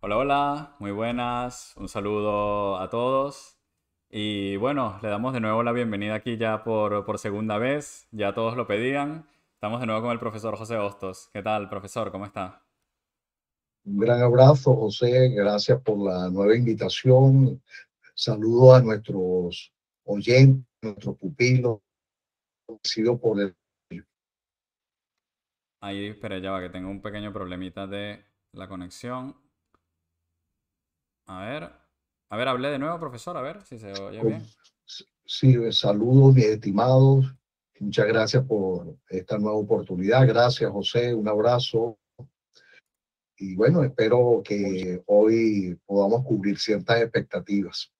Hola, hola, muy buenas, un saludo a todos. Y bueno, le damos de nuevo la bienvenida aquí ya por, por segunda vez, ya todos lo pedían. Estamos de nuevo con el profesor José Hostos. ¿Qué tal, profesor? ¿Cómo está? Un gran abrazo, José, gracias por la nueva invitación. Saludo a nuestros oyentes, nuestros pupilos, sido por el... Ahí, espera, ya va, que tengo un pequeño problemita de la conexión. A ver, a ver, hablé de nuevo, profesor, a ver si se oye bien. Sí, saludos, mis estimados. Muchas gracias por esta nueva oportunidad. Gracias, José. Un abrazo. Y bueno, espero que hoy podamos cubrir ciertas expectativas.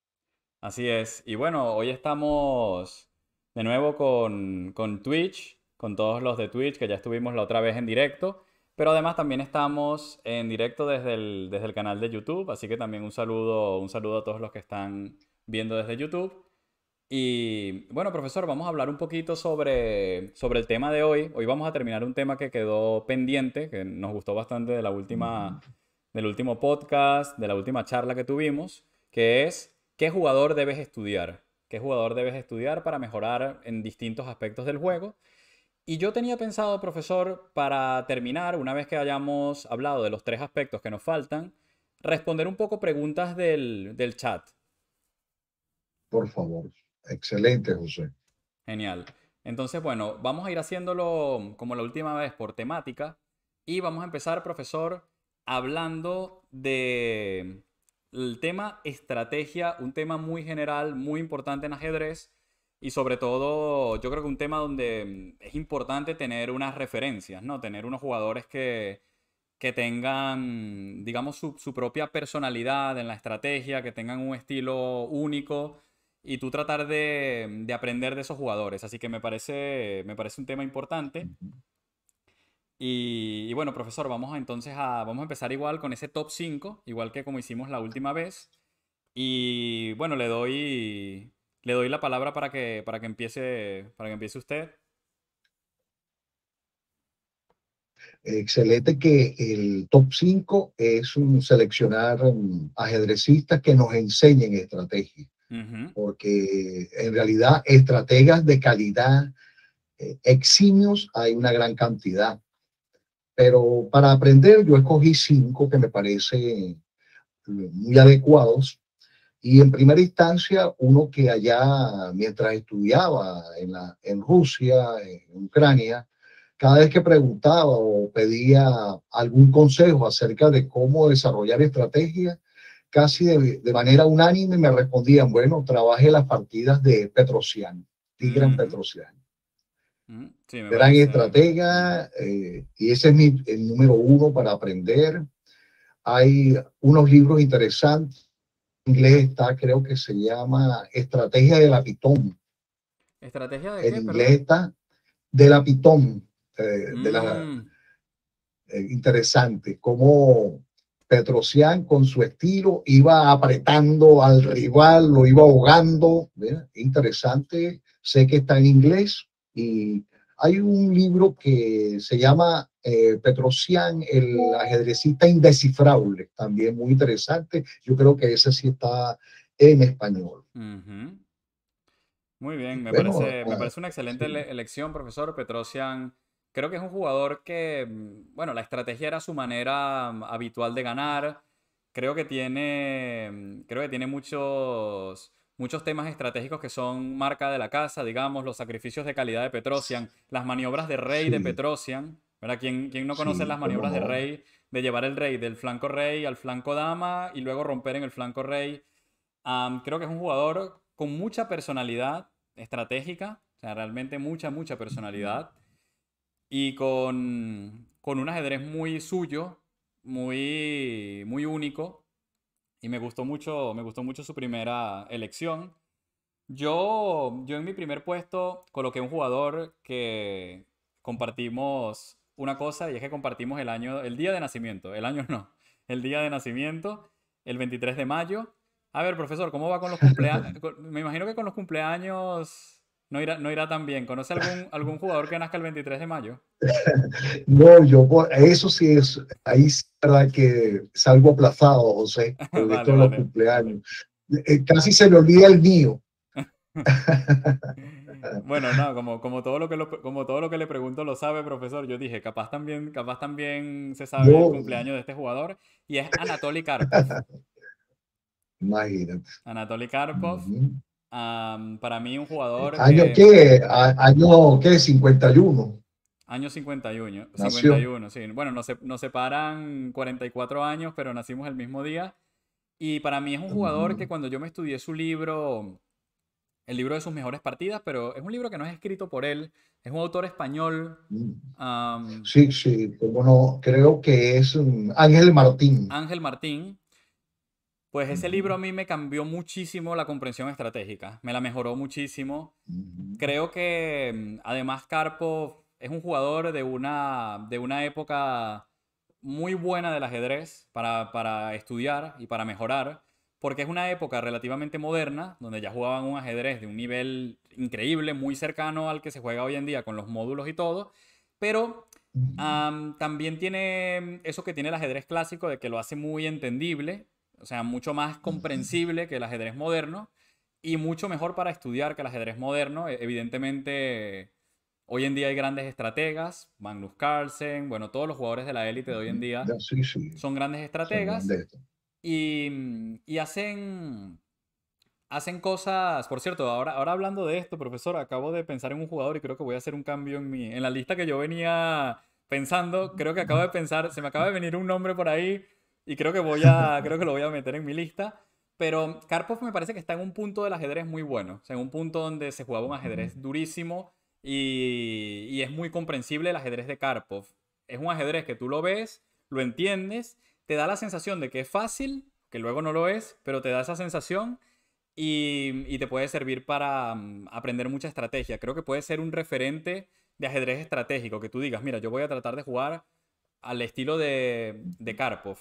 Así es. Y bueno, hoy estamos de nuevo con, con Twitch, con todos los de Twitch, que ya estuvimos la otra vez en directo. Pero además también estamos en directo desde el, canal de YouTube, así que también un saludo, un saludo a todos los que están viendo desde YouTube. Y bueno, profesor, vamos a hablar un poquito sobre, sobre el tema de hoy. Hoy vamos a terminar un tema que quedó pendiente, que nos gustó bastante de la última, del último podcast, de la última charla que tuvimos, que es qué jugador debes estudiar. ¿Qué jugador debes estudiar para mejorar en distintos aspectos del juego? Y yo tenía pensado, profesor, para terminar, una vez que hayamos hablado de los tres aspectos que nos faltan, responder un poco preguntas del, chat. Por favor. Excelente, José. Genial. Entonces, bueno, vamos a ir haciéndolo como la última vez por temática y vamos a empezar, profesor, hablando de tema estrategia, un tema muy general, muy importante en ajedrez y sobre todo, yo creo que un tema donde mm, es importante tener unas referencias, ¿no? Tener unos jugadores que, tengan, digamos, su, propia personalidad en la estrategia, que tengan un estilo único y tú tratar de, aprender de esos jugadores. Así que me parece, me parece un tema importante. Y, bueno, profesor, vamos entonces a, vamos a empezar igual con ese top 5, igual que como hicimos la última vez. Y bueno, le doy le doy la palabra para que, para que empiece, para que empiece usted. Excelente que el top 5 es un seleccionar mm, ajedrecistas que nos enseñen estrategia, porque en realidad estrategas de calidad, eh, eximios, hay una gran cantidad. Pero para aprender yo escogí cinco que me parece muy adecuados y en primera instancia, uno que allá, mientras estudiaba en, la, en Rusia, en Ucrania, cada vez que preguntaba o pedía algún consejo acerca de cómo desarrollar estrategias, casi de, manera unánime me respondían, bueno, trabaje las partidas de Petrosian, Tigran Petrosian. Gran estratega, eh, y ese es mi, el número uno para aprender. Hay unos libros interesantes inglés está, creo que se llama Estrategia de la Pitón. ¿Estrategia de en inglés está eh, de la Pitón. de la, interesante, como Petrosian con su estilo iba apretando al rival, lo iba ahogando. Interesante, sé que está en inglés y hay un libro que se llama eh, Petrosian, el ajedrecista indescifrable, también muy interesante. Yo creo que ese sí está en español. Muy bien, me, ah, parece, una excelente elección, profesor Petrosian. Creo que es un jugador que, mm, bueno, la estrategia era su manera mm, habitual de ganar. Creo que tiene, mm, creo que tiene muchos, muchos temas estratégicos que son marca de la casa, digamos, los sacrificios de calidad de Petrosian, las maniobras de rey de Petrosian. ¿Quién, no conoce las maniobras de rey? De llevar el rey del flanco rey al flanco dama y luego romper en el flanco rey. creo que es un jugador con mucha personalidad estratégica, o sea, realmente mucha, mucha personalidad. Y con, con un ajedrez muy suyo, muy, muy único. Y me gustó mucho, me gustó mucho su primera elección. Yo, yo en mi primer puesto coloqué un jugador que compartimos una cosa y es que compartimos el año, el día de nacimiento, el año no, el día de nacimiento, el 23 de mayo. A ver, profesor, ¿cómo va con los cumpleaños? Me imagino que con los cumpleaños no irá, no irá tan bien. ¿Conoce algún, algún jugador que nazca el 23 de mayo? No, yo, eso sí es, ahí es verdad que salgo aplazado, José, con de los cumpleaños. Eh, casi se me olvida el mío. Bueno, no, como, todo lo que le pregunto lo sabe, profesor, yo dije, capaz también, capaz también se sabe el cumpleaños de este jugador, y es Anatoly Karpov. Imagínate. Anatoly Karpov, para mí un jugador... ¿Año qué? ¿Año qué? 51. Año 51, 51, sí. Bueno, nos, nos separan 44 años, pero nacimos el mismo día. Y para mí es un jugador que cuando yo me estudié su libro, el libro de sus mejores partidas, pero es un libro que no es escrito por él, es un autor español. Mm. sí, sí, pues bueno, creo que es mm, Ángel Martín. Ángel Martín. Pues ese libro a mm. mí me cambió muchísimo la comprensión estratégica, me la mejoró muchísimo. Creo que además Carpo es un jugador de una, de una época muy buena del ajedrez para, para estudiar y para mejorar porque es una época relativamente moderna, donde ya jugaban un ajedrez de un nivel increíble, muy cercano al que se juega hoy en día con los módulos y todo, pero también tiene eso que tiene el ajedrez clásico, de que lo hace muy entendible, o sea, mucho más comprensible que el ajedrez moderno, y mucho mejor para estudiar que el ajedrez moderno. E, evidentemente, hoy en día hay grandes estrategas, Magnus Carlsen, bueno, todos los jugadores de la élite de hoy en día son grandes estrategas. Mm, y, hacen, hacen cosas, por cierto, ahora, ahora hablando de esto, profesor, acabo de pensar en un jugador y creo que voy a hacer un cambio en, mi, en la lista que yo venía pensando, creo que acabo de pensar, se me acaba de venir un nombre por ahí y creo que, voy a, creo que lo voy a meter en mi lista. Pero Karpov me parece que está en un punto del ajedrez muy bueno, o sea, en un punto donde se jugaba un ajedrez durísimo y, y es muy comprensible el ajedrez de Karpov. Es un ajedrez que tú lo ves, lo entiendes te da la sensación de que es fácil, que luego no lo es, pero te da esa sensación y, te puede servir para mm, aprender mucha estrategia. Creo que puede ser un referente de ajedrez estratégico, que tú digas, mira, yo voy a tratar de jugar al estilo de, de Karpov.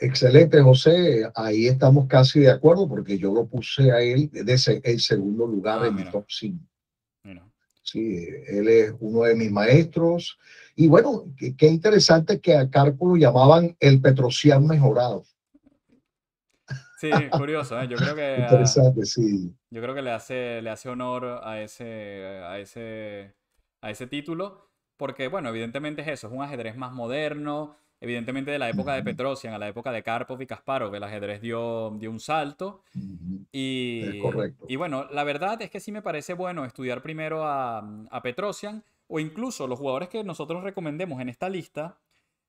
Excelente, José. Ahí estamos casi de acuerdo porque yo lo puse a él en segundo lugar ah, en mi top 5. Sí, él es uno de mis maestros. Y bueno, qué, interesante que a Carpo lo llamaban el Petrocian mejorado. Sí, curioso, ¿eh? yo creo que... le hace, le hace honor a ese, a, ese, a ese título, porque bueno, evidentemente es eso, es un ajedrez más moderno, Evidentemente, de la época de Petrosian a la época de Karpov y Kasparov, el ajedrez dio, dio un salto. Y, y bueno, la verdad es que sí me parece bueno estudiar primero a, a Petrosian o incluso los jugadores que nosotros recomendemos en esta lista,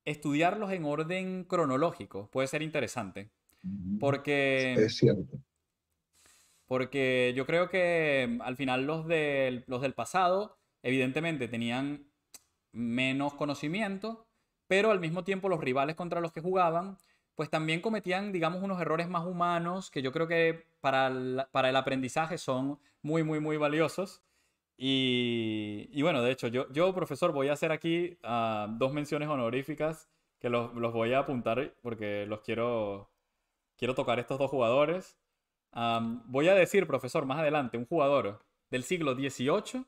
estudiarlos en orden cronológico puede ser interesante. Porque. Es cierto. Porque yo creo que mm, al final los los del pasado, evidentemente, tenían menos conocimiento pero al mismo tiempo los rivales contra los que jugaban, pues también cometían, digamos, unos errores más humanos que yo creo que para el, aprendizaje son muy, muy, muy valiosos. Y, bueno, de hecho, yo, profesor, voy a hacer aquí ah, dos menciones honoríficas que los, voy a apuntar porque los quiero, quiero tocar estos dos jugadores. Ah, voy a decir, profesor, más adelante, un jugador del siglo XVIII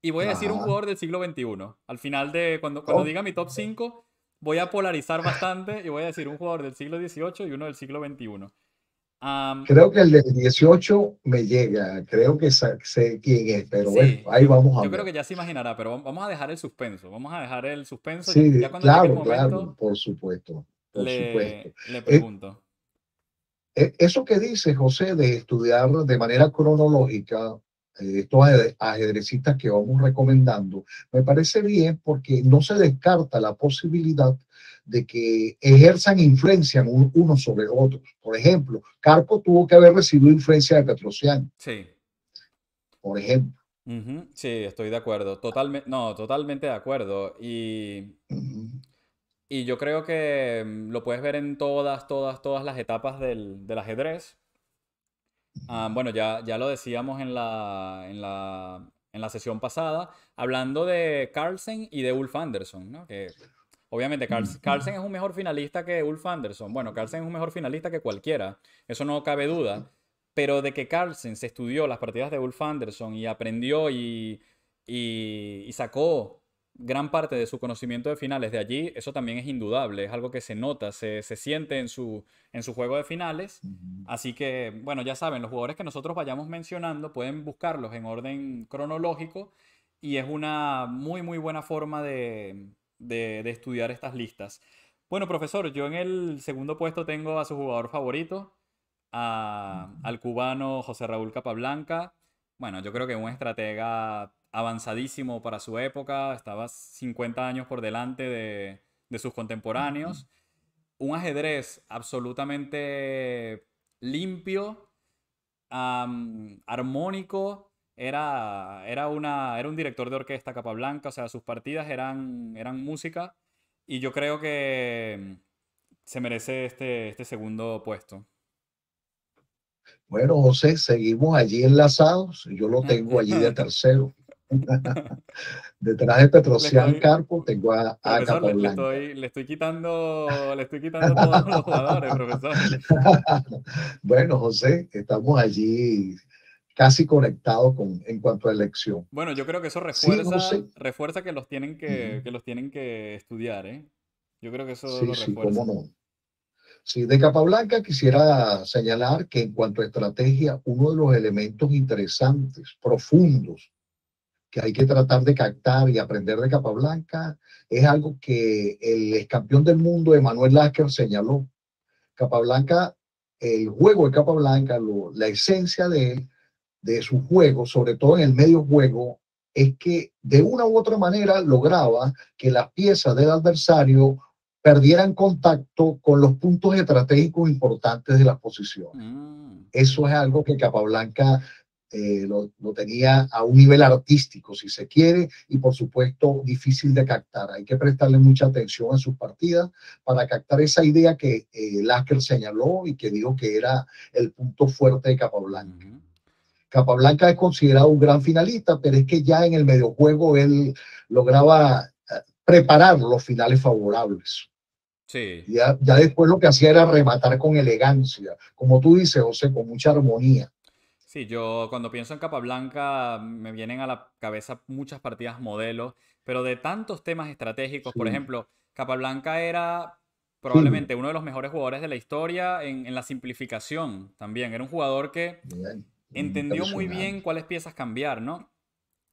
y voy a decir un jugador del siglo XXI. Al final de, cuando, cuando diga mi top 5, voy a polarizar bastante y voy a decir un jugador del siglo XVIII y uno del siglo XXI. creo que el del 18 me llega, creo que sé quién es, pero bueno, ahí vamos a Yo creo que ya se imaginará, pero vamos a dejar el suspenso, vamos a dejar el suspenso. Sí, claro, claro, por supuesto, por le, supuesto. Le eh, pregunto. Eh, eso que dice José de estudiar de manera cronológica eh, estos ajedrecistas que vamos recomendando, me parece bien porque no se descarta la posibilidad de que ejerzan influencia unos sobre otros. Por ejemplo, Carpo tuvo que haber recibido influencia de Petrosian. Sí. Por ejemplo. Sí, estoy de acuerdo. Totalmente, no, totalmente de acuerdo. Y, y yo creo que mm, lo puedes ver en todas, todas, todas las etapas del, del ajedrez Ah, bueno, ya, ya lo decíamos en la, en la, sesión pasada, hablando de Carlsen y de Ulf Anderson, obviamente Carlsen es un mejor finalista que Ulf Anderson. Bueno, Carlsen es un mejor finalista que cualquiera, eso no cabe duda. Pero de que Carlsen se estudió las partidas de Ulf Anderson y aprendió y, y, y sacó gran parte de su conocimiento de finales de allí, eso también es indudable, es algo que se nota, se, siente en su, en su juego de finales. Así que, bueno, ya saben, los jugadores que nosotros vayamos mencionando pueden buscarlos en orden cronológico y es una muy, muy buena forma de, estudiar estas listas. Bueno, profesor, yo en el segundo puesto tengo a su jugador favorito, al cubano José Raúl Capablanca. Bueno, yo creo que un estratega avanzadísimo para su época, estaba 50 años por delante de, de sus contemporáneos. Un ajedrez absolutamente limpio, armónico. Era, era, una, era un director de orquesta Capablanca, o sea, sus partidas eran, eran música. Y yo creo que se merece este, este segundo puesto. Bueno, José, seguimos allí enlazados. Yo lo tengo allí de tercero. Detrás de Petrocián Carpo tengo a, a le, estoy, quitando, le todos los jugadores, profesor. bueno, José, estamos allí casi conectados con, en cuanto a elección. Bueno, yo creo que eso refuerza, refuerza que los tienen que, que los tienen que estudiar, ¿eh? Yo creo que eso sí, lo refuerza. Sí, no. Sí, de Capablanca quisiera señalar que en cuanto a estrategia, uno de los elementos interesantes, profundos, que hay que tratar de captar y aprender de Capablanca, es algo que el ex campeón del mundo, Emanuel Lasker, señaló. Capablanca, el juego de Capablanca, la esencia de de su juego, sobre todo en el medio juego, es que de una u otra manera lograba que las piezas del adversario perdieran contacto con los puntos estratégicos importantes de la posición mm. Eso es algo que Capablanca eh, lo, tenía a un nivel artístico, si se quiere, y por supuesto difícil de captar. Hay que prestarle mucha atención a sus partidas para captar esa idea que eh, Lasker señaló y que dijo que era el punto fuerte de Capablanca. Capablanca es considerado un gran finalista, pero es que ya en el juego él lograba eh, preparar los finales favorables. Sí. Ya, ya después lo que hacía era rematar con elegancia, como tú dices, José, con mucha armonía. Sí, yo cuando pienso en Capablanca me vienen a la cabeza muchas partidas modelos, pero de tantos temas estratégicos, por ejemplo, Capablanca era probablemente uno de los mejores jugadores de la historia en, la simplificación también. Era un jugador que entendió muy bien cuáles piezas cambiar, ¿no?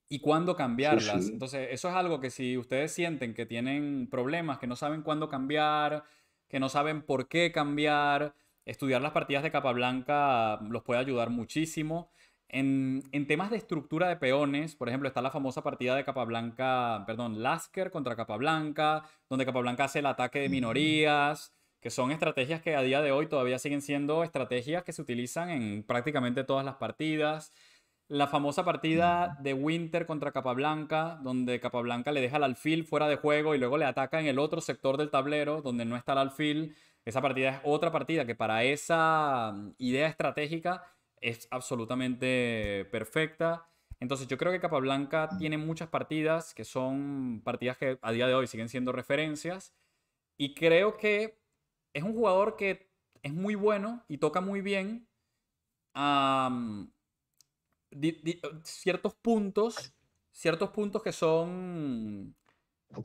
Y cuándo cambiarlas. Entonces, eso es algo que si ustedes sienten que tienen problemas, que no saben cuándo cambiar, que no saben por qué cambiar, Estudiar las partidas de blanca mm, los puede ayudar muchísimo. En, temas de estructura de peones, por ejemplo, está la famosa partida de blanca perdón, Lasker contra Capablanca, donde Capablanca hace el ataque de minorías, que son estrategias que a día de hoy todavía siguen siendo estrategias que se utilizan en prácticamente todas las partidas. La famosa partida de Winter contra Capablanca, donde Capablanca le deja el alfil fuera de juego y luego le ataca en el otro sector del tablero, donde no está el alfil, esa partida es otra partida que para esa mm, idea estratégica es absolutamente perfecta. Entonces yo creo que Capablanca mm. tiene muchas partidas que son partidas que a día de hoy siguen siendo referencias. Y creo que es un jugador que es muy bueno y toca muy bien ciertos puntos, ciertos puntos que son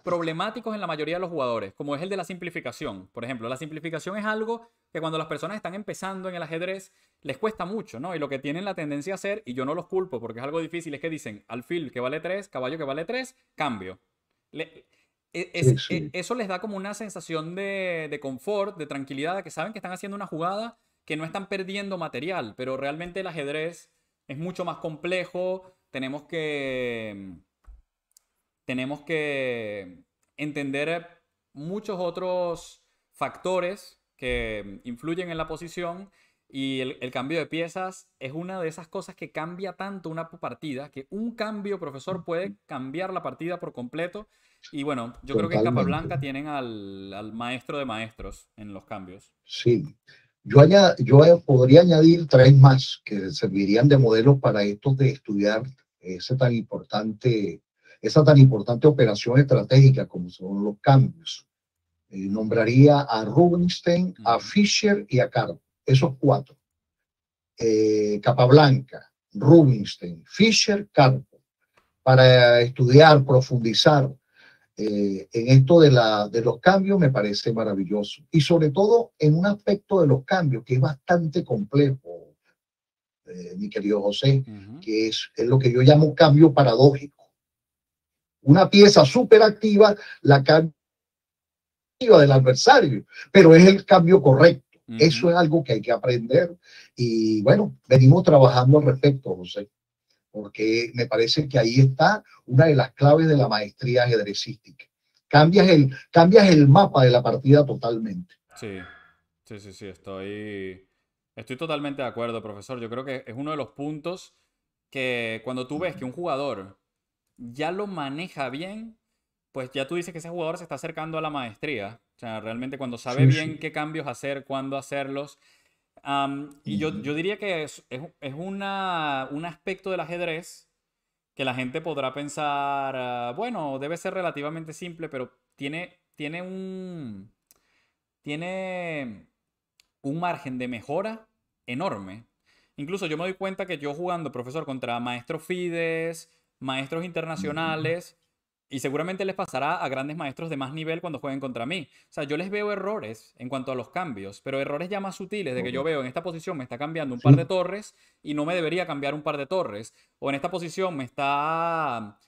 problemáticos en la mayoría de los jugadores, como es el de la simplificación. Por ejemplo, la simplificación es algo que cuando las personas están empezando en el ajedrez les cuesta mucho, ¿no? Y lo que tienen la tendencia a hacer, y yo no los culpo porque es algo difícil, es que dicen alfil que vale 3, caballo que vale 3, cambio. E, e, eso les da como una sensación de, de confort, de tranquilidad, que saben que están haciendo una jugada, que no están perdiendo material, pero realmente el ajedrez es mucho más complejo, tenemos que tenemos que entender muchos otros factores que influyen en la posición y el, cambio de piezas es una de esas cosas que cambia tanto una partida, que un cambio, profesor, puede cambiar la partida por completo. Y bueno, yo creo que en Capablanca tienen al, al, maestro de maestros en los cambios. Sí, yo, yo eh, podría añadir tres más que servirían de modelo para estos de estudiar ese tan importante esa tan importante operación estratégica como son los cambios. Eh, nombraría a Rubinstein, a Fischer y a Carpo, esos cuatro. Eh, Capablanca, Rubinstein, Fischer, Carpo, para estudiar, profundizar eh, en esto de, la, de los cambios me parece maravilloso. Y sobre todo en un aspecto de los cambios que es bastante complejo, mi querido José, que es, es, lo que yo llamo cambio paradójico una pieza activa, la cambia del adversario, pero es el cambio correcto. Eso es algo que hay que aprender y bueno, venimos trabajando al respecto, José, porque me parece que ahí está una de las claves de la maestría ajedrecística. Cambias el, cambias el mapa de la partida totalmente. Sí, sí, sí, estoy, estoy totalmente de acuerdo, profesor. Yo creo que es uno de los puntos que cuando tú ves que un jugador ya lo maneja bien, pues ya tú dices que ese jugador se está acercando a la maestría. O sea, realmente cuando sabe bien qué cambios hacer, cuándo hacerlos. y yo, diría que es, un aspecto del ajedrez que la gente podrá pensar, ah, bueno, debe ser relativamente simple, pero tiene, tiene, un, tiene un margen de mejora enorme. Incluso yo me doy cuenta que yo jugando, profesor, contra maestro Fides, maestros internacionales, y seguramente les pasará a grandes maestros de más nivel cuando jueguen contra mí. O sea, yo les veo errores en cuanto a los cambios, pero errores ya más sutiles de que yo veo en esta posición me está cambiando un par de torres y no me debería cambiar un par de torres. O en esta posición me está...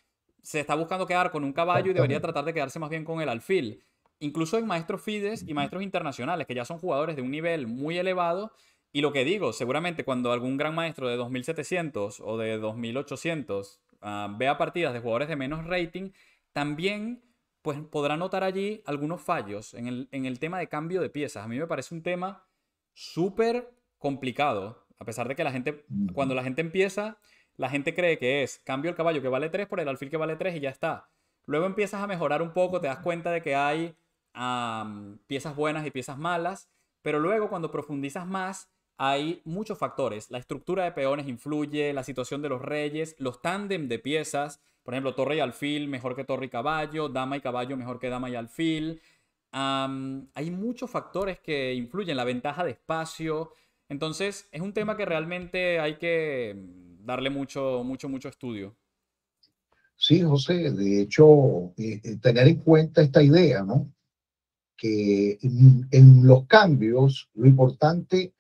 se está buscando quedar con un caballo y debería tratar de quedarse más bien con el alfil. Incluso en maestros FIDES y maestros internacionales, que ya son jugadores de un nivel muy elevado. Y lo que digo, seguramente cuando algún gran maestro de 2700 o de 2800 Ah, vea partidas de jugadores de menos rating, también pues, podrá notar allí algunos fallos en el, tema de cambio de piezas. A mí me parece un tema súper complicado, a pesar de que la gente, cuando la gente empieza, la gente cree que es cambio el caballo que vale 3 por el alfil que vale 3 y ya está. Luego empiezas a mejorar un poco, te das cuenta de que hay piezas buenas y piezas malas, pero luego cuando profundizas más, hay muchos factores. La estructura de peones influye, la situación de los reyes, los tándem de piezas, por ejemplo, torre y alfil mejor que torre y caballo, dama y caballo mejor que dama y alfil. hay muchos factores que influyen, la ventaja de espacio. Entonces, es un tema que realmente hay que mm, darle mucho, mucho, mucho estudio. Sí, José, de hecho, eh, eh, tener en cuenta esta idea, ¿no? Que en, en los cambios, lo importante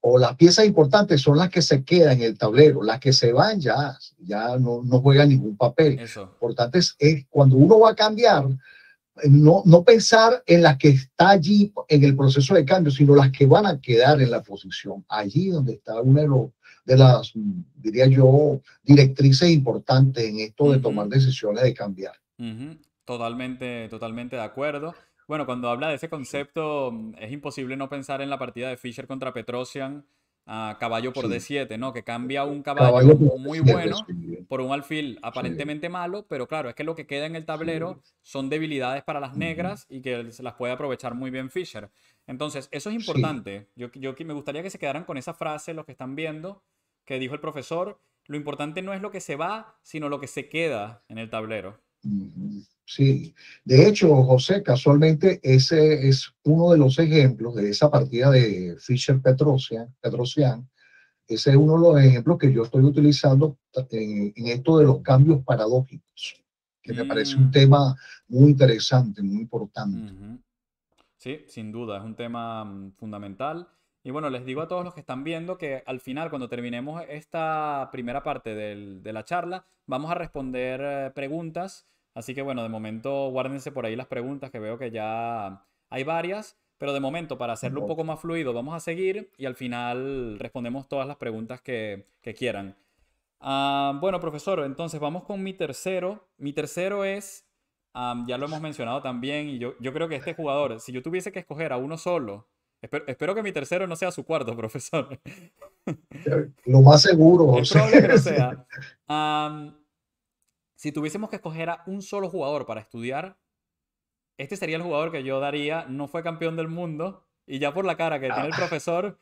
o, las piezas importantes son las que se quedan en el tablero, las que se van ya, ya no, juegan ningún papel. Eso. Lo importante es, cuando uno va a cambiar, eh, no, pensar en las que está allí en el proceso de cambio, sino las que van a quedar en la posición, allí donde está uno de las, mm, diría yo, directrices importantes en esto de tomar decisiones de cambiar. Totalmente, totalmente de acuerdo. Bueno, cuando habla de ese concepto, mm, es imposible no pensar en la partida de Fischer contra Petrosian a ah, caballo por D7, ¿no? Que cambia un caballo, muy bueno por un alfil aparentemente malo, pero claro, es que lo que queda en el tablero son debilidades para las negras y que se las puede aprovechar muy bien Fischer. Entonces, eso es importante. Yo, yo me gustaría que se quedaran con esa frase los que están viendo, que dijo el profesor, lo importante no es lo que se va, sino lo que se queda en el tablero. Sí, de hecho, José, casualmente ese es uno de los ejemplos de esa partida de Fischer Petrosian, Ese es uno de los ejemplos que yo estoy utilizando eh, en, esto de los cambios paradójicos, que me parece un mm. tema muy interesante, muy importante. Sí, sin duda, es un tema mm, fundamental. Y bueno, les digo a todos los que están viendo que al final, cuando terminemos esta primera parte de la charla, vamos a responder eh, preguntas. Así que bueno, de momento guárdense por ahí las preguntas, que veo que ya hay varias. Pero de momento, para hacerlo un poco más fluido, vamos a seguir y al final respondemos todas las preguntas que, quieran. Ah, bueno, profesor, entonces vamos con mi tercero. Mi tercero es, ah, ya lo hemos mencionado también, y yo creo que este jugador, si yo tuviese que escoger a uno solo Espero, que mi tercero no sea su cuarto, profesor. Lo más seguro. José. si tuviésemos que escoger a un solo jugador para estudiar, este sería el jugador que yo daría. No fue campeón del mundo y ya por la cara que tiene el ah. profesor,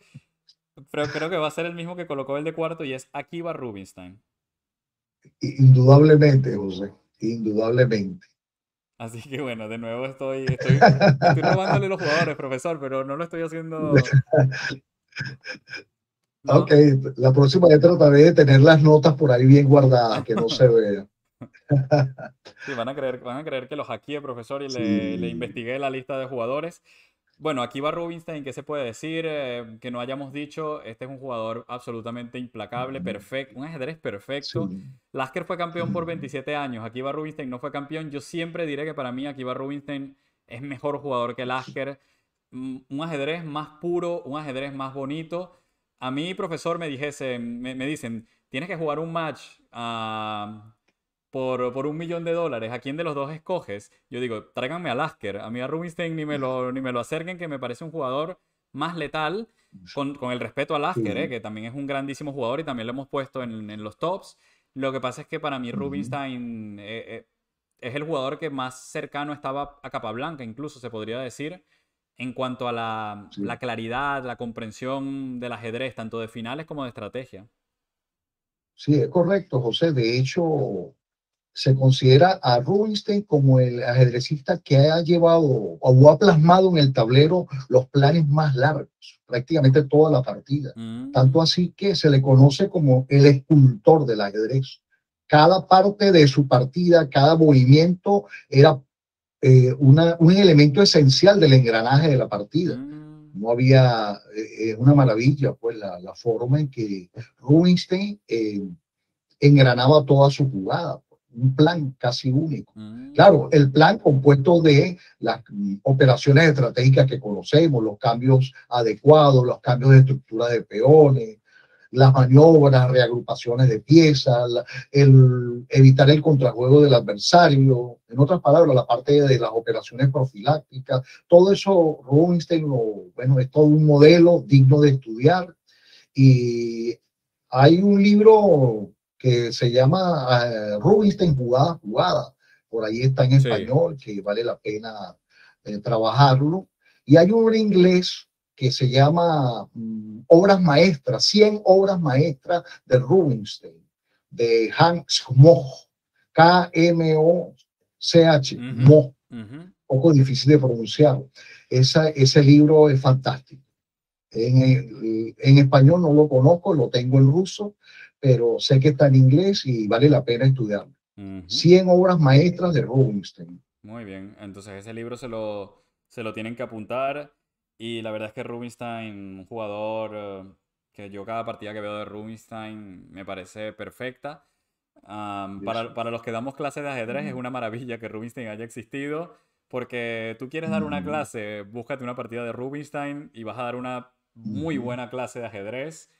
pero creo que va a ser el mismo que colocó el de cuarto y es Akiva Rubinstein. Indudablemente, José. Indudablemente. Así que bueno, de nuevo estoy, estoy, estoy robándole los jugadores, profesor, pero no lo estoy haciendo. Ok, la próxima vez trataré de tener las notas por ahí bien guardadas, que no se vean. Sí, van a creer, van a creer que los hackeé, profesor, y le, le, investigué la lista de jugadores bueno, aquí va Rubinstein, ¿qué se puede decir? Eh, que no hayamos dicho, este es un jugador absolutamente implacable, perfecto, un ajedrez perfecto. Lasker fue campeón por 27 años, aquí va Rubinstein no fue campeón. Yo siempre diré que para mí aquí va Rubinstein es mejor jugador que Lasker. Un ajedrez más puro, un ajedrez más bonito. A mí, profesor, me, dijese, me, dicen, tienes que jugar un match a por, un millón de dólares, ¿a quién de los dos escoges? Yo digo, tráiganme a Lasker, a mí a Rubinstein ni me lo, ni me lo acerquen, que me parece un jugador más letal, con, con el respeto a Lasker, eh, que también es un grandísimo jugador y también lo hemos puesto en, los tops. Lo que pasa es que para mí Rubinstein eh, eh, es el jugador que más cercano estaba a Capablanca, incluso se podría decir, en cuanto a la, la claridad, la comprensión del ajedrez, tanto de finales como de estrategia. Sí, es correcto, José. De hecho, se considera a Rubinstein como el ajedrecista que ha llevado o ha plasmado en el tablero los planes más largos, prácticamente toda la partida. Mm. Tanto así que se le conoce como el escultor del ajedrez. Cada parte de su partida, cada movimiento era eh, un elemento esencial del engranaje de la partida. Mm. No había, eh, eh, una maravilla, pues, la, forma en que Rubinstein engranaba toda su jugada un plan casi único. Mm. Claro, el plan compuesto de las operaciones estratégicas que conocemos, los cambios adecuados, los cambios de estructura de peones, las maniobras, reagrupaciones de piezas, el evitar el contrajuego del adversario, en otras palabras, la parte de las operaciones profilácticas, todo eso Rubinstein bueno, es todo un modelo digno de estudiar y hay un libro que se llama eh, Rubinstein Jugada Jugada. Por ahí está en español, que vale la pena eh, trabajarlo. Y hay un inglés que se llama mm, Obras Maestras, 100 Obras Maestras de Rubinstein, de Hans Moch, K-M-O-C-H, Moch. Poco difícil de pronunciar. ese libro es fantástico. En, eh, en, español no lo conozco, lo tengo en ruso, pero sé que está en inglés y vale la pena estudiarlo. 100 obras maestras de Rubinstein. Muy bien, entonces ese libro se lo, tienen que apuntar y la verdad es que Rubinstein, un jugador eh, que yo cada partida que veo de Rubinstein me parece perfecta. para, los que damos clases de ajedrez es una maravilla que Rubinstein haya existido porque tú quieres dar una mm. clase, búscate una partida de Rubinstein y vas a dar una muy buena clase de ajedrez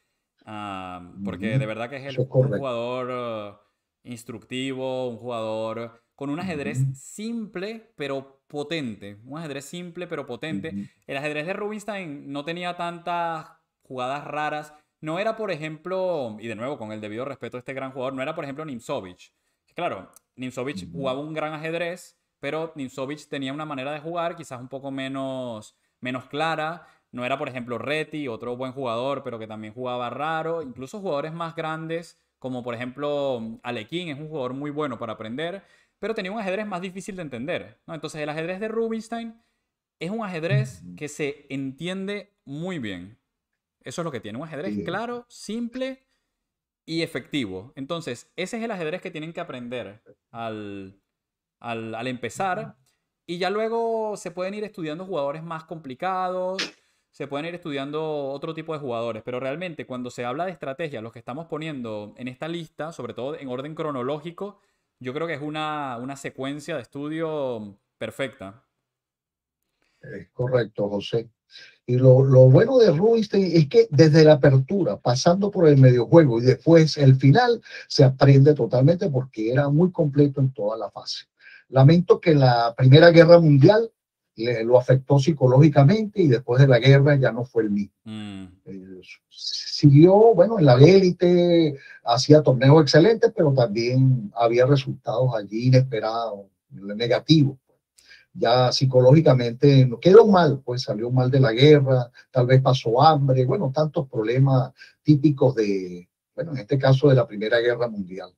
porque de verdad que es el, un jugador oh, instructivo, un jugador con un ajedrez simple pero potente. Un ajedrez simple pero potente. El ajedrez de Rubinstein no tenía tantas jugadas raras. No era, por ejemplo, y de nuevo con el debido respeto a este gran jugador, no era, por ejemplo, Nimsovich Claro, Nimsovich jugaba un gran ajedrez, pero Nimsovich tenía una manera de jugar quizás un poco menos, menos clara, no era, por ejemplo, Reti, otro buen jugador, pero que también jugaba raro. Incluso jugadores más grandes, como por ejemplo Alequín, es un jugador muy bueno para aprender, pero tenía un ajedrez más difícil de entender. Entonces el ajedrez de Rubinstein es un ajedrez que se entiende muy bien. Eso es lo que tiene, un ajedrez claro, simple y efectivo. Entonces, ese es el ajedrez que tienen que aprender al empezar. Y ya luego se pueden ir estudiando jugadores más complicados se pueden ir estudiando otro tipo de jugadores, pero realmente cuando se habla de estrategia, los que estamos poniendo en esta lista, sobre todo en orden cronológico, yo creo que es una, una secuencia de estudio perfecta. Es correcto, José. Y lo, bueno de Rubinstein es que desde la apertura, pasando por el medio juego y después el final, se aprende totalmente porque era muy completo en toda la fase. Lamento que la Primera Guerra Mundial lo afectó psicológicamente y después de la guerra ya no fue el mismo. Mm. Eh, siguió, bueno, en la élite, hacía torneos excelentes, pero también había resultados allí inesperados, negativos. Ya psicológicamente quedó mal, pues salió mal de la guerra, tal vez pasó hambre, bueno, tantos problemas típicos de, bueno, en este caso de la Primera Guerra Mundial.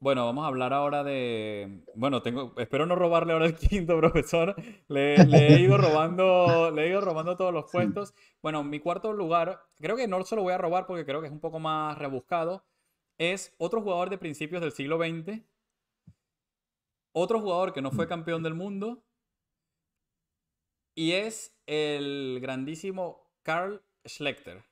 Bueno, vamos a hablar ahora de. Bueno, tengo. Espero no robarle ahora el quinto, profesor. Le, he ido robando. le he ido robando todos los puestos. Bueno, mi cuarto lugar, creo que no se lo voy a robar porque creo que es un poco más rebuscado. Es otro jugador de principios del siglo XX. Otro jugador que no fue mm. campeón del mundo. Y es el grandísimo Carl Schlechter.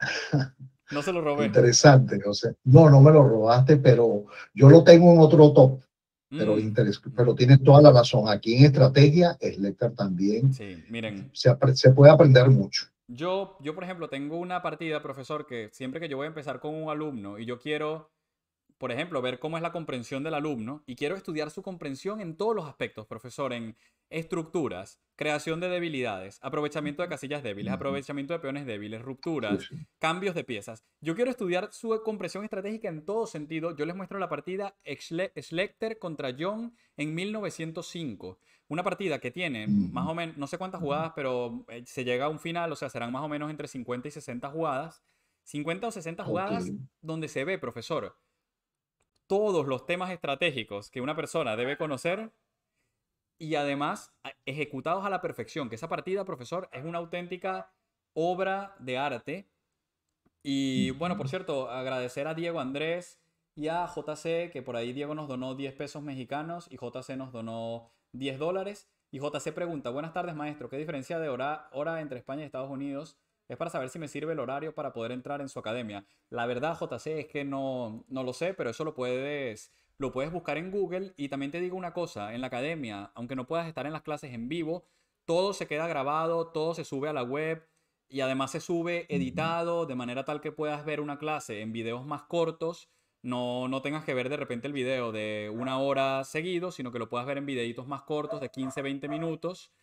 No se lo robé. Interesante, no, no me lo robaste, pero yo lo tengo en otro top. Pero, mm. pero tienes toda la razón. Aquí en estrategia, es letra también. Sí, miren. Se, puede aprender mucho. Yo, yo, por ejemplo, tengo una partida, profesor, que siempre que yo voy a empezar con un alumno y yo quiero por ejemplo, ver cómo es la comprensión del alumno y quiero estudiar su comprensión en todos los aspectos, profesor, en estructuras, creación de debilidades, aprovechamiento de casillas débiles, aprovechamiento de peones débiles, rupturas, cambios de piezas. Yo quiero estudiar su comprensión estratégica en todo sentido. Yo les muestro la partida Schlechter contra John en 1905. Una partida que tiene más o menos, no sé cuántas jugadas, pero eh, se llega a un final, o sea, serán más o menos entre 50 y 60 jugadas. 50 o 60 jugadas donde se ve, profesor, todos los temas estratégicos que una persona debe conocer y además ejecutados a la perfección, que esa partida, profesor, es una auténtica obra de arte. Y bueno, por cierto, agradecer a Diego Andrés y a JC, que por ahí Diego nos donó 10 pesos mexicanos y JC nos donó 10 dólares. Y JC pregunta, buenas tardes maestro, ¿qué diferencia de hora, hora entre España y Estados Unidos? Es para saber si me sirve el horario para poder entrar en su academia. La verdad, JC, es que no, no lo sé, pero eso lo puedes, lo puedes buscar en Google. Y también te digo una cosa, en la academia, aunque no puedas estar en las clases en vivo, todo se queda grabado, todo se sube a la web y además se sube editado de manera tal que puedas ver una clase en videos más cortos. No, no tengas que ver de repente el video de una hora seguido, sino que lo puedas ver en videitos más cortos de 15, 20 minutos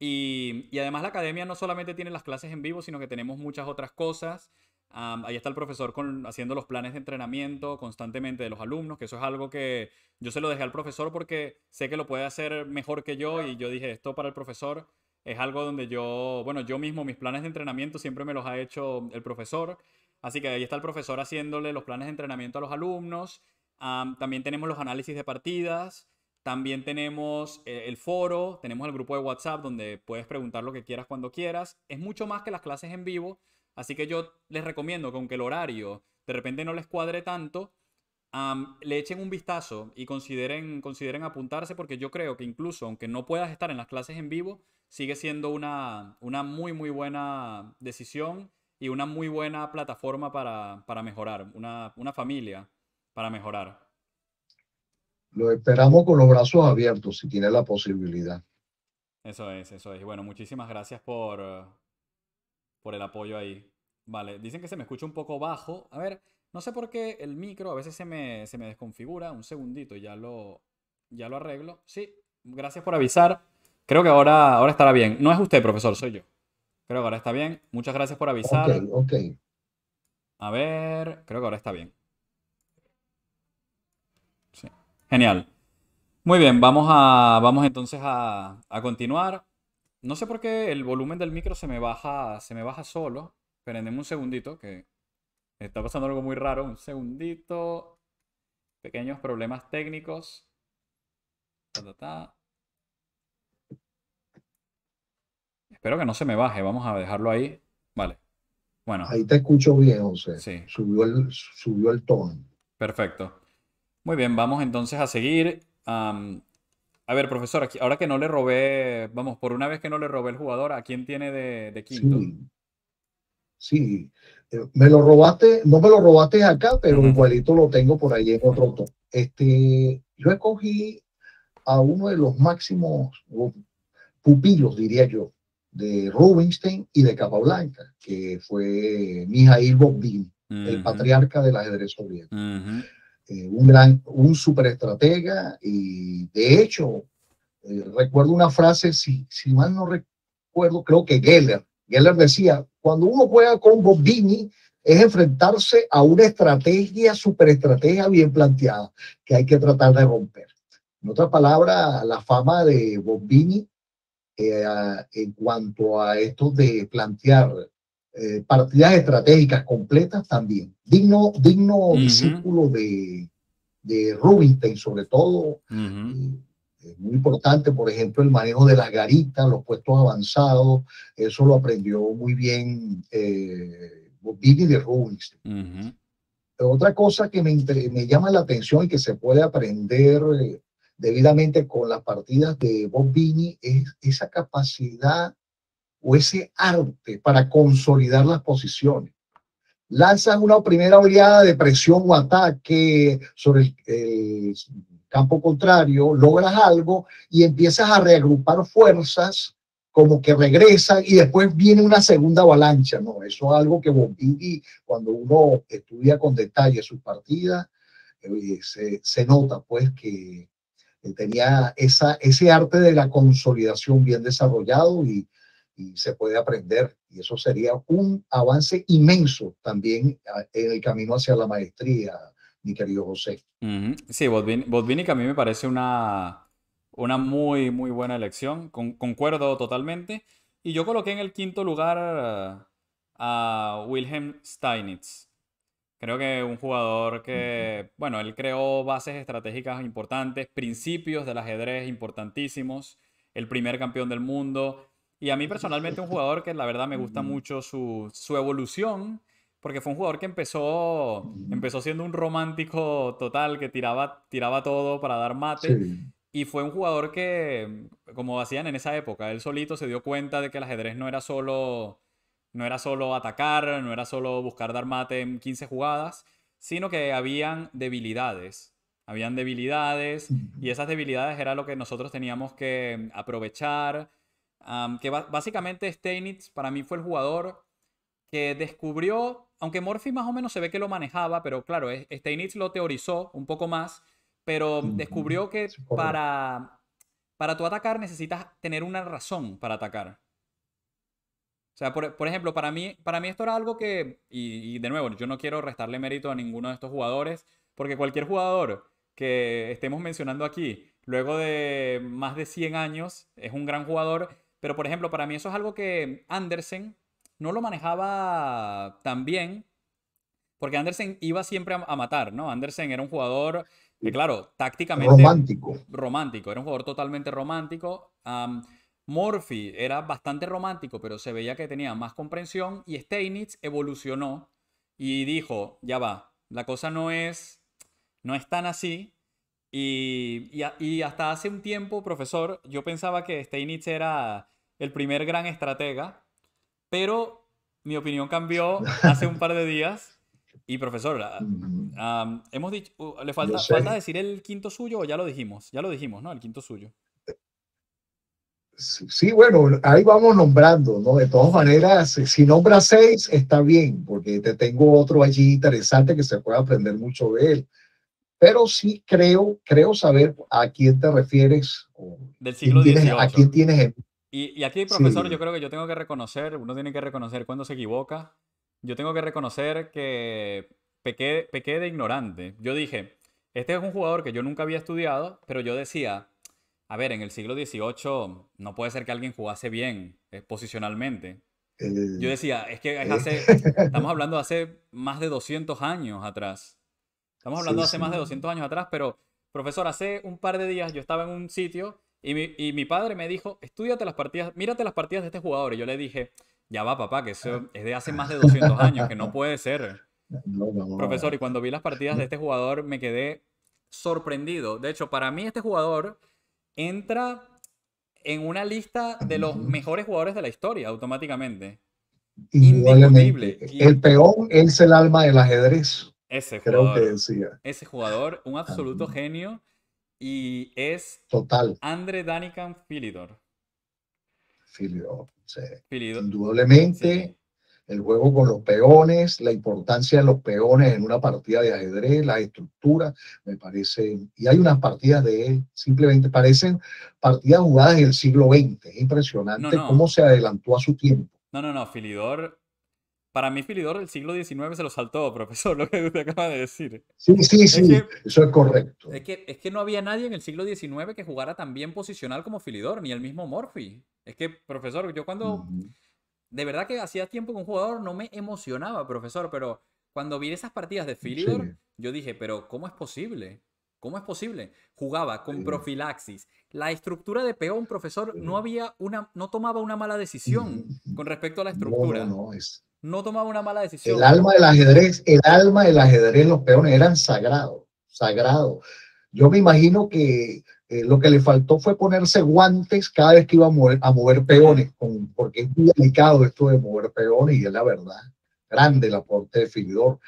y, además la academia no solamente tiene las clases en vivo, sino que tenemos muchas otras cosas. ahí está el profesor con, haciendo los planes de entrenamiento constantemente de los alumnos, que eso es algo que yo se lo dejé al profesor porque sé que lo puede hacer mejor que yo y yo dije, esto para el profesor es algo donde yo, bueno, yo mismo mis planes de entrenamiento siempre me los ha hecho el profesor. Así que ahí está el profesor haciéndole los planes de entrenamiento a los alumnos. también tenemos los análisis de partidas también tenemos eh, el foro, tenemos el grupo de WhatsApp donde puedes preguntar lo que quieras cuando quieras. Es mucho más que las clases en vivo, así que yo les recomiendo que aunque el horario de repente no les cuadre tanto, le echen un vistazo y consideren, consideren apuntarse porque yo creo que incluso aunque no puedas estar en las clases en vivo, sigue siendo una, una muy, muy buena decisión y una muy buena plataforma para, para mejorar, una, una familia para mejorar. Lo esperamos con los brazos abiertos si tiene la posibilidad. Eso es, eso es. bueno, muchísimas gracias por, por el apoyo ahí. Vale, dicen que se me escucha un poco bajo. A ver, no sé por qué el micro a veces se me, desconfigura. Un segundito, ya lo, ya lo arreglo. Sí, gracias por avisar. Creo que ahora, ahora estará bien. No es usted, profesor, soy yo. Creo que ahora está bien. Muchas gracias por avisar. Ok, ok. A ver, creo que ahora está bien. Genial. Muy bien, vamos, a, vamos entonces a, continuar. No sé por qué el volumen del micro se me baja, se me baja solo. Esperen un segundito, que está pasando algo muy raro. Un segundito. Pequeños problemas técnicos. Espero que no se me baje. Vamos a dejarlo ahí. Vale. Bueno. Ahí te escucho bien, José. Sí. Subió el, subió el tono. Perfecto. Muy bien, vamos entonces a seguir. a ver, profesor, ahora que no le robé, vamos, por una vez que no le robé el jugador, ¿a quién tiene de, de Sí, eh, me lo robaste, no me lo robaste acá, pero igualito lo tengo por ahí en otro Este, yo escogí a uno de los máximos pupilos, diría yo, de Rubinstein y de Capablanca, que fue Mijail Bobin, el patriarca del ajedrez soviético. Eh, un gran, un superestratega y de hecho, eh, recuerdo una frase, si, si mal no recuerdo, creo que Geller, Geller decía, cuando uno juega con bombini es enfrentarse a una estrategia, superestrategia bien planteada que hay que tratar de romper. En otras palabras, la fama de Bombini eh, en cuanto a esto de plantear eh, partidas estratégicas completas también. Digno, digno discípulo de, de Rubinstein, sobre todo. Eh, muy importante, por ejemplo, el manejo de las garitas, los puestos avanzados. Eso lo aprendió muy bien eh, de Rubinstein. Otra cosa que me, me, llama la atención y que se puede aprender eh, debidamente con las partidas de Bob es esa capacidad o ese arte para consolidar las posiciones. lanzas una primera oleada de presión o ataque sobre el, campo contrario, logras algo y empiezas a reagrupar fuerzas como que regresan y después viene una segunda avalancha, ¿no? Eso es algo que Bombini, cuando uno estudia con detalle sus partidas, eh, se, nota pues que tenía esa, ese arte de la consolidación bien desarrollado y y se puede aprender. Y eso sería un avance inmenso también ah, en el camino hacia la maestría, mi querido José. Sí, Botvinnik a mí me parece una, una muy, muy buena elección. concuerdo totalmente. Y yo coloqué en el quinto lugar a Wilhelm Steinitz. Creo que un jugador que, bueno, él creó bases estratégicas importantes, principios del ajedrez importantísimos, el primer campeón del mundo, y a mí personalmente un jugador que la verdad me gusta mucho su, evolución, porque fue un jugador que empezó, empezó siendo un romántico total, que tiraba, tiraba todo para dar mate. Y fue un jugador que, como hacían en esa época, él solito se dio cuenta de que el ajedrez no era solo, no era solo atacar, no era solo buscar dar mate en 15 jugadas, sino que habían debilidades. Habían debilidades y esas debilidades era lo que nosotros teníamos que aprovechar, que básicamente Steinitz para mí fue el jugador que descubrió, aunque Morphy más o menos se ve que lo manejaba, pero claro, Steinitz lo teorizó un poco más, pero descubrió que para, para tú atacar necesitas tener una razón para atacar. O sea, por, ejemplo, para mí, para mí esto era algo que, y, de nuevo, yo no quiero restarle mérito a ninguno de estos jugadores, porque cualquier jugador que estemos mencionando aquí, luego de más de 100 años, es un gran jugador, pero, por ejemplo, para mí eso es algo que Andersen no lo manejaba tan bien, porque Andersen iba siempre a, matar, ¿no? Andersen era un jugador, claro, tácticamente... Romántico. Romántico, era un jugador totalmente romántico. Morphy Murphy era bastante romántico, pero se veía que tenía más comprensión y Steinitz evolucionó y dijo, ya va, la cosa no es, no es tan así, y, y, hasta hace un tiempo, profesor, yo pensaba que Steinitz era el primer gran estratega, pero mi opinión cambió hace un par de días. Y profesor, ah, hemos uh, le falta, falta, decir el quinto suyo o ya lo dijimos, ya lo dijimos, ¿no? El quinto suyo. Sí, bueno, ahí vamos nombrando, ¿no? De todas maneras, eh, si nombra seis, está bien, porque te tengo otro allí interesante que se puede aprender mucho de él pero sí creo, creo saber a quién te refieres. Del siglo XVIII. a quién tienes y, aquí, profesor, yo creo que yo tengo que reconocer, uno tiene que reconocer cuando se equivoca. Yo tengo que reconocer que pequé, pequé de ignorante. Yo dije, este es un jugador que yo nunca había estudiado, pero yo decía, a ver, en el siglo XVIII no puede ser que alguien jugase bien eh, posicionalmente. yo decía, es que eh. estamos hablando hace más de 200 años atrás. Estamos hablando hace más de 200 años atrás, pero profesor, hace un par de días yo estaba en un sitio y mi, padre me dijo, estudiate las partidas, mírate las partidas de este jugador. Y yo le dije, ya va papá, que eso es de hace más de 200 años, que no puede ser. profesor, y cuando vi las partidas de este jugador me quedé sorprendido. De hecho, para mí este jugador entra en una lista de los mejores jugadores de la historia automáticamente. Indiscutible. El peón es el alma del ajedrez. Ese jugador. Eh. jugador, un absoluto ah. genio. Y es. Total. Andre Danican Filidor. Filidor, Indudablemente. El juego con los peones, la importancia de los peones en una partida de ajedrez, la estructura, me parece. Y hay unas partidas de él, simplemente parecen partidas jugadas en el siglo XX. Es impresionante cómo se adelantó a su tiempo. No, no, no. Filidor para mí, Filidor el siglo XIX se lo saltó, profesor, lo que usted acaba de decir. Sí, sí, sí, eso es correcto. Es que, es que no había nadie en el siglo XIX que jugara tan bien posicional como Filidor, ni el mismo Morphy. Es que, profesor, yo cuando. De verdad que hacía tiempo que un jugador no me emocionaba, profesor, pero cuando vi esas partidas de Filidor, yo dije, pero ¿cómo es posible? ¿Cómo es posible? Jugaba con profilaxis. La estructura de peón, profesor, no había una, no tomaba una mala decisión con respecto a la estructura. No, no, no es, no tomaba una mala decisión. El alma del ajedrez, el alma del ajedrez, los peones eran sagrados, sagrados. Yo me imagino que eh, lo que le faltó fue ponerse guantes cada vez que iba a mover, a mover peones, con, porque es muy delicado esto de mover peones y es la verdad. Grande el aporte definidor.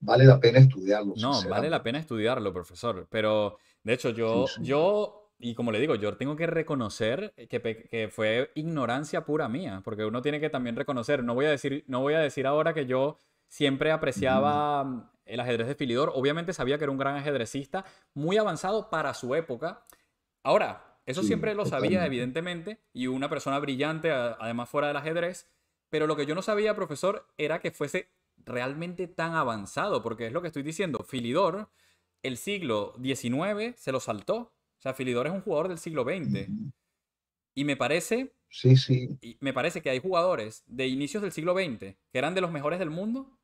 Vale la pena estudiarlo. No, vale la pena estudiarlo, profesor. Pero de hecho, yo, yo y como le digo, yo tengo que reconocer que, fue ignorancia pura mía, porque uno tiene que también reconocer, no voy a decir, no voy a decir ahora que yo siempre apreciaba el ajedrez de Filidor, obviamente sabía que era un gran ajedrecista, muy avanzado para su época. Ahora, eso siempre lo sabía, evidentemente, y una persona brillante, además fuera del ajedrez, pero lo que yo no sabía, profesor, era que fuese realmente tan avanzado, porque es lo que estoy diciendo, Filidor, el siglo XIX se lo saltó o Filidor es un jugador del siglo XX. Y me parece. Sí, sí. me parece que hay jugadores de inicios del siglo XX que eran de los mejores del mundo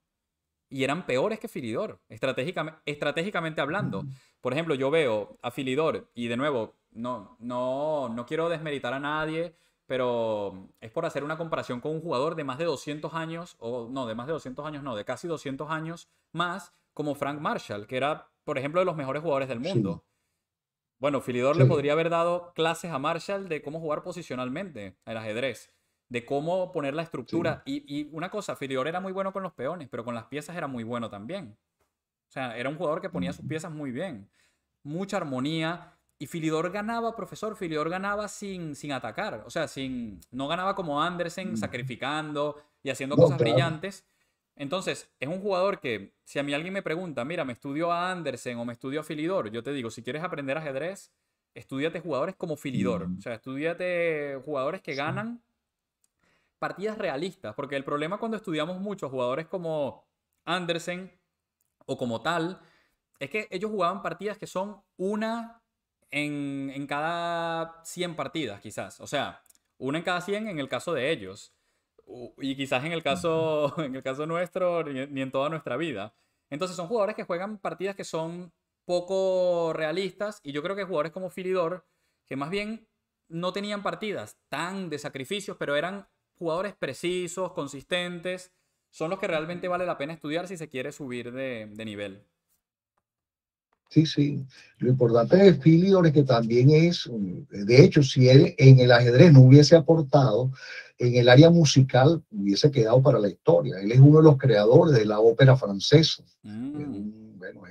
y eran peores que Filidor, estratégicamente, estratégicamente hablando. Por ejemplo, yo veo a Filidor, y de nuevo, no, no, no quiero desmeritar a nadie, pero es por hacer una comparación con un jugador de más de 200 años, o no, de más de 200 años, no, de casi 200 años más, como Frank Marshall, que era, por ejemplo, de los mejores jugadores del mundo. Sí. Bueno, Filidor le podría haber dado clases a Marshall de cómo jugar posicionalmente el ajedrez, de cómo poner la estructura. Y, una cosa, Filidor era muy bueno con los peones, pero con las piezas era muy bueno también. O sea, era un jugador que ponía sus piezas muy bien. Mucha armonía. Y Filidor ganaba, profesor, Filidor ganaba sin, sin atacar. O sea, sin, no ganaba como Andersen, mm. sacrificando y haciendo cosas brillantes entonces, es un jugador que, si a mí alguien me pregunta, mira, me estudió a Andersen o me estudió a Filidor, yo te digo, si quieres aprender ajedrez, estudiate jugadores como Filidor. O sea, estudiate jugadores que ganan partidas realistas. Porque el problema cuando estudiamos muchos jugadores como Andersen o como tal, es que ellos jugaban partidas que son una en cada 100 partidas, quizás. O sea, una en cada 100 en el caso de ellos y quizás en el caso, en el caso nuestro ni, en toda nuestra vida. Entonces son jugadores que juegan partidas que son poco realistas y yo creo que jugadores como Filidor, que más bien no tenían partidas tan de sacrificios, pero eran jugadores precisos, consistentes, son los que realmente vale la pena estudiar si se quiere subir de, de nivel. Sí, sí. Lo importante de Filidor es que también es, de hecho, si él en el ajedrez no hubiese aportado, en el área musical hubiese quedado para la historia. Él es uno de los creadores de la ópera francesa. Mm.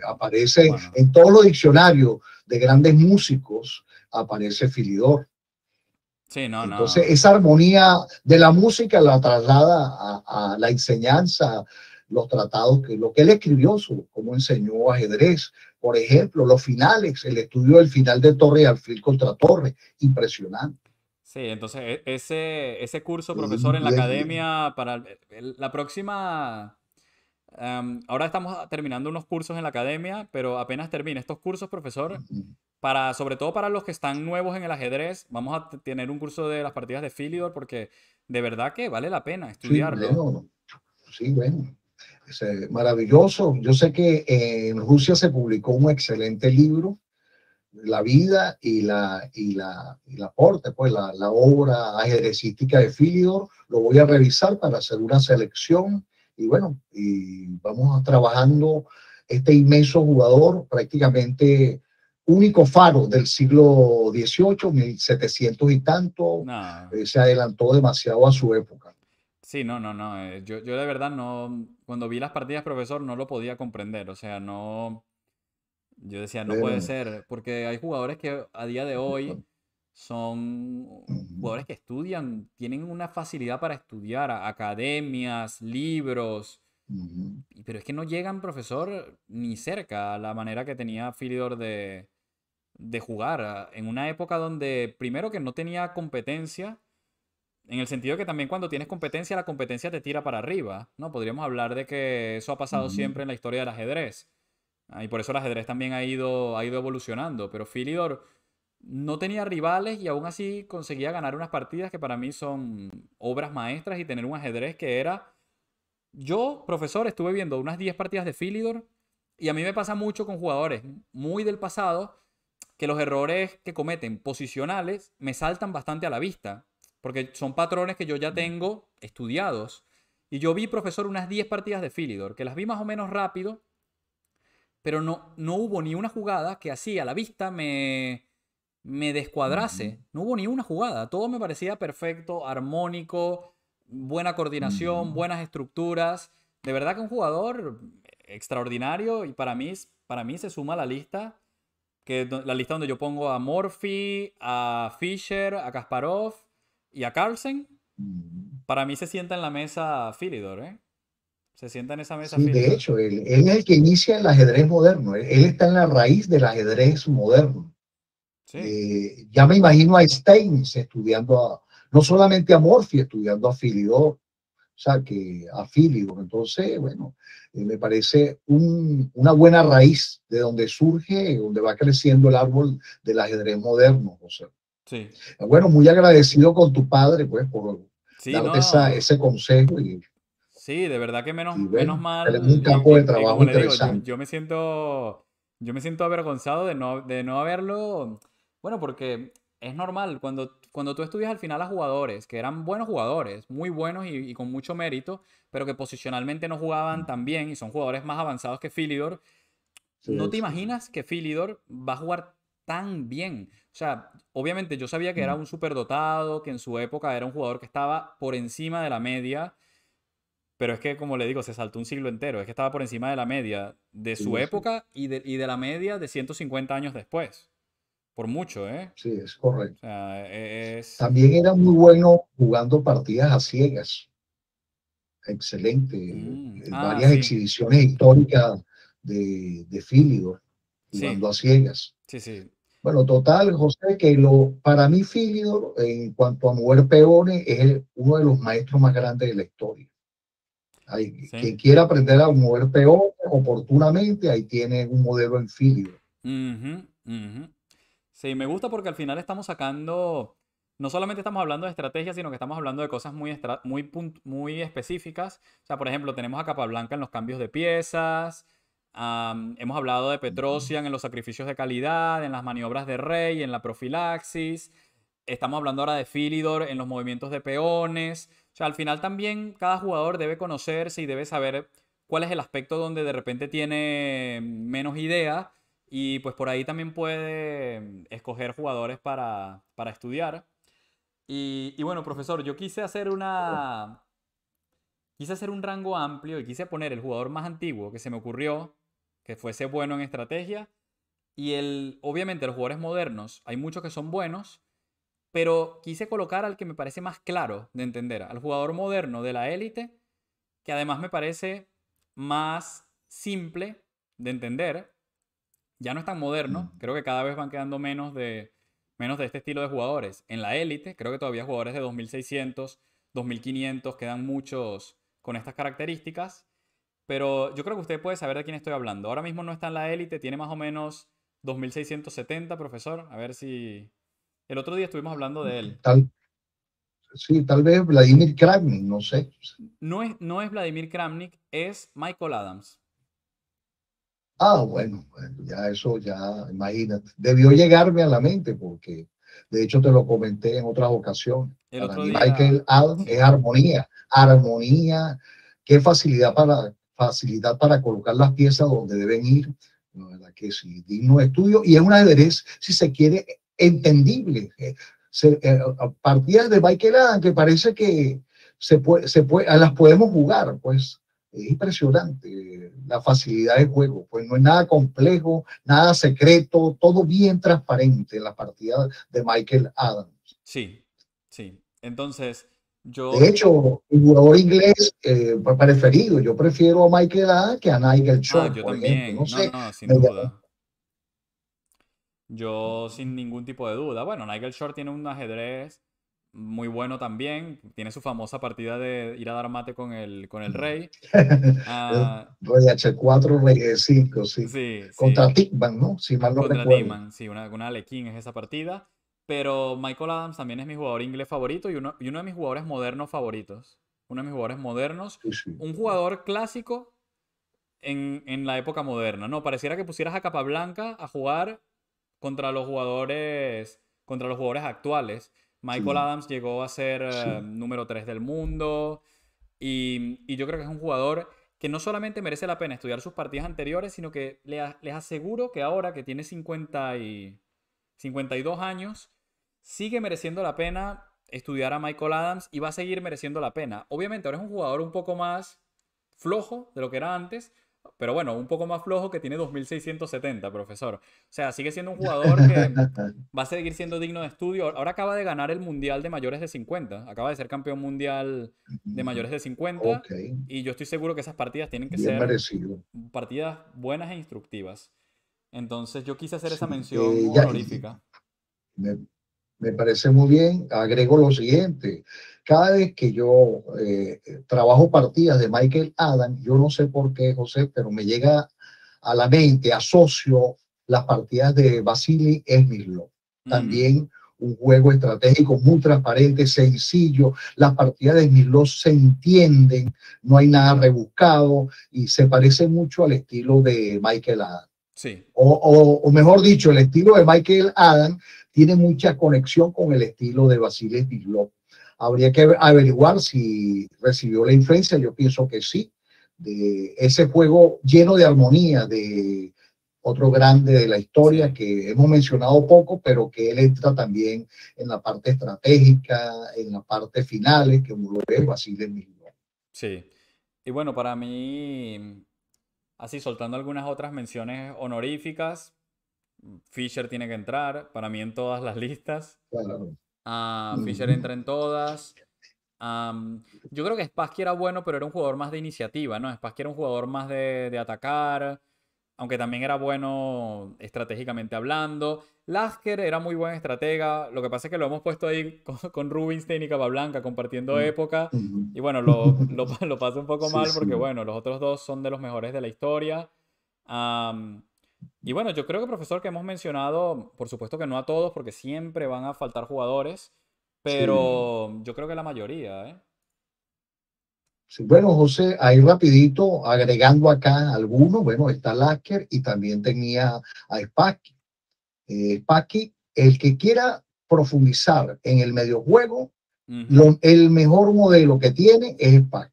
aparece en todos los diccionarios de grandes músicos, aparece Filidor. Entonces, esa armonía de la música la traslada a, la enseñanza, los tratados, que, lo que él escribió, su, cómo enseñó ajedrez, por ejemplo, los finales, el estudio del final de Torre y Alfil contra Torre, impresionante entonces e, ese, ese curso, profesor, en la academia, para la próxima... Em, ahora estamos terminando unos cursos en la academia, pero apenas termine estos cursos, profesor, para, sobre todo para los que están nuevos en el ajedrez, vamos a tener un curso de las partidas de Philidor porque de verdad que vale la pena estudiarlo. Sí, bueno, maravilloso. Yo sé que eh, en Rusia se publicó un excelente libro la vida y la, y la, y la pues la, la, obra ajedrecística de Fílido, lo voy a revisar para hacer una selección y bueno, y vamos trabajando este inmenso jugador, prácticamente único faro del siglo XVIII, 1700 y tanto, eh, se adelantó demasiado a su época. Sí, no, no, no. Eh, yo, yo de verdad no, cuando vi las partidas, profesor, no lo podía comprender. O sea, no, yo decía, no puede ser, porque hay jugadores que a día de hoy son jugadores que estudian, tienen una facilidad para estudiar, academias, libros, pero es que no llegan, profesor, ni cerca a la manera que tenía Filidor de, jugar, en una época donde primero que no tenía competencia, en el sentido que también cuando tienes competencia, la competencia te tira para arriba, ¿no? Podríamos hablar de que eso ha pasado siempre en la historia del ajedrez Ah, y por eso el ajedrez también ha ido, ha ido evolucionando. Pero Philidor no tenía rivales y aún así conseguía ganar unas partidas que para mí son obras maestras y tener un ajedrez que era... Yo, profesor, estuve viendo unas 10 partidas de Philidor y a mí me pasa mucho con jugadores muy del pasado que los errores que cometen posicionales me saltan bastante a la vista, porque son patrones que yo ya tengo estudiados. Y yo vi, profesor, unas 10 partidas de Philidor, que las vi más o menos rápido pero no, no hubo ni una jugada que así a la vista me, me descuadrase. No hubo ni una jugada. Todo me parecía perfecto, armónico, buena coordinación, buenas estructuras. De verdad que un jugador extraordinario y para mí, para mí se suma a la lista. Que, la lista donde yo pongo a Morphy, a Fischer, a Kasparov y a Carlsen. Para mí se sienta en la mesa Philidor, ¿eh? Se sienta en esa mesa. de hecho, él, es el que inicia el ajedrez moderno. Él, está en la raíz del ajedrez moderno. Eh, ya me imagino a Stein estudiando, a, no solamente a Morphy, estudiando a Filidor, o sea, que a Filidor. Entonces, bueno, eh, me parece un, una buena raíz de donde surge, donde va creciendo el árbol del ajedrez moderno, José. Sí. Bueno, muy agradecido con tu padre, pues, por darte ese consejo y Sí, de verdad que menos, menos mal. Es un eh, campo de eh, trabajo Yo, me siento, yo me siento avergonzado de no, de no haberlo. Bueno, porque es normal. Cuando, cuando tú estudias al final a jugadores, que eran buenos jugadores, muy buenos y, con mucho mérito, pero que posicionalmente no jugaban tan bien y son jugadores más avanzados que Philidor, no te imaginas que Philidor va a jugar tan bien. O sea, obviamente yo sabía que era mm. un superdotado, que en su época era un jugador que estaba por encima de la media pero es que, como le digo, se saltó un siglo entero. Es que estaba por encima de la media de su época Y, de, y, de, la media de 150 años después. Por mucho, ¿eh? Sí, es correcto. E, También era muy bueno jugando partidas a ciegas. Excelente. Mm. Eh, ah, varias exhibiciones históricas de, de jugando a ciegas. Sí, sí. Bueno, total, José, que lo, para mí Filidor, en cuanto a mover peones, es uno de los maestros más grandes de la historia que quiera aprender a mover peones oportunamente, ahí tiene un modelo en Filio. Sí, me gusta porque al final estamos sacando, no solamente estamos hablando de estrategias, sino que estamos hablando de cosas muy, muy, muy específicas. O sea, por ejemplo, tenemos a Capablanca en los cambios de piezas, hemos hablado de Petrosian en los sacrificios de calidad, en las maniobras de rey, en la profilaxis, estamos hablando ahora de Filidor en los movimientos de peones. O sea, al final también cada jugador debe conocerse y debe saber cuál es el aspecto donde de repente tiene menos idea y pues por ahí también puede escoger jugadores para, estudiar. Y, y, bueno, profesor, yo quise hacer una... Quise hacer un rango amplio y quise poner el jugador más antiguo que se me ocurrió, que fuese bueno en estrategia, y el, obviamente los jugadores modernos, hay muchos que son buenos, pero quise colocar al que me parece más claro de entender, al jugador moderno de la élite, que además me parece más simple de entender. Ya no es tan moderno, mm. creo que cada vez van quedando menos de, menos de este estilo de jugadores. En la élite, creo que todavía jugadores de 2600, 2500, quedan muchos con estas características. Pero yo creo que usted puede saber de quién estoy hablando. Ahora mismo no está en la élite, tiene más o menos 2670, profesor. A ver si, el otro día estuvimos hablando de él. Tal, sí, tal vez Vladimir Kramnik, no sé. No es, no es Vladimir Kramnik, es Michael Adams. Ah, bueno, ya eso, ya imagínate. Debió llegarme a la mente porque, de hecho, te lo comenté en otras ocasiones. Michael Adams es armonía, armonía, qué facilidad para, facilidad para colocar las piezas donde deben ir. La verdad que sí, digno de estudio y es un ajedrez, si se quiere, entendible. Eh, eh, partidas de Michael Adams que parece que se puede, se puede, ah, las podemos jugar, pues es impresionante eh, la facilidad de juego, pues no es nada complejo, nada secreto, todo bien transparente la partida de Michael Adams. Sí, sí. Entonces, yo... De hecho, el jugador inglés preferido, yo prefiero a Michael Adams que a Nigel ah, Short. yo también, yo sin ningún tipo de duda. Bueno, Nigel Short tiene un ajedrez muy bueno también. Tiene su famosa partida de ir a dar mate con el, con el rey. Ah. rey H4, rey E5, sí. Contra ¿no? Si mal no Contra Tickman, sí, una, una es esa partida. Pero Michael Adams también es mi jugador inglés favorito y uno, y uno de mis jugadores modernos favoritos. Uno de mis jugadores modernos. Un jugador clásico en, la época moderna, ¿no? Pareciera que pusieras a blanca a jugar contra los jugadores, contra los jugadores actuales. Michael Adams llegó a ser eh, número 3 del mundo y, yo creo que es un jugador que no solamente merece la pena estudiar sus partidas anteriores, sino que les aseguro que ahora que tiene 50 y 52 años, sigue mereciendo la pena estudiar a Michael Adams y va a seguir mereciendo la pena. Obviamente ahora es un jugador un poco más flojo de lo que era antes, pero bueno, un poco más flojo que tiene 2670, profesor. O sea, sigue siendo un jugador que va a seguir siendo digno de estudio. Ahora acaba de ganar el Mundial de mayores de 50. Acaba de ser campeón mundial de mayores de 50. Y yo estoy seguro que esas partidas tienen que ser partidas buenas e instructivas. Entonces yo quise hacer esa mención honorífica me parece muy bien. Agrego lo siguiente. Cada vez que yo eh, trabajo partidas de Michael Adam, yo no sé por qué, José, pero me llega a la mente, asocio las partidas de Vasily Esmirlo. También un juego estratégico muy transparente, sencillo. Las partidas de Esmirlo se entienden, no hay nada rebuscado y se parece mucho al estilo de Michael Adam. Sí. O, o, mejor dicho, el estilo de Michael Adam, tiene mucha conexión con el estilo de Basile Dislop. Habría que averiguar si recibió la influencia, yo pienso que sí, de ese juego lleno de armonía, de otro grande de la historia que hemos mencionado poco, pero que él entra también en la parte estratégica, en la parte final, que uno lo ve Sí, y bueno, para mí, así soltando algunas otras menciones honoríficas, Fisher tiene que entrar, para mí en todas las listas. Fischer ah, mm. Fisher entra en todas. yo creo que Spassky era bueno, pero era un jugador más de iniciativa, ¿no? Spassky era un jugador más de, atacar, aunque también era bueno estratégicamente hablando. Lasker era muy buen estratega, lo que pasa es que lo hemos puesto ahí con, Rubinstein y Capablanca compartiendo mm. época, mm. y bueno, lo, lo, pasa un poco mal porque, bueno, los otros dos son de los mejores de la historia. Y bueno, yo creo que profesor que hemos mencionado, por supuesto que no a todos, porque siempre van a faltar jugadores, pero yo creo que la mayoría. ¿eh? bueno, José, ahí rapidito, agregando acá algunos, bueno, está Lasker y también tenía a Spaki. Eh, el que quiera profundizar en el mediojuego, el mejor modelo que tiene es Spaki.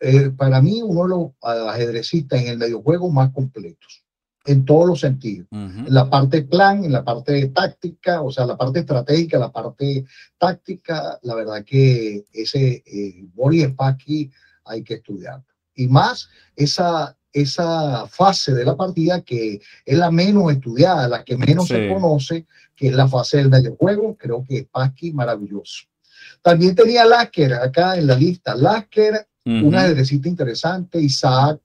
Eh, para mí, uno de los ah, ajedrecistas en el mediojuego más completos en todos los sentidos. la parte plan, en la parte táctica, o sea, la parte estratégica, la parte táctica, la verdad que ese eh, Boris Spassky hay que estudiar. Y más esa, esa fase de la partida que es la menos estudiada, la que menos se conoce, que es la fase del medio juego. Creo que Spassky maravilloso. También tenía Lasker acá en la lista. Lasker una interesante, Isaac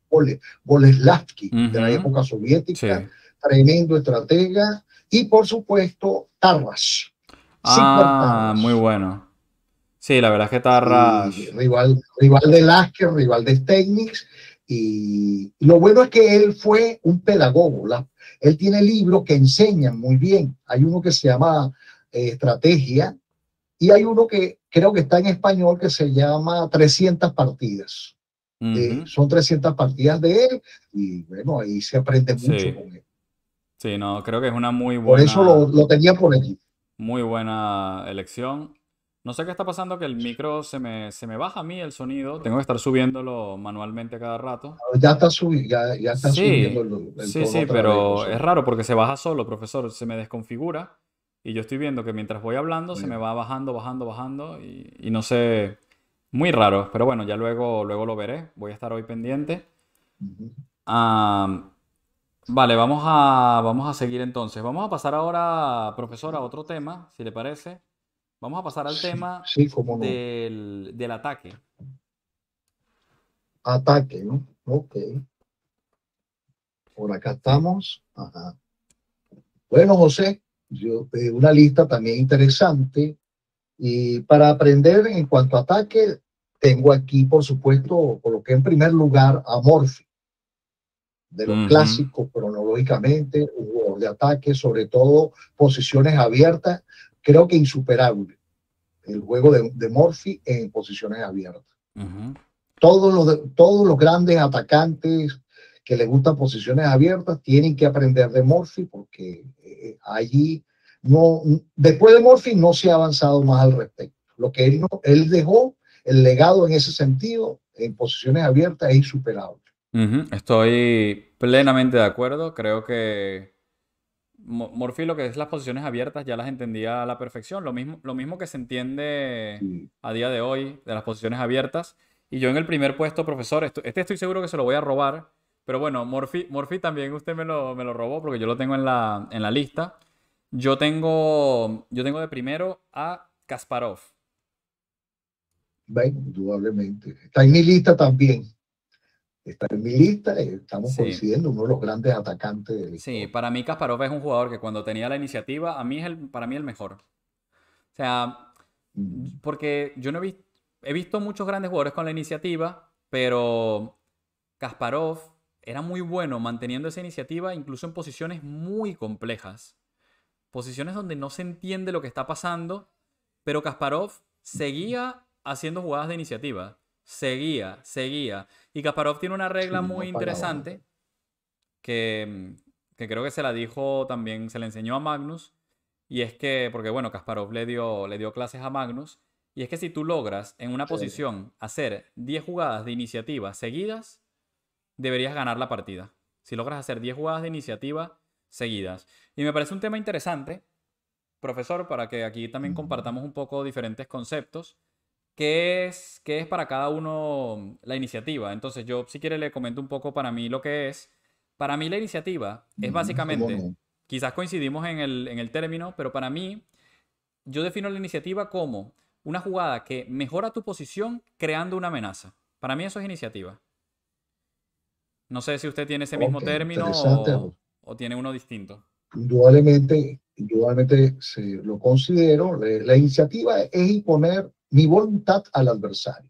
Boleslavsky, de la época soviética, tremendo estratega. Y por supuesto, Tarras. Ah, muy bueno. Sí, la verdad es que Tarras. rival, rival de Lasker, rival de Steinitz. Y lo bueno es que él fue un pedagogo. él tiene libros que enseñan muy bien. Hay uno que se llama eh, Estrategia, y hay uno que creo que está en español que se llama 300 partidas. Eh, son 300 partidas de él y bueno, ahí se aprende mucho sí. con él. Sí, no, creo que es una muy buena. Por eso lo, lo tenía por aquí. Muy buena elección. No sé qué está pasando, que el micro se me, se me baja a mí el sonido. Tengo que estar subiéndolo manualmente cada rato. Ah, ya está, subi ya, está subiendo el, Sí, sí, pero es raro porque se baja solo, profesor. Se me desconfigura. Y yo estoy viendo que mientras voy hablando se me va bajando, bajando, bajando y, no sé, muy raro, pero bueno, ya luego, luego lo veré, voy a estar hoy pendiente. vale, vamos a, vamos a seguir entonces. Vamos a pasar ahora, profesor, a otro tema, si le parece. Vamos a pasar al tema del, ataque. Ataque, ¿no? Ok. Por acá estamos. Bueno, José, yo, eh, una lista también interesante. Y para aprender en cuanto a ataque, tengo aquí, por supuesto, coloqué en primer lugar a Morphy, de los clásicos cronológicamente, un juego de ataque, sobre todo posiciones abiertas, creo que insuperable el juego de, de Morphy en posiciones abiertas. todos, los, todos los grandes atacantes que les gustan posiciones abiertas tienen que aprender de Morphy porque eh, allí no, después de Morphy no se ha avanzado más al respecto. Lo que él, no, él dejó, el legado en ese sentido, en posiciones abiertas es insuperable. Estoy plenamente de acuerdo. Creo que Morphy lo que es las posiciones abiertas ya las entendía a la perfección. Lo mismo, lo mismo que se entiende a día de hoy de las posiciones abiertas. Y yo en el primer puesto, profesor, este estoy seguro que se lo voy a robar pero bueno, Morphy, también usted me lo, me lo robó porque yo lo tengo en la, en la lista. Yo tengo, yo tengo de primero a Kasparov. Bueno, indudablemente. Está en mi lista también. Está en mi lista. Eh, estamos coincidiendo. uno de los grandes atacantes. Del sí, para mí Kasparov es un jugador que cuando tenía la iniciativa, a mí es el, para mí el mejor. O sea, mm. porque yo no he visto, he visto muchos grandes jugadores con la iniciativa, pero Kasparov era muy bueno manteniendo esa iniciativa, incluso en posiciones muy complejas. Posiciones donde no se entiende lo que está pasando, pero Kasparov seguía haciendo jugadas de iniciativa. Seguía, seguía. Y Kasparov tiene una regla muy interesante mm, que, creo que se la dijo también, se la enseñó a Magnus. Y es que, porque bueno, Kasparov le dio, le dio clases a Magnus. Y es que si tú logras en una posición hacer 10 jugadas de iniciativa seguidas, deberías ganar la partida. Si logras hacer 10 jugadas de iniciativa seguidas. Y me parece un tema interesante, profesor, para que aquí también compartamos un poco diferentes conceptos. ¿Qué es, qué es para cada uno la iniciativa? Entonces yo, si quiere, le comento un poco para mí lo que es. Para mí la iniciativa es básicamente, quizás coincidimos en el, en el término, pero para mí yo defino la iniciativa como una jugada que mejora tu posición creando una amenaza. Para mí eso es iniciativa. No sé si usted tiene ese mismo término o, tiene uno distinto. Indudablemente, indudablemente lo considero. La, iniciativa es imponer mi voluntad al adversario.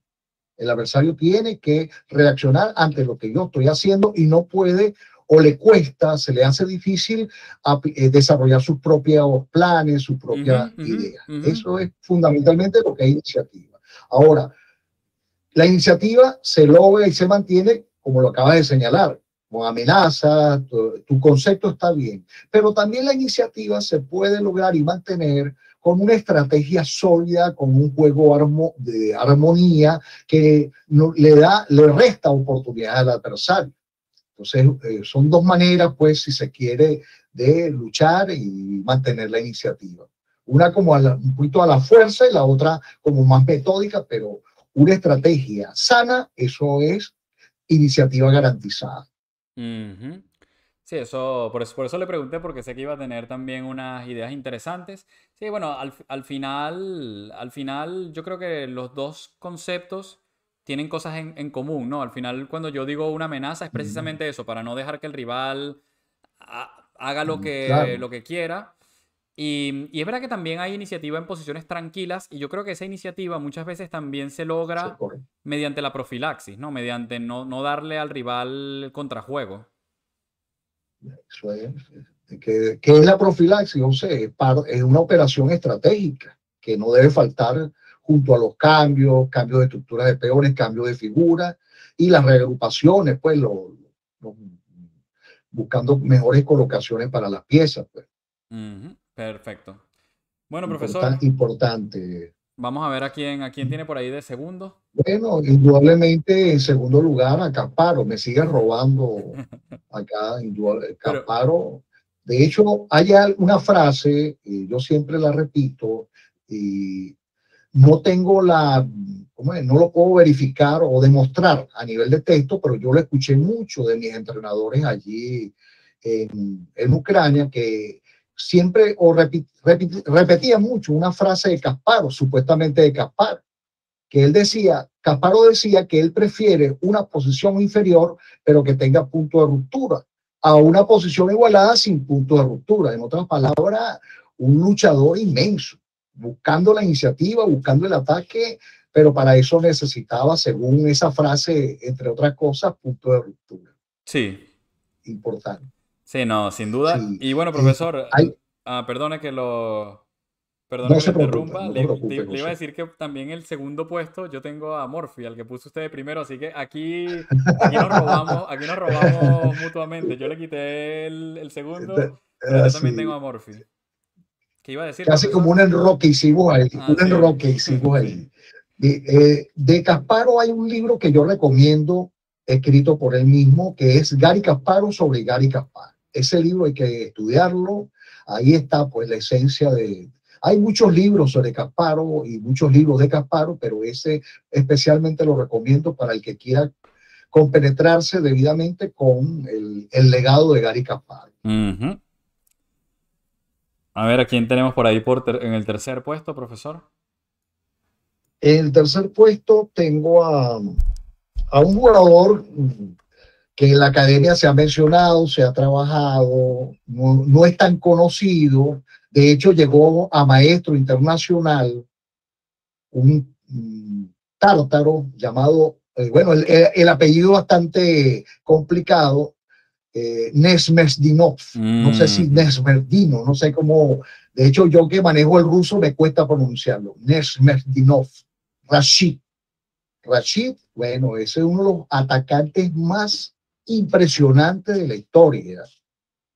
El adversario tiene que reaccionar ante lo que yo estoy haciendo y no puede o le cuesta, se le hace difícil eh, desarrollar sus propios planes, sus propias ideas. Eso es fundamentalmente lo que es iniciativa. Ahora, la iniciativa se logra y se mantiene como lo acaba de señalar, como amenaza, tu, concepto está bien, pero también la iniciativa se puede lograr y mantener con una estrategia sólida, con un juego de armonía que le, da, le resta oportunidad al adversario. Entonces, eh, son dos maneras, pues, si se quiere, de luchar y mantener la iniciativa. Una como un poquito a la fuerza y la otra como más metódica, pero una estrategia sana, eso es iniciativa garantizada. Sí, eso, por eso, por eso le pregunté, porque sé que iba a tener también unas ideas interesantes. Sí, bueno, al, final, al final yo creo que los dos conceptos tienen cosas en, en, común, ¿no? Al final, cuando yo digo una amenaza, es precisamente eso, para no dejar que el rival haga lo mm, que, lo que quiera. Y, es verdad que también hay iniciativa en posiciones tranquilas, y yo creo que esa iniciativa muchas veces también se logra mediante la profilaxis, ¿no? Mediante no, no darle al rival contrajuego. Eso es. ¿Qué, es la profilaxis? es una operación estratégica que no debe faltar junto a los cambios, cambios de estructuras de peones, cambios de figuras y las reagrupaciones, pues, buscando mejores colocaciones para las piezas. Pues. Perfecto. Bueno, Es tan Importante. Vamos a ver a quién, a quién tiene por ahí de segundo. Bueno, indudablemente en segundo lugar a Caparo. Me sigue robando acá. Eh, Caparo. De hecho, hay una frase, y yo siempre la repito, y no tengo la, ¿cómo es? no lo puedo verificar o demostrar a nivel de texto, pero yo lo escuché mucho de mis entrenadores allí en, en Ucrania, que siempre o repetía mucho una frase de Casparo, supuestamente de Casparo, que él decía, Casparo decía que él prefiere una posición inferior, pero que tenga punto de ruptura, a una posición igualada sin punto de ruptura. En otras palabras, un luchador inmenso, buscando la iniciativa, buscando el ataque, pero para eso necesitaba, según esa frase, entre otras cosas, punto de ruptura. Sí. Importante. Sí, no, sin duda. Y bueno, profesor, ah, perdone que lo... Perdone que se interrumpa. le, iba a decir que también el segundo puesto yo tengo a Morphy, al que puso usted de primero, así que aquí, nos, robamos, aquí nos robamos mutuamente. Yo le quité el, segundo, este, pero yo ah, también tengo a Morphy. ¿Qué iba a decir? Casi como un enroque y ahí. Ah, un sí. enroque ahí. De, eh, de, Casparo hay un libro que yo recomiendo, escrito por él mismo, que es Gary Casparo sobre Gary Casparo ese libro hay que estudiarlo. Ahí está pues la esencia de... Hay muchos libros sobre Caparo y muchos libros de Caparo, pero ese especialmente lo recomiendo para el que quiera compenetrarse debidamente con el, legado de Gary Casparo. A ver, ¿a quién tenemos por ahí por en el tercer puesto, profesor? En el tercer puesto tengo a, a un jugador mm, que en la academia se ha mencionado, se ha trabajado, no, es tan conocido. De hecho, llegó a maestro internacional un mm, tártaro llamado, eh, bueno, el, apellido bastante complicado, eh, Nesmerdinov. No sé si mm. Nesmerdino, no sé cómo. De hecho, yo que manejo el ruso me cuesta pronunciarlo. Nesmerdinov, Rashid. Rashid, bueno, ese es uno de los atacantes más impresionante de la historia.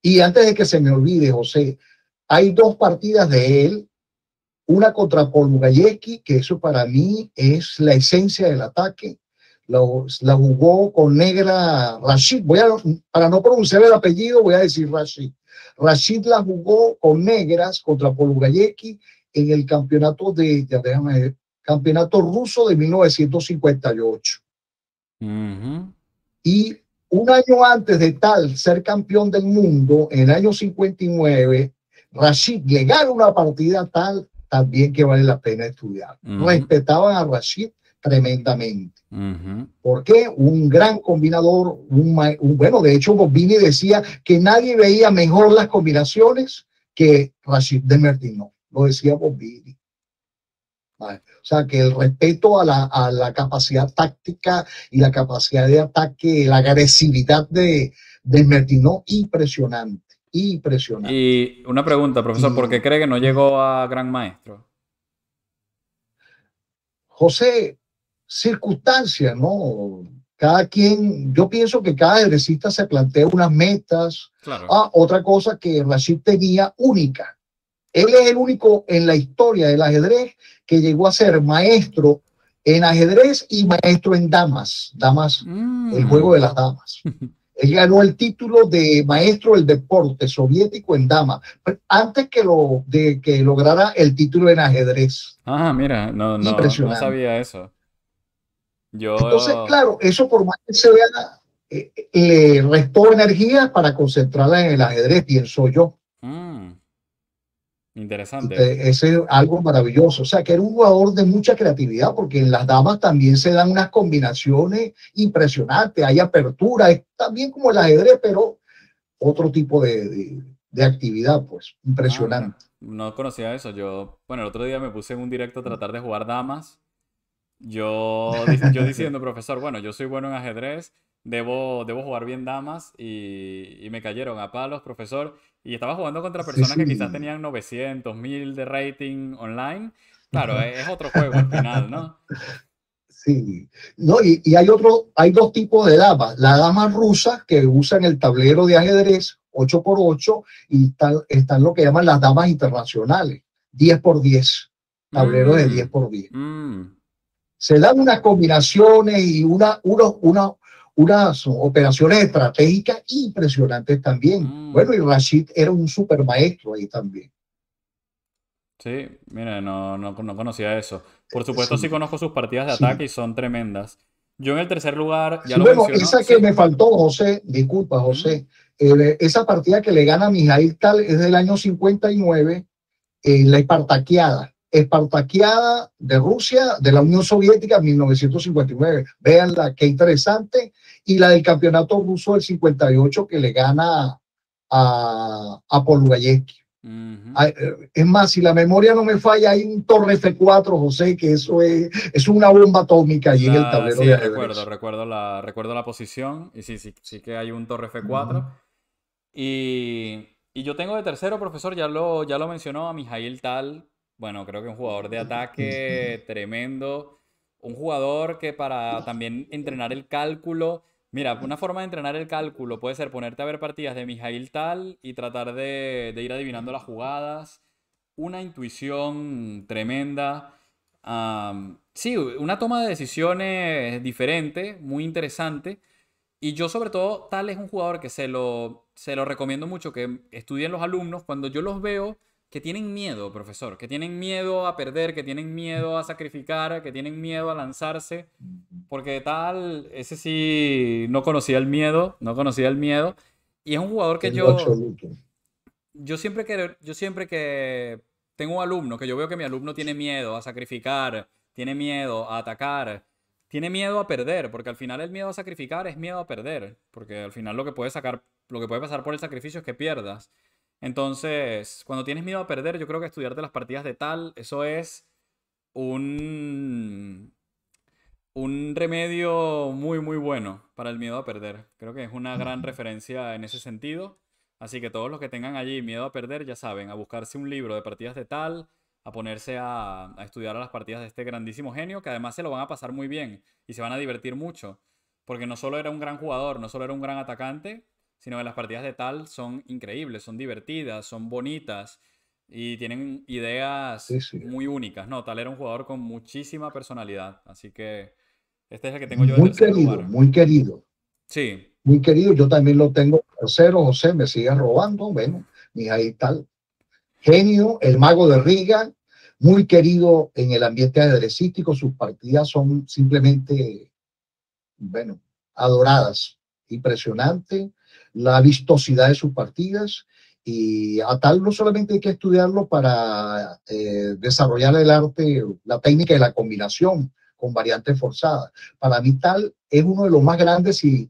Y antes de que se me olvide, José, hay dos partidas de él, una contra Paul que eso para mí es la esencia del ataque. La, la jugó con negra Rashid. Voy a, para no pronunciar el apellido, voy a decir Rashid. Rashid la jugó con negras contra Paul en el campeonato de, ya campeonato ruso de 1958. Y un año antes de tal ser campeón del mundo, en el año 59, Rashid le a una partida tal también que vale la pena estudiar. Respetaban a Rashid tremendamente. ¿Por qué? porque Un gran combinador, un, bueno, de hecho Bobini decía que nadie veía mejor las combinaciones que Rashid de Mertino. Lo decía Bobini. Vale. O sea, que el respeto a la, capacidad táctica y la capacidad de ataque, la agresividad de, de Mertino, impresionante, impresionante. Y una pregunta, profesor, ¿por qué cree que no llegó a gran maestro? José, circunstancias, ¿no? Cada quien, yo pienso que cada ajedrecista se plantea unas metas. Claro. Ah, otra cosa que Rashid tenía única. Él es el único en la historia del ajedrez que llegó a ser maestro en ajedrez y maestro en damas, damas, mm. el juego de las damas. Él ganó el título de maestro del deporte soviético en damas, antes que lo de que lograra el título en ajedrez. Ah, mira, no, no, no sabía eso. Yo... Entonces, claro, eso por más que se vea, eh, eh, le restó energía para concentrarla en el ajedrez, pienso yo. Interesante. Eh, ese es algo maravilloso. O sea, que era un jugador de mucha creatividad, porque en las damas también se dan unas combinaciones impresionantes, hay apertura, es también como el ajedrez, pero otro tipo de, de, actividad, pues, ah, impresionante. no conocía eso. Yo, bueno, el otro día me puse en un directo a tratar de jugar damas yo, yo diciendo, profesor, bueno, yo soy bueno en ajedrez, debo, debo jugar bien damas y, me cayeron a palos, profesor. Y estaba jugando contra personas que quizás tenían 900, 1000 de rating online. Claro, e-, es otro juego al final, ¿no? Sí. No, y, hay otro, hay dos tipos de damas. La dama rusa que usan el tablero de ajedrez 8x8 y están, lo que llaman las damas internacionales, 10x10, tablero de 10x10. Mm. mm se dan unas combinaciones y una, unos, una, unas operaciones estratégicas impresionantes también. Mm. Bueno, y Rashid era un super maestro ahí también. Sí, mira, no, no, conocía eso. Por eh, supuesto, sí. conozco sus partidas de ataque y son tremendas. Yo en el tercer lugar, ya lo bueno, esa que me faltó, José, disculpa, José. esa partida que le gana a Mijail Tal es del año 59, en eh, la Espartaqueada espartaquiada de Rusia, de la Unión Soviética en 1959. Veanla, qué interesante. Y la del campeonato ruso del 58 que le gana a, a eh, Es más, si la memoria no me falla, hay un Torre F4, José, que eso es, es una bomba atómica ahí en el tablero sí, recuerdo, la, recuerdo la posición, y sí, sí, sí que hay un Torre F4. y, yo tengo de tercero, profesor, ya lo, ya lo mencionó a Mijail Tal, bueno, creo que un jugador de ataque tremendo. Un jugador que para también entrenar el cálculo. Mira, una forma de entrenar el cálculo puede ser ponerte a ver partidas de Mijail Tal y tratar de, ir adivinando las jugadas. Una intuición tremenda. sí, una toma de decisiones diferente, muy interesante. Y yo sobre todo, Tal es un jugador que se lo, se lo recomiendo mucho, que estudien los alumnos. Cuando yo los veo que tienen miedo, profesor, que tienen miedo a perder, que tienen miedo a sacrificar, que tienen miedo a lanzarse, porque tal, ese sí no conocía el miedo, no conocía el miedo, y es un jugador que yo... Yo siempre, que, yo siempre que tengo un alumno, que yo veo que mi alumno tiene miedo a sacrificar, tiene miedo a atacar, tiene miedo a perder, porque al final el miedo a sacrificar es miedo a perder, porque al final lo que puede sacar, lo que puede pasar por el sacrificio es que pierdas. Entonces, cuando tienes miedo a perder, yo creo que estudiarte las partidas de tal, eso es un, un remedio muy, muy bueno para el miedo a perder. Creo que es una gran referencia en ese sentido. Así que todos los que tengan allí miedo a perder, ya saben, a buscarse un libro de partidas de tal, a ponerse a, a estudiar a las partidas de este grandísimo genio, que además se lo van a pasar muy bien y se van a divertir mucho. Porque no solo era un gran jugador, no solo era un gran atacante, sino que las partidas de tal son increíbles, son divertidas, son bonitas y tienen ideas muy únicas, ¿no? Tal era un jugador con muchísima personalidad, así que este es el que tengo yo. Muy querido, muy querido. Sí. Muy querido, yo también lo tengo. Tercero, José, me sigue robando, bueno, y ahí tal. Genio, el mago de Riga, muy querido en el ambiente ajedrecístico, sus partidas son simplemente, bueno, adoradas, impresionante la vistosidad de sus partidas y a tal no solamente hay que estudiarlo para eh, desarrollar el arte, la técnica y la combinación con variantes forzadas. Para mí tal es uno de los más grandes y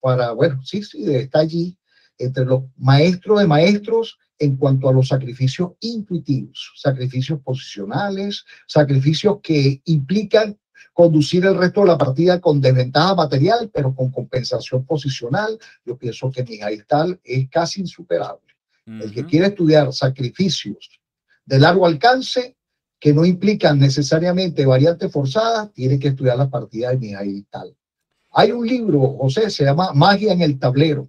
para, bueno, sí, sí, está allí entre los maestros de maestros en cuanto a los sacrificios intuitivos, sacrificios posicionales, sacrificios que implican conducir el resto de la partida con desventaja material, pero con compensación posicional. Yo pienso que tal es casi insuperable. El que quiere estudiar sacrificios de largo alcance que no implican necesariamente variantes forzadas, tiene que estudiar la partida de tal Hay un libro, José, se llama Magia en el tablero,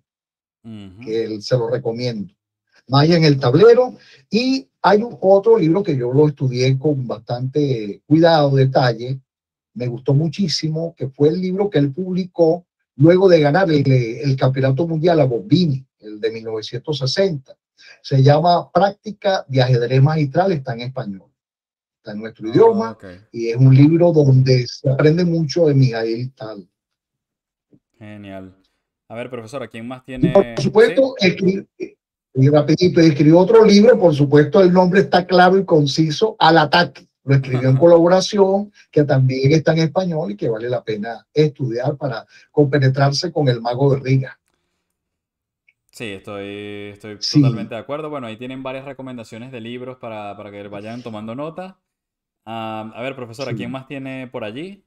que él, se lo recomiendo. Magia en el tablero. Y hay un otro libro que yo lo estudié con bastante cuidado, detalle, me gustó muchísimo, que fue el libro que él publicó luego de ganar el, Campeonato Mundial a Bombini, el de 1960. Se llama Práctica de Ajedrez Magistral, está en español, está en nuestro ah, idioma, y es un libro donde se aprende mucho de Miguel Tal. Genial. A ver, profesor, ¿a quién más tiene? por supuesto, ¿Sí? escribió otro libro, por supuesto, el nombre está claro y conciso, Al Ataque lo escribió en colaboración, que también está en español y que vale la pena estudiar para compenetrarse con el mago de Riga. Sí, estoy, estoy totalmente de acuerdo. Bueno, ahí tienen varias recomendaciones de libros para, para que vayan tomando nota. Ah, a ver, profesora, ¿quién más tiene por allí?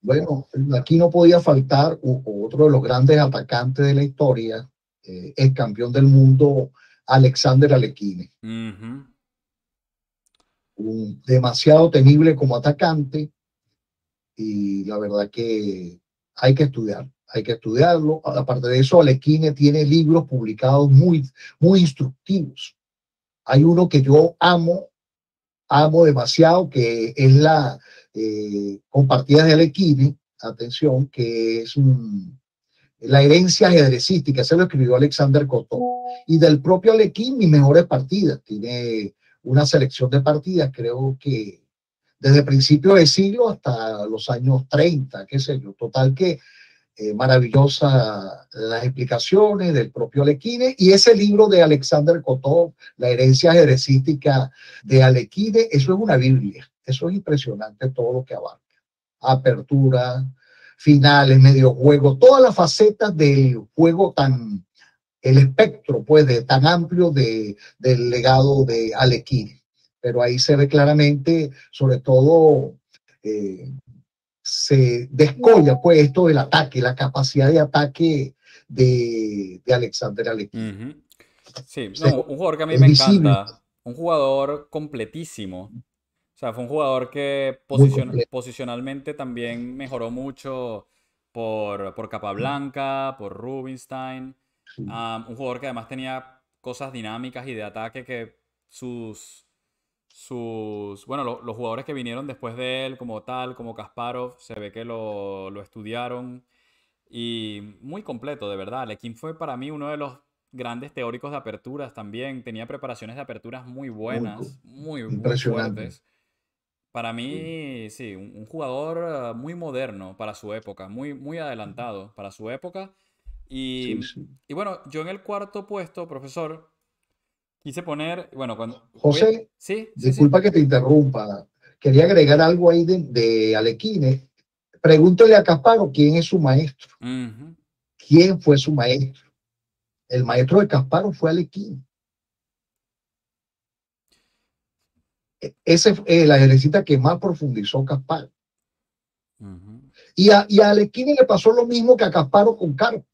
Bueno, aquí no podía faltar otro de los grandes atacantes de la historia, eh, el campeón del mundo Alexander Alekhine demasiado temible como atacante y la verdad que hay que estudiar, hay que estudiarlo. Aparte de eso, Alequine tiene libros publicados muy, muy instructivos. Hay uno que yo amo, amo demasiado, que es la eh, compartida de Alequine, atención, que es un, la herencia ajedrecística, se lo escribió Alexander cotón y del propio Alequín, mis mejores partidas. Tiene una selección de partidas, creo que desde principios de siglo hasta los años 30, qué sé yo. Total que eh, maravillosa las explicaciones del propio Alequine y ese libro de Alexander Kotov, La herencia ajedrecística de Alequine, eso es una Biblia. Eso es impresionante todo lo que abarca. Apertura, finales, medio juego, todas las facetas del juego tan el espectro pues, de, tan amplio de, del legado de Alekhine. Pero ahí se ve claramente, sobre todo, eh, se descolla pues, esto del ataque, la capacidad de ataque de, de Alexander Alekhine. Sí, un jugador que a mí me encanta, un jugador completísimo. O sea, fue un jugador que posicionalmente también mejoró mucho por, por Capablanca, por Rubinstein un jugador que además tenía cosas dinámicas y de ataque que sus. sus bueno, los jugadores que vinieron después de él, como tal, como Kasparov, se ve que lo, estudiaron. Y muy completo, de verdad. Lequín fue para mí uno de los grandes teóricos de aperturas también. Tenía preparaciones de aperturas muy buenas, muy, Para mí, sí, un, jugador ah, muy moderno para su época, muy, muy adelantado para su época y, bueno, yo en el cuarto puesto, profesor, quise poner, bueno, cuando... José, ¿Sí? disculpa que te interrumpa. Quería agregar algo ahí de, de Alequine. Pregúntale a Casparo quién es su maestro. ¿Quién fue su maestro? El maestro de Casparo fue Alequine. E, ese es eh, la ejercita que más profundizó Casparo. Y a, y a le pasó lo mismo que a Casparo con Carpo.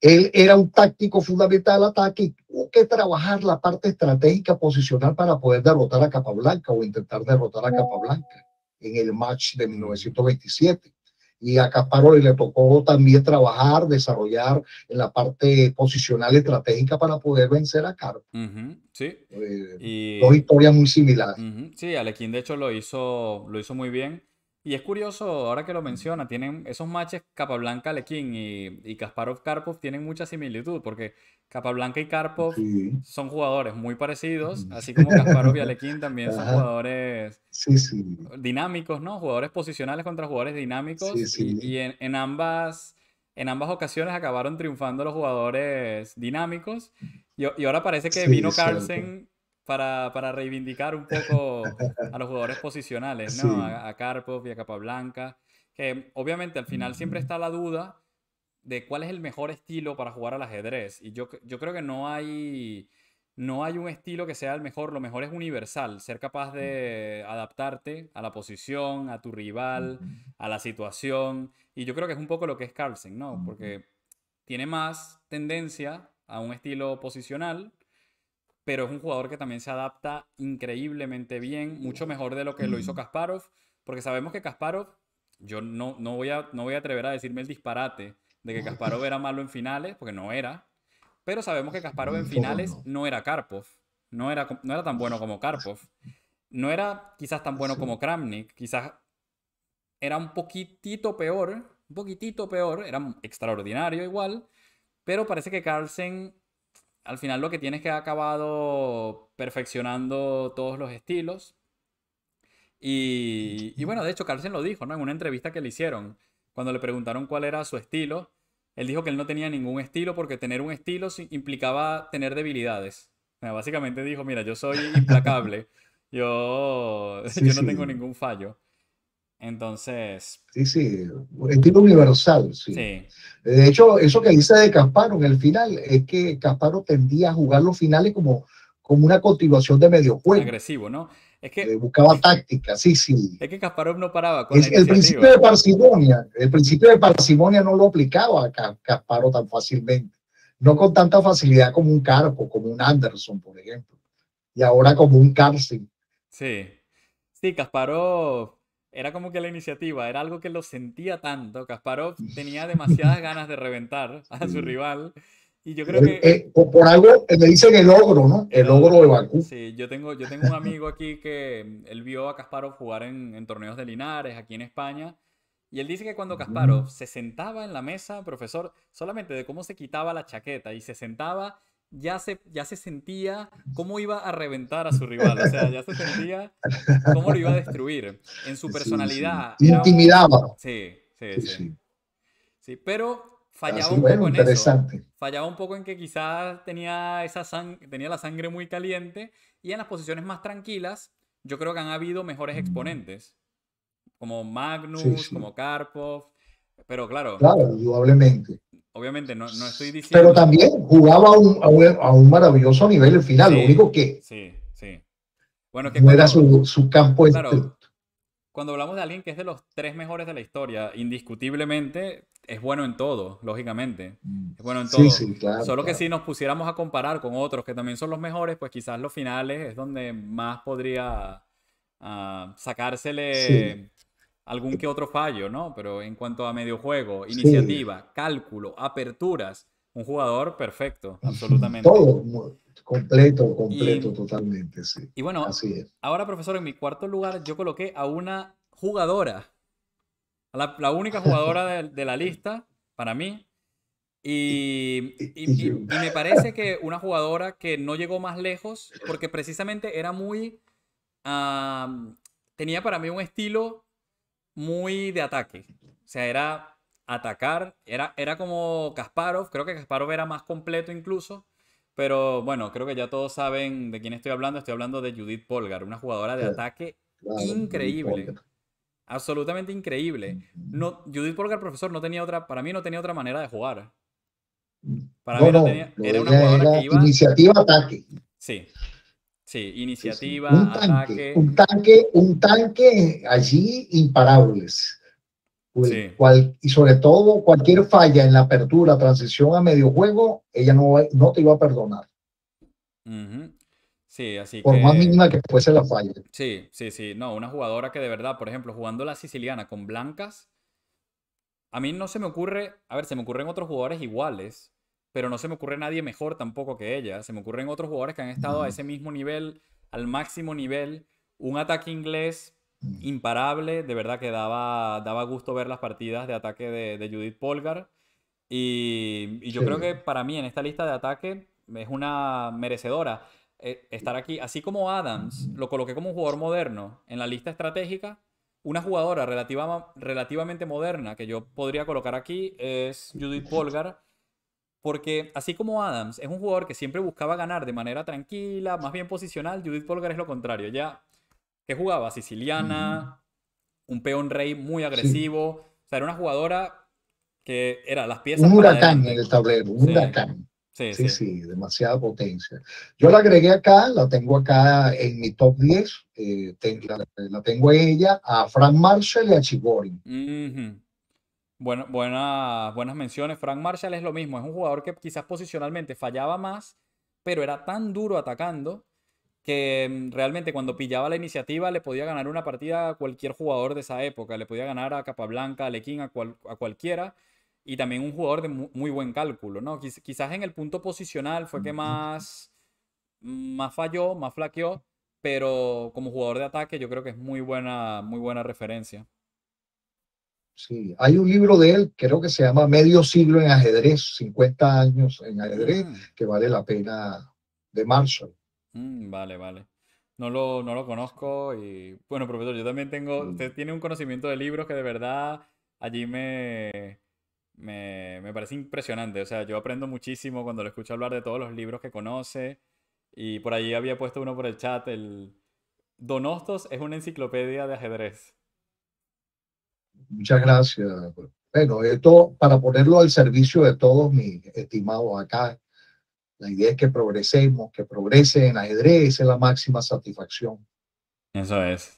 Él era un táctico fundamental ataque y que trabajar la parte estratégica posicional para poder derrotar a Capablanca o intentar derrotar a Capablanca en el match de 1927. Y a Kasparov le tocó también trabajar, desarrollar en la parte posicional estratégica para poder vencer a Caro. sí. Eh, y... Dos historias muy similares. sí, Alequín de hecho lo hizo, lo hizo muy bien. Y es curioso, ahora que lo menciona, tienen esos matches Capablanca, Lequín y, y Kasparov Karpov tienen mucha similitud, porque Capablanca y Karpov son jugadores muy parecidos, así como Kasparov y Alekin también son jugadores dinámicos, ¿no? Jugadores posicionales contra jugadores dinámicos. Y, en, ambas, en ambas ocasiones acabaron triunfando los jugadores dinámicos. Y, y ahora parece que vino Carlsen para, reivindicar un poco a los jugadores posicionales, ¿no? A, a, Karpov y a Capablanca. Que obviamente al final siempre está la duda de cuál es el mejor estilo para jugar al ajedrez. Y yo, creo que no hay, no hay un estilo que sea el mejor. Lo mejor es universal, ser capaz de adaptarte a la posición, a tu rival, a la situación. Y yo creo que es un poco lo que es Carlsen, ¿no? Porque tiene más tendencia a un estilo posicional, pero es un jugador que también se adapta increíblemente bien, mucho mejor de lo que lo hizo Kasparov, porque sabemos que Kasparov, yo no, no, voy, a, voy a atrever a decirme el disparate de que Kasparov era malo en finales, porque no era, pero sabemos que Kasparov en finales no era Karpov, no era, no era tan bueno como Karpov, no era quizás tan bueno como Kramnik, quizás era un poquitito peor, un poquitito peor, era extraordinario igual, pero parece que Carlsen al final lo que tienes es que ha acabado perfeccionando todos los estilos. Y, bueno, de hecho, Carlsen lo dijo, ¿no? En una entrevista que le hicieron, cuando le preguntaron cuál era su estilo, él dijo que él no tenía ningún estilo porque tener un estilo implicaba tener debilidades. básicamente dijo, mira, yo soy implacable, yo, yo no tengo ningún fallo. Entonces. Sí, sí, un estilo universal, sí. De hecho, eso que dice de Casparo en el final es que Casparo tendía a jugar los finales como, como una continuación de medio juego. Agresivo, ¿no? Es que, eh, buscaba tácticas, táctica, sí, sí. Es que Casparo no paraba con el principio de parsimonia. El principio de parsimonia no lo aplicaba a Kasparov tan fácilmente. No con tanta facilidad como un Carpo, como un Anderson, por ejemplo. Y ahora como un Carson. Sí. Sí, Casparo era como que la iniciativa, era algo que lo sentía tanto. Kasparov tenía demasiadas ganas de reventar a su rival. Y yo creo eh, que... Eh, por, algo le dicen el ogro, ¿no? El, logro ogro de Bakú. Sí, yo tengo, yo tengo un amigo aquí que mm, él vio a Kasparov jugar en, en torneos de Linares, aquí en España. Y él dice que cuando Kasparov se sentaba en la mesa, profesor, solamente de cómo se quitaba la chaqueta y se sentaba ya se, ya se sentía cómo iba a reventar a su rival, o sea, ya se sentía cómo lo iba a destruir en su personalidad. Intimidaba. Sí, sí, sí, sí. pero fallaba un poco en eso. Fallaba un poco en que quizás tenía, esa tenía la sangre muy caliente y en las posiciones más tranquilas yo creo que han habido mejores mm. exponentes, como Magnus, como Karpov, pero claro. Claro, indudablemente. Obviamente, no, estoy diciendo. Pero también jugaba a un, maravilloso nivel el final. lo único que. Sí, sí. Bueno, que no su, campo. Claro, este. Cuando hablamos de alguien que es de los tres mejores de la historia, indiscutiblemente es bueno en todo, lógicamente. Mm. Es bueno en todo. Sí, sí, claro, Solo que si nos pusiéramos a comparar con otros que también son los mejores, pues quizás los finales es donde más podría ah, sacársele algún que otro fallo, ¿no? Pero en cuanto a medio juego, iniciativa, cálculo, aperturas, un jugador perfecto, absolutamente. Todo, completo, completo, totalmente, sí. Y bueno, ahora profesor, en mi cuarto lugar yo coloqué a una jugadora, la, única jugadora de, la lista, para mí. Y, me parece que una jugadora que no llegó más lejos, porque precisamente era muy... tenía para mí un estilo muy de ataque. O sea, era atacar, era, era como Kasparov, creo que Kasparov era más completo incluso, pero bueno, creo que ya todos saben de quién estoy hablando, estoy hablando de Judith Polgar, una jugadora de ataque increíble. Absolutamente increíble. No, Judith Polgar, profesor, no tenía otra, para mí no tenía otra manera de jugar. Para mí no tenía, era una jugadora Iniciativa ataque. Sí, Sí, iniciativa, Un Tanque, un tanque, allí imparables. Pues, y sobre todo cualquier falla en la apertura, transición a medio juego, ella no, no te iba a perdonar. Sí, así Por más mínima que fuese la falla. Sí, sí, sí. No, una jugadora que de verdad, por ejemplo, jugando la siciliana con blancas, a mí no se me ocurre, a ver, se me ocurren otros jugadores iguales, pero no se me ocurre nadie mejor tampoco que ella. Se me ocurren otros jugadores que han estado a ese mismo nivel, al máximo nivel. Un ataque inglés imparable, de verdad que daba, daba gusto ver las partidas de ataque de, Judith Polgar. Y, yo creo que para mí en esta lista de ataque es una merecedora eh, estar aquí. Así como Adams lo coloqué como un jugador moderno en la lista estratégica, una jugadora relativamente moderna que yo podría colocar aquí es Judith Polgar porque así como Adams es un jugador que siempre buscaba ganar de manera tranquila, más bien posicional, Judith Polgar es lo contrario. Ella, que jugaba? Siciliana, un peón rey muy agresivo. O sea, era una jugadora que era las piezas. Un huracán en el tablero, un huracán. Sí sí, demasiada potencia. Yo la agregué acá, la tengo acá en mi top 10, eh, la, tengo ella, a Frank Marshall y a Chigorin buenas menciones. Frank Marshall es lo mismo, es un jugador que quizás posicionalmente fallaba más, pero era tan duro atacando que mm, realmente cuando pillaba la iniciativa le podía ganar una partida a cualquier jugador de esa época, le podía ganar a Capablanca, a Lequín, a, cualquiera, y también un jugador de muy, buen cálculo, ¿no? quizás en el punto posicional fue que más, más falló, más flaqueó, pero como jugador de ataque yo creo que es muy buena, muy buena referencia. Sí, hay un libro de él, creo que se llama Medio siglo en ajedrez, 50 años en ajedrez, mm. que vale la pena, de Marshall. Mm, vale, vale. No lo, no lo conozco y bueno, profesor, yo también tengo, mm. usted tiene un conocimiento de libros que de verdad allí me, me, parece impresionante. O sea, yo aprendo muchísimo cuando lo escucho hablar de todos los libros que conoce y por allí había puesto uno por el chat, el Donostos es una enciclopedia de ajedrez. Muchas gracias. Bueno, esto para ponerlo al servicio de todos mis estimados acá. La idea es que progresemos, que progrese en ajedrez, es la máxima satisfacción. Eso es.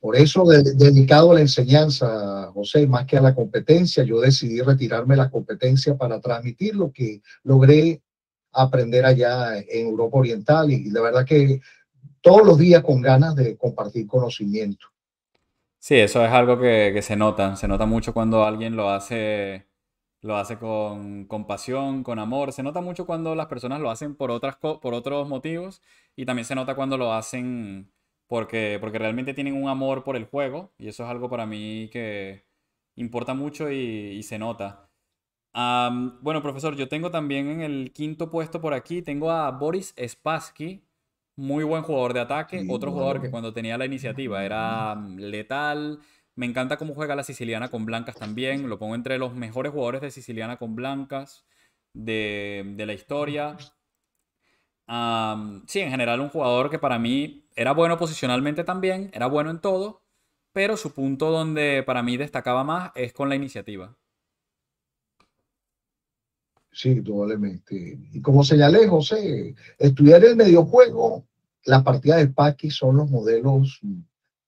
Por eso, dedicado a la enseñanza, José, más que a la competencia, yo decidí retirarme de la competencia para transmitir lo que logré aprender allá en Europa Oriental. Y, de la verdad que todos los días con ganas de compartir conocimiento. Sí, eso es algo que, que, se nota, se nota mucho cuando alguien lo hace, lo hace con pasión, con amor, se nota mucho cuando las personas lo hacen por, otras por otros motivos y también se nota cuando lo hacen porque, porque realmente tienen un amor por el juego y eso es algo para mí que importa mucho y, se nota. bueno, profesor, yo tengo también en el quinto puesto por aquí, tengo a Boris Spassky, muy buen jugador de ataque, otro jugador que cuando tenía la iniciativa era mm, letal. Me encanta cómo juega la siciliana con blancas también. Lo pongo entre los mejores jugadores de siciliana con blancas de, la historia. sí, en general un jugador que para mí era bueno posicionalmente también, era bueno en todo, pero su punto donde para mí destacaba más es con la iniciativa. Sí, probablemente. Y como señalé, José, estudiar el mediojuego, las partidas de Spassky son los modelos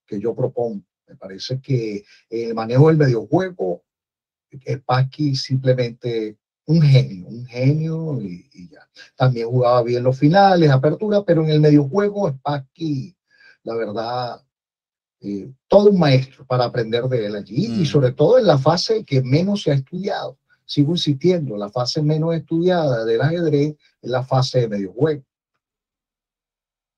que yo propongo. Me parece que el manejo del mediojuego es simplemente un genio, un genio y, ya. También jugaba bien los finales, apertura, pero en el mediojuego es Spassky, la verdad, eh, todo un maestro para aprender de él allí y mm. sobre todo en la fase que menos se ha estudiado sigo insistiendo, la fase menos estudiada del ajedrez es la fase de medio juego.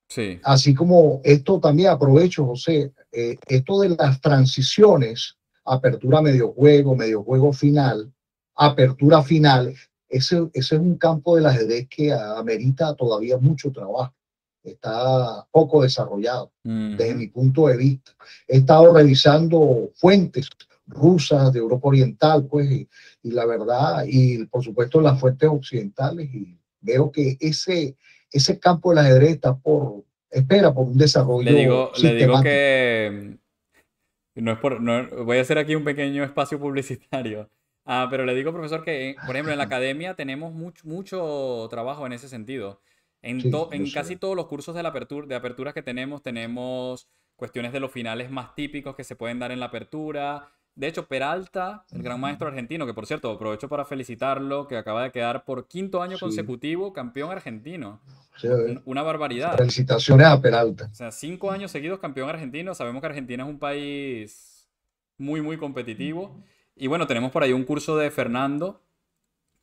Sí. Así como esto también aprovecho, José, eh, esto de las transiciones, apertura medio juego, medio juego final, apertura final, ese, ese es un campo del ajedrez que amerita todavía mucho trabajo. Está poco desarrollado desde mi punto de vista. He estado revisando fuentes rusas, de Europa Oriental, pues, y, la verdad, y por supuesto las fuentes occidentales, y veo que ese, ese campo de la por, espera por un desarrollo. Le digo, le digo que mm, no es voy a hacer aquí un pequeño espacio publicitario. Ah, pero le digo, profesor, que, por ejemplo, en la academia tenemos mucho, mucho trabajo en ese sentido. En, casi todos los cursos de, apertura, de apertura que tenemos, tenemos cuestiones de los finales más típicos que se pueden dar en la apertura, de hecho, Peralta, el gran maestro argentino, que por cierto, aprovecho para felicitarlo, que acaba de quedar por quinto año consecutivo campeón argentino. Una barbaridad. Felicitaciones a Peralta. O sea, cinco años seguidos campeón argentino. Sabemos que Argentina es un país muy, muy competitivo. Y bueno, tenemos por ahí un curso de Fernando,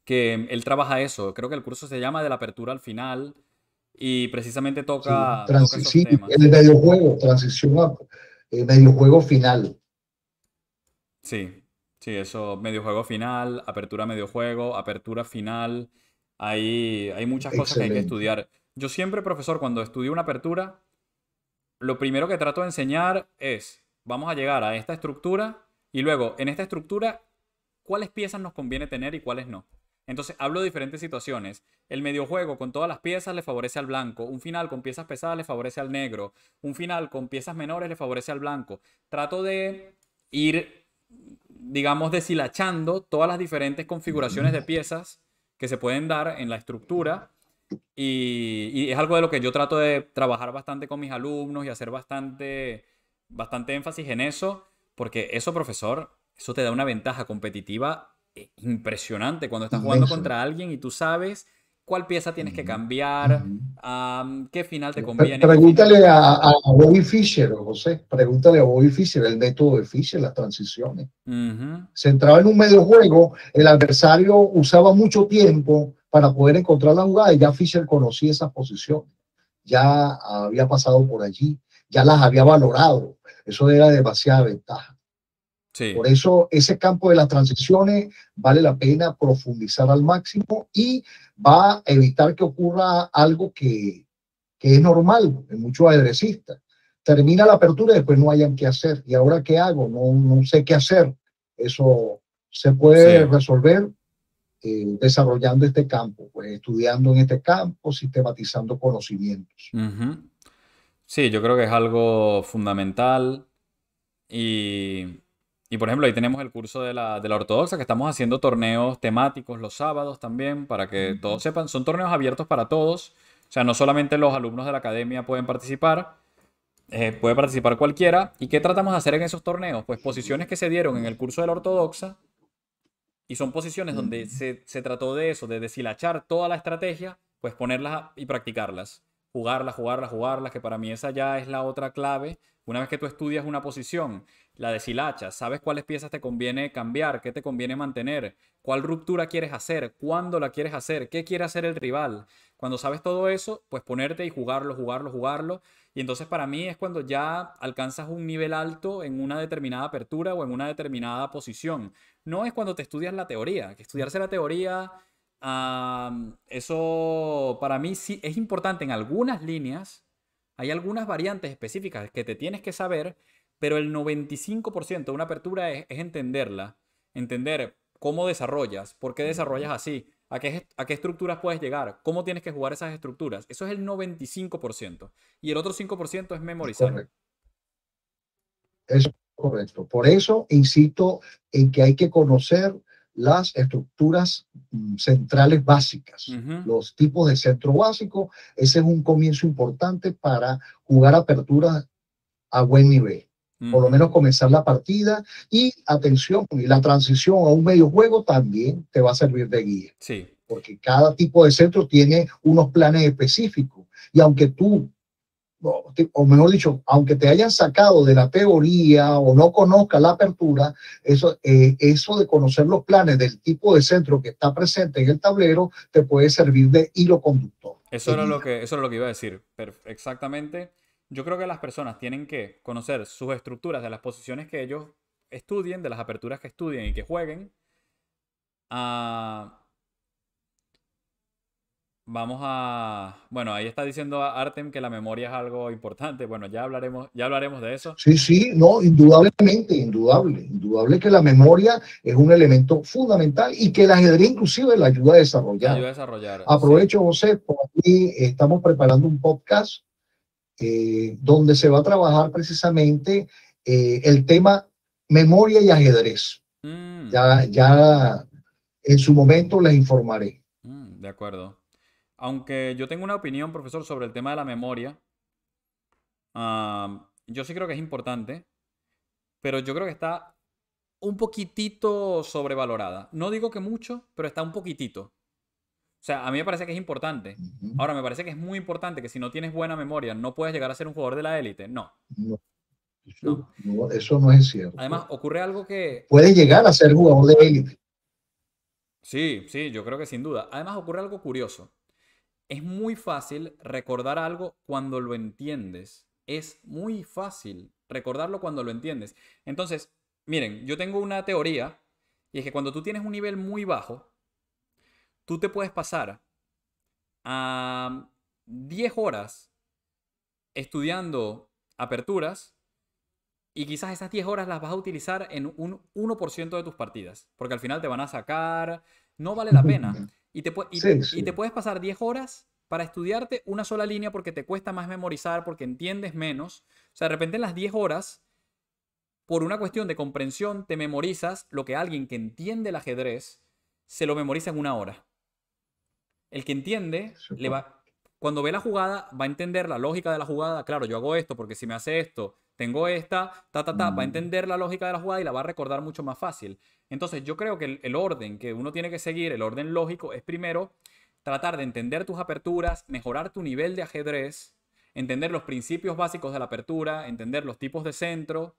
que él trabaja eso. Creo que el curso se llama De la apertura al final. Y precisamente toca. Sí, toca el medio juego transición eh, juego final. Sí, sí, eso, medio juego final, apertura medio juego, apertura final, hay, hay muchas cosas que hay que estudiar. Yo siempre, profesor, cuando estudio una apertura, lo primero que trato de enseñar es, vamos a llegar a esta estructura y luego, en esta estructura, ¿cuáles piezas nos conviene tener y cuáles no? Entonces hablo de diferentes situaciones. El medio juego, con todas las piezas le favorece al blanco. Un final con piezas pesadas le favorece al negro. Un final con piezas menores le favorece al blanco. Trato de ir digamos, deshilachando todas las diferentes configuraciones de piezas que se pueden dar en la estructura. Y, es algo de lo que yo trato de trabajar bastante con mis alumnos y hacer bastante, bastante énfasis en eso, porque eso, profesor, eso te da una ventaja competitiva eh, impresionante cuando estás jugando contra alguien y tú sabes cuál pieza tienes que cambiar, qué final te conviene. Pregúntale a, Bobby Fischer, José, pregúntale a Bobby Fischer el método de Fischer, las transiciones. Se entraba en un medio juego, el adversario usaba mucho tiempo para poder encontrar la jugada y ya Fischer conocía esas posiciones, ya había pasado por allí, ya las había valorado. Eso era demasiada ventaja. Por eso ese campo de las transiciones vale la pena profundizar al máximo y va a evitar que ocurra algo que, que es normal en muchos ajedrecistas. Termina la apertura y después no hayan que hacer. ¿Y ahora qué hago? No, no sé qué hacer. Eso se puede resolver eh, desarrollando este campo, pues, estudiando en este campo, sistematizando conocimientos. Sí, yo creo que es algo fundamental y y por ejemplo, ahí tenemos el curso de la, ortodoxa, que estamos haciendo torneos temáticos los sábados también, para que todos sepan. Son torneos abiertos para todos. O sea, no solamente los alumnos de la academia pueden participar, eh, puede participar cualquiera. ¿Y qué tratamos de hacer en esos torneos? Pues posiciones que se dieron en el curso de la ortodoxa, y son posiciones donde se, se, trató de eso, de deshilachar toda la estrategia, pues ponerlas y practicarlas. Jugarlas, jugarlas, jugarlas, que para mí esa ya es la otra clave una vez que tú estudias una posición, la silacha sabes cuáles piezas te conviene cambiar, qué te conviene mantener, cuál ruptura quieres hacer, cuándo la quieres hacer, qué quiere hacer el rival. Cuando sabes todo eso, pues ponerte y jugarlo, jugarlo, jugarlo. Y entonces para mí es cuando ya alcanzas un nivel alto en una determinada apertura o en una determinada posición. No es cuando te estudias la teoría, que estudiarse la teoría, eso para mí sí es importante en algunas líneas, hay algunas variantes específicas que te tienes que saber, pero el 95% de una apertura es, entenderla, entender cómo desarrollas, por qué desarrollas así, a qué, estructuras puedes llegar, cómo tienes que jugar esas estructuras. Eso es el 95%. Y el otro 5% es memorizar. Es correcto. Por eso insisto en que hay que conocer las estructuras mm, centrales básicas, los tipos de centro básico. Ese es un comienzo importante para jugar apertura a buen nivel. Por lo menos comenzar la partida y atención, y la transición a un medio juego también te va a servir de guía. Sí. Porque cada tipo de centro tiene unos planes específicos. Y aunque tú o mejor dicho, aunque te hayan sacado de la teoría o no conozca la apertura, eso, eh, eso de conocer los planes del tipo de centro que está presente en el tablero te puede servir de hilo conductor. Eso era lo que, eso era lo que iba a decir. exactamente. Yo creo que las personas tienen que conocer sus estructuras de las posiciones que ellos estudien, de las aperturas que estudien y que jueguen, a ah, Vamos a. Bueno, ahí está diciendo Artem que la memoria es algo importante. Bueno, ya hablaremos, ya hablaremos de eso. Sí, sí, no, indudablemente, indudable. Indudable que la memoria es un elemento fundamental y que el ajedrez inclusive la ayuda a desarrollar. Ayuda a desarrollar. Aprovecho, José, por aquí estamos preparando un podcast eh, donde se va a trabajar precisamente eh, el tema memoria y ajedrez. Mm. Ya, ya en su momento les informaré. Mm, de acuerdo. Aunque yo tengo una opinión, profesor, sobre el tema de la memoria. yo sí creo que es importante, pero yo creo que está un poquitito sobrevalorada. No digo que mucho, pero está un poquitito. O sea, a mí me parece que es importante. Ahora, me parece que es muy importante que si no tienes buena memoria, no puedes llegar a ser un jugador de la élite. No. Eso, no. es cierto. Además, ocurre algo que... Puede llegar a ser jugador de élite. Sí, sí, yo creo que sin duda. Además, ocurre algo curioso. Es muy fácil recordar algo cuando lo entiendes. Es muy fácil recordarlo cuando lo entiendes. Entonces, miren, yo tengo una teoría y es que cuando tú tienes un nivel muy bajo, tú te puedes pasar a 10 horas estudiando aperturas y quizás esas 10 horas las vas a utilizar en un 1% de tus partidas, porque al final te van a sacar, no vale la pena. Y te, puedes pasar 10 horas para estudiarte una sola línea porque te cuesta más memorizar, porque entiendes menos. O sea, de repente en las 10 horas, por una cuestión de comprensión, te memorizas lo que alguien que entiende el ajedrez se lo memoriza en una hora. El que entiende, le va, cuando ve la jugada, va a entender la lógica de la jugada. Claro, yo hago esto porque si me hace esto, tengo esta, ta, ta, ta, va a mm. entender la lógica de la jugada y la va a recordar mucho más fácil. Entonces yo creo que el, el orden que uno tiene que seguir, el orden lógico, es primero tratar de entender tus aperturas, mejorar tu nivel de ajedrez, entender los principios básicos de la apertura, entender los tipos de centro,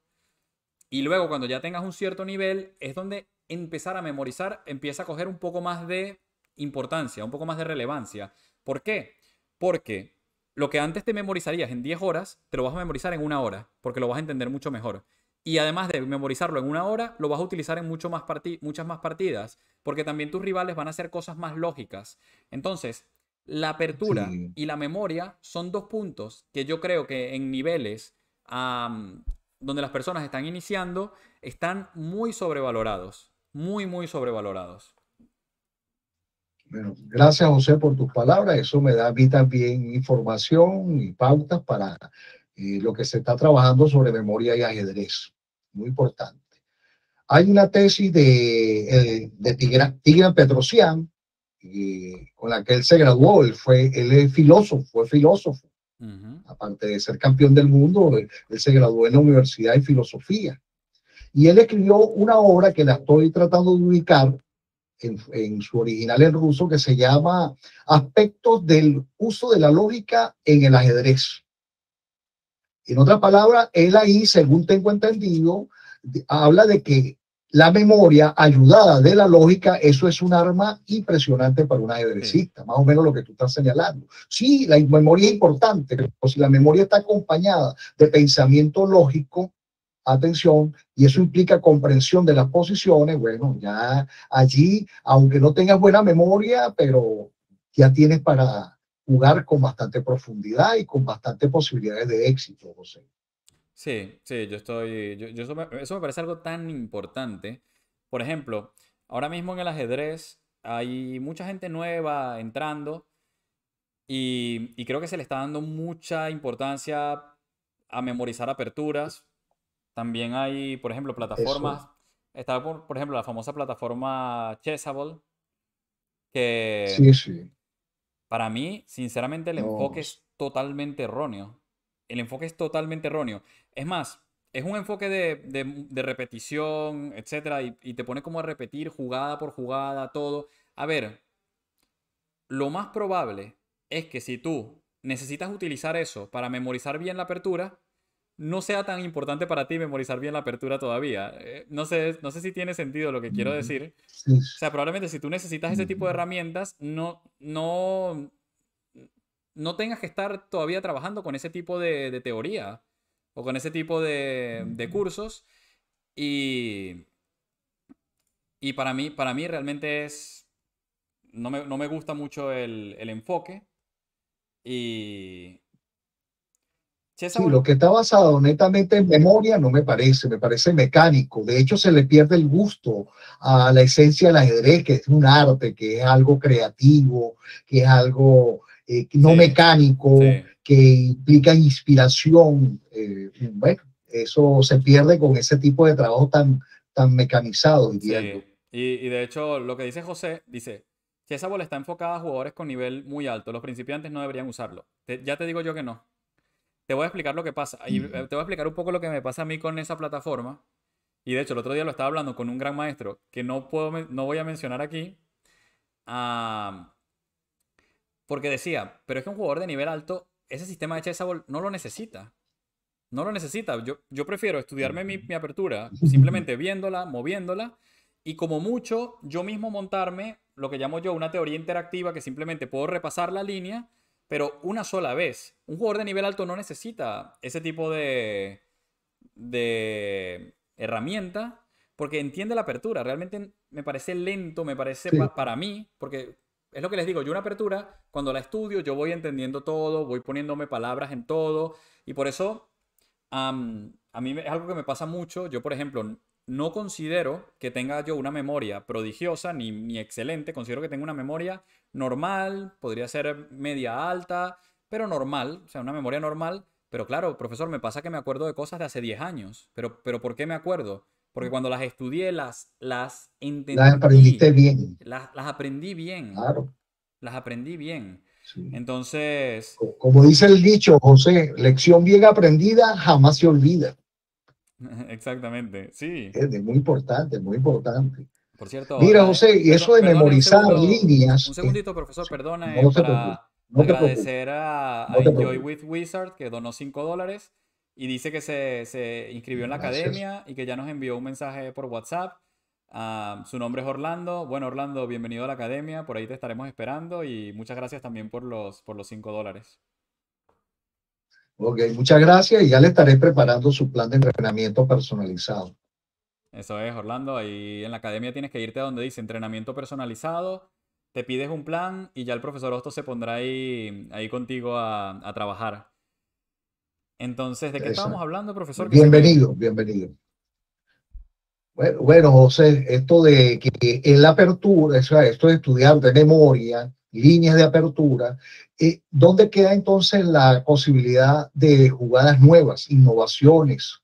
y luego cuando ya tengas un cierto nivel, es donde empezar a memorizar empieza a coger un poco más de importancia, un poco más de relevancia. ¿Por qué? Porque lo que antes te memorizarías en 10 horas, te lo vas a memorizar en una hora, porque lo vas a entender mucho mejor. Y además de memorizarlo en una hora, lo vas a utilizar en mucho más muchas más partidas, porque también tus rivales van a hacer cosas más lógicas. Entonces, la apertura y la memoria son dos puntos que yo creo que en niveles donde las personas están iniciando están muy sobrevalorados, muy, muy sobrevalorados. Bueno, gracias José por tus palabras. Eso me da a mí también información y pautas para eh, lo que se está trabajando sobre memoria y ajedrez. Muy importante. Hay una tesis de, eh, de Tigran, Petrosian eh, con la que él se graduó. Él fue, él es filósofo, fue filósofo. Aparte de ser campeón del mundo, él, él se graduó en la Universidad de Filosofía. Y él escribió una obra que la estoy tratando de ubicar en, su original en ruso, que se llama Aspectos del uso de la lógica en el ajedrez. En otras palabras, él ahí, según tengo entendido, habla de que la memoria ayudada de la lógica, eso es un arma impresionante para un ajedrecista, más o menos lo que tú estás señalando. Sí, la memoria es importante, pero si la memoria está acompañada de pensamiento lógico, atención y eso implica comprensión de las posiciones, bueno, ya allí, aunque no tengas buena memoria, pero ya tienes para jugar con bastante profundidad y con bastantes posibilidades de éxito, José. Sí, sí, yo estoy, eso, me, parece algo tan importante. Por ejemplo, ahora mismo en el ajedrez hay mucha gente nueva entrando y, y creo que se le está dando mucha importancia a memorizar aperturas, también hay, por ejemplo, plataformas. Está, por, por ejemplo, la famosa plataforma Chessable, que sí, sí. para mí, sinceramente, el enfoque es totalmente erróneo. El enfoque es totalmente erróneo. Es más, es un enfoque de, de, repetición, etcétera, y, te pone como a repetir jugada por jugada, todo. A ver, lo más probable es que si tú necesitas utilizar eso para memorizar bien la apertura, no sea tan importante para ti memorizar bien la apertura todavía. Eh, no, sé, no sé si tiene sentido lo que quiero decir. O sea, probablemente si tú necesitas ese tipo de herramientas, no, no, no tengas que estar todavía trabajando con ese tipo de, teoría o con ese tipo de, cursos. Y, y para, mí, para mí realmente es... No me, gusta mucho el, el enfoque. Y, lo que está basado netamente en memoria no me parece, me parece mecánico. De hecho, se le pierde el gusto a la esencia del ajedrez, que es un arte, que es algo creativo, que es algo eh, no mecánico, que implica inspiración. Eh, bueno, eso se pierde con ese tipo de trabajo tan, tan mecanizado. Y, de hecho, lo que dice José, dice, que esa bola está enfocada a jugadores con nivel muy alto. Los principiantes no deberían usarlo. ya te digo yo que no. Te voy a explicar lo que pasa. Y eh, te voy a explicar un poco lo que me pasa a mí con esa plataforma. Y de hecho, el otro día lo estaba hablando con un gran maestro que no, puedo, no voy a mencionar aquí. porque decía, pero es que un jugador de nivel alto, ese sistema de Chessable no lo necesita. No lo necesita. Yo, yo prefiero estudiarme mi apertura simplemente viéndola, moviéndola. Y como mucho, yo mismo montarme lo que llamo yo una teoría interactiva que simplemente puedo repasar la línea pero una sola vez. Un jugador de nivel alto no necesita ese tipo de, de herramienta porque entiende la apertura. Realmente me parece lento, me parece para mí, porque es lo que les digo, yo una apertura, cuando la estudio, yo voy entendiendo todo, voy poniéndome palabras en todo, y por eso a mí es algo que me pasa mucho. Yo, por ejemplo, no considero que tenga yo una memoria prodigiosa ni, excelente, considero que tengo una memoria normal, podría ser media alta, pero normal, o sea, una memoria normal. Pero claro, profesor, me pasa que me acuerdo de cosas de hace 10 años, pero, pero ¿por qué me acuerdo? Porque cuando las estudié, las, las entendí. Las aprendiste bien. Las, aprendí bien. Claro. Las aprendí bien. Entonces. Como dice el dicho, José, lección bien aprendida jamás se olvida. Exactamente, sí. Es muy importante, muy importante. Por cierto. Mira, José, y eso de memorizar líneas. Un segundito, profesor, perdona. Eh, no para agradecer a, Enjoy with Wizard, que donó 5 dólares y dice que se, se inscribió en la academia y que ya nos envió un mensaje por WhatsApp. Ah, su nombre es Orlando. Bueno, Orlando, bienvenido a la academia. Por ahí te estaremos esperando y muchas gracias también por los, por los 5 dólares. Ok, muchas gracias y ya le estaré preparando su plan de entrenamiento personalizado. Eso es, Orlando. Ahí en la academia tienes que irte a donde dice entrenamiento personalizado, te pides un plan y ya el profesor Osto se pondrá ahí, ahí contigo a, trabajar. Entonces, ¿de qué estamos hablando, profesor? Bienvenido, bienvenido. Bueno, José, esto de que en la apertura, o sea, esto de estudiar de memoria, líneas de apertura, eh, ¿dónde queda entonces la posibilidad de jugadas nuevas, innovaciones,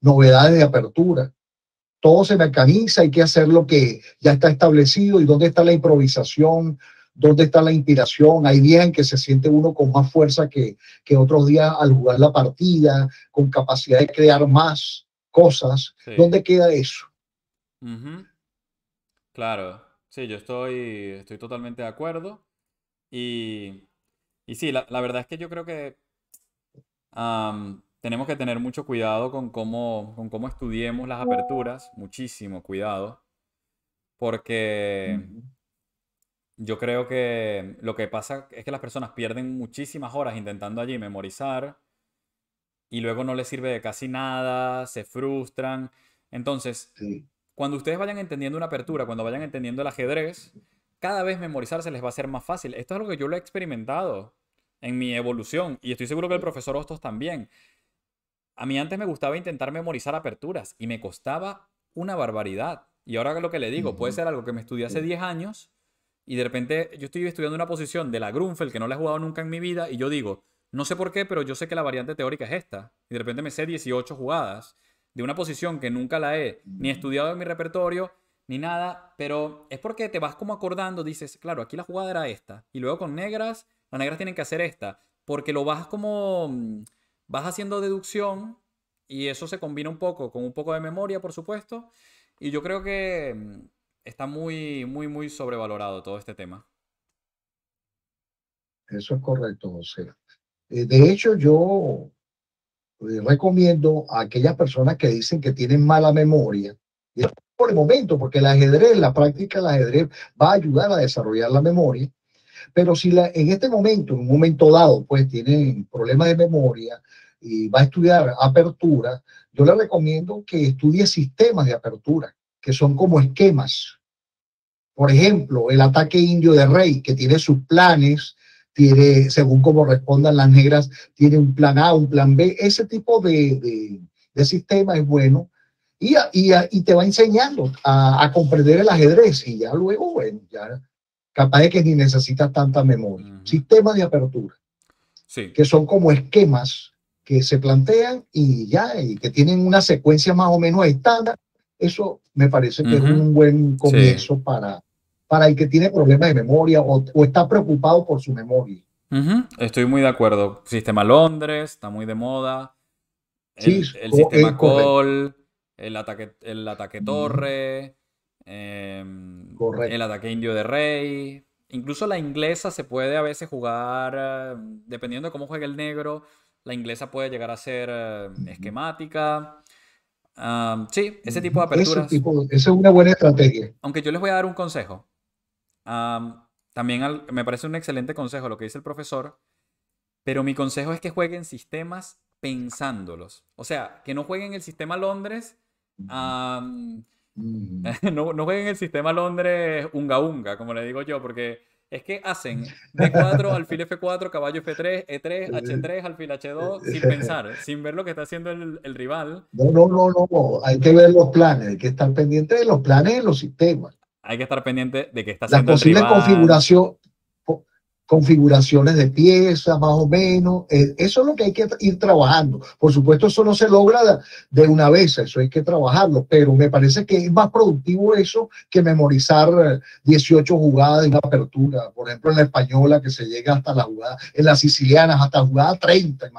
novedades de apertura? Todo se mecaniza, hay que hacer lo que ya está establecido y dónde está la improvisación, dónde está la inspiración. Hay días en que se siente uno con más fuerza que, otros días al jugar la partida, con capacidad de crear más cosas. ¿Dónde queda eso? Claro. Sí, yo estoy, estoy totalmente de acuerdo. Y, y sí, la, verdad es que yo creo que tenemos que tener mucho cuidado con cómo, con cómo estudiemos las aperturas, muchísimo cuidado, porque yo creo que lo que pasa es que las personas pierden muchísimas horas intentando allí memorizar y luego no les sirve de casi nada, se frustran. Entonces, cuando ustedes vayan entendiendo una apertura, cuando vayan entendiendo el ajedrez, cada vez memorizarse les va a ser más fácil. Esto es algo que yo lo he experimentado en mi evolución y estoy seguro que el profesor Hostos también. A mí antes me gustaba intentar memorizar aperturas y me costaba una barbaridad. Y ahora lo que le digo, puede ser algo que me estudié hace 10 años y de repente yo estoy estudiando una posición de la Grunfeld que no la he jugado nunca en mi vida y yo digo, no sé por qué, pero yo sé que la variante teórica es esta. Y de repente me sé 18 jugadas de una posición que nunca la he ni estudiado en mi repertorio, ni nada, pero es porque te vas como acordando, dices, claro, aquí la jugada era esta, y luego con negras, las negras tienen que hacer esta, porque lo vas como, mm, vas haciendo deducción y eso se combina un poco, con un poco de memoria, por supuesto, y yo creo que mm, está muy, muy, muy sobrevalorado todo este tema. Eso es correcto, José. sea, eh, de hecho, yo pues, recomiendo a aquellas personas que dicen que tienen mala memoria, por el momento, porque el ajedrez, la práctica del ajedrez va a ayudar a desarrollar la memoria, pero si en este momento, en un momento dado, pues tienen problemas de memoria y va a estudiar apertura, yo le recomiendo que estudie sistemas de apertura, que son como esquemas. Por ejemplo, el ataque indio de rey, que tiene sus planes, tiene, según como respondan las negras, tiene un plan A, un plan B. Ese tipo de, sistema es bueno y, y, y, te va enseñando a, comprender el ajedrez y ya luego, bueno, ya capaz de que ni necesitas tanta memoria. Sistema de apertura, que son como esquemas que se plantean y ya, y que tienen una secuencia más o menos estándar. Eso me parece que es un buen comienzo para para el que tiene problemas de memoria o, está preocupado por su memoria. Estoy muy de acuerdo. Sistema Londres está muy de moda. El, sistema eh, call, el ataque, el ataque torre, em, el ataque indio de rey. Incluso la inglesa se puede a veces jugar, eh, dependiendo de cómo juegue el negro, la inglesa puede llegar a ser eh, esquemática. Ah, sí, ese tipo de aperturas. esa es una buena estrategia. Aunque yo les voy a dar un consejo también me parece un excelente consejo lo que dice el profesor, pero mi consejo es que jueguen sistemas pensándolos. O sea, que no jueguen el sistema Londres. Mm. no, jueguen el sistema Londres unga unga, como le digo yo, porque es que hacen D4, alfil F4, caballo F3, E3, H3, alfil H2, sin pensar, sin ver lo que está haciendo el, rival. No, no, no, no, hay que ver los planes, hay que estar pendiente de los planes de los sistemas hay que estar pendiente de que está Las posibles configuración, configuraciones de piezas, más o menos. Eh, eso es lo que hay que ir trabajando. Por supuesto, eso no se logra de una vez, eso hay que trabajarlo, pero me parece que es más productivo eso que memorizar 18 eh, jugadas de una apertura. Por ejemplo, en la española que se llega hasta la jugada, en las sicilianas hasta jugada 30,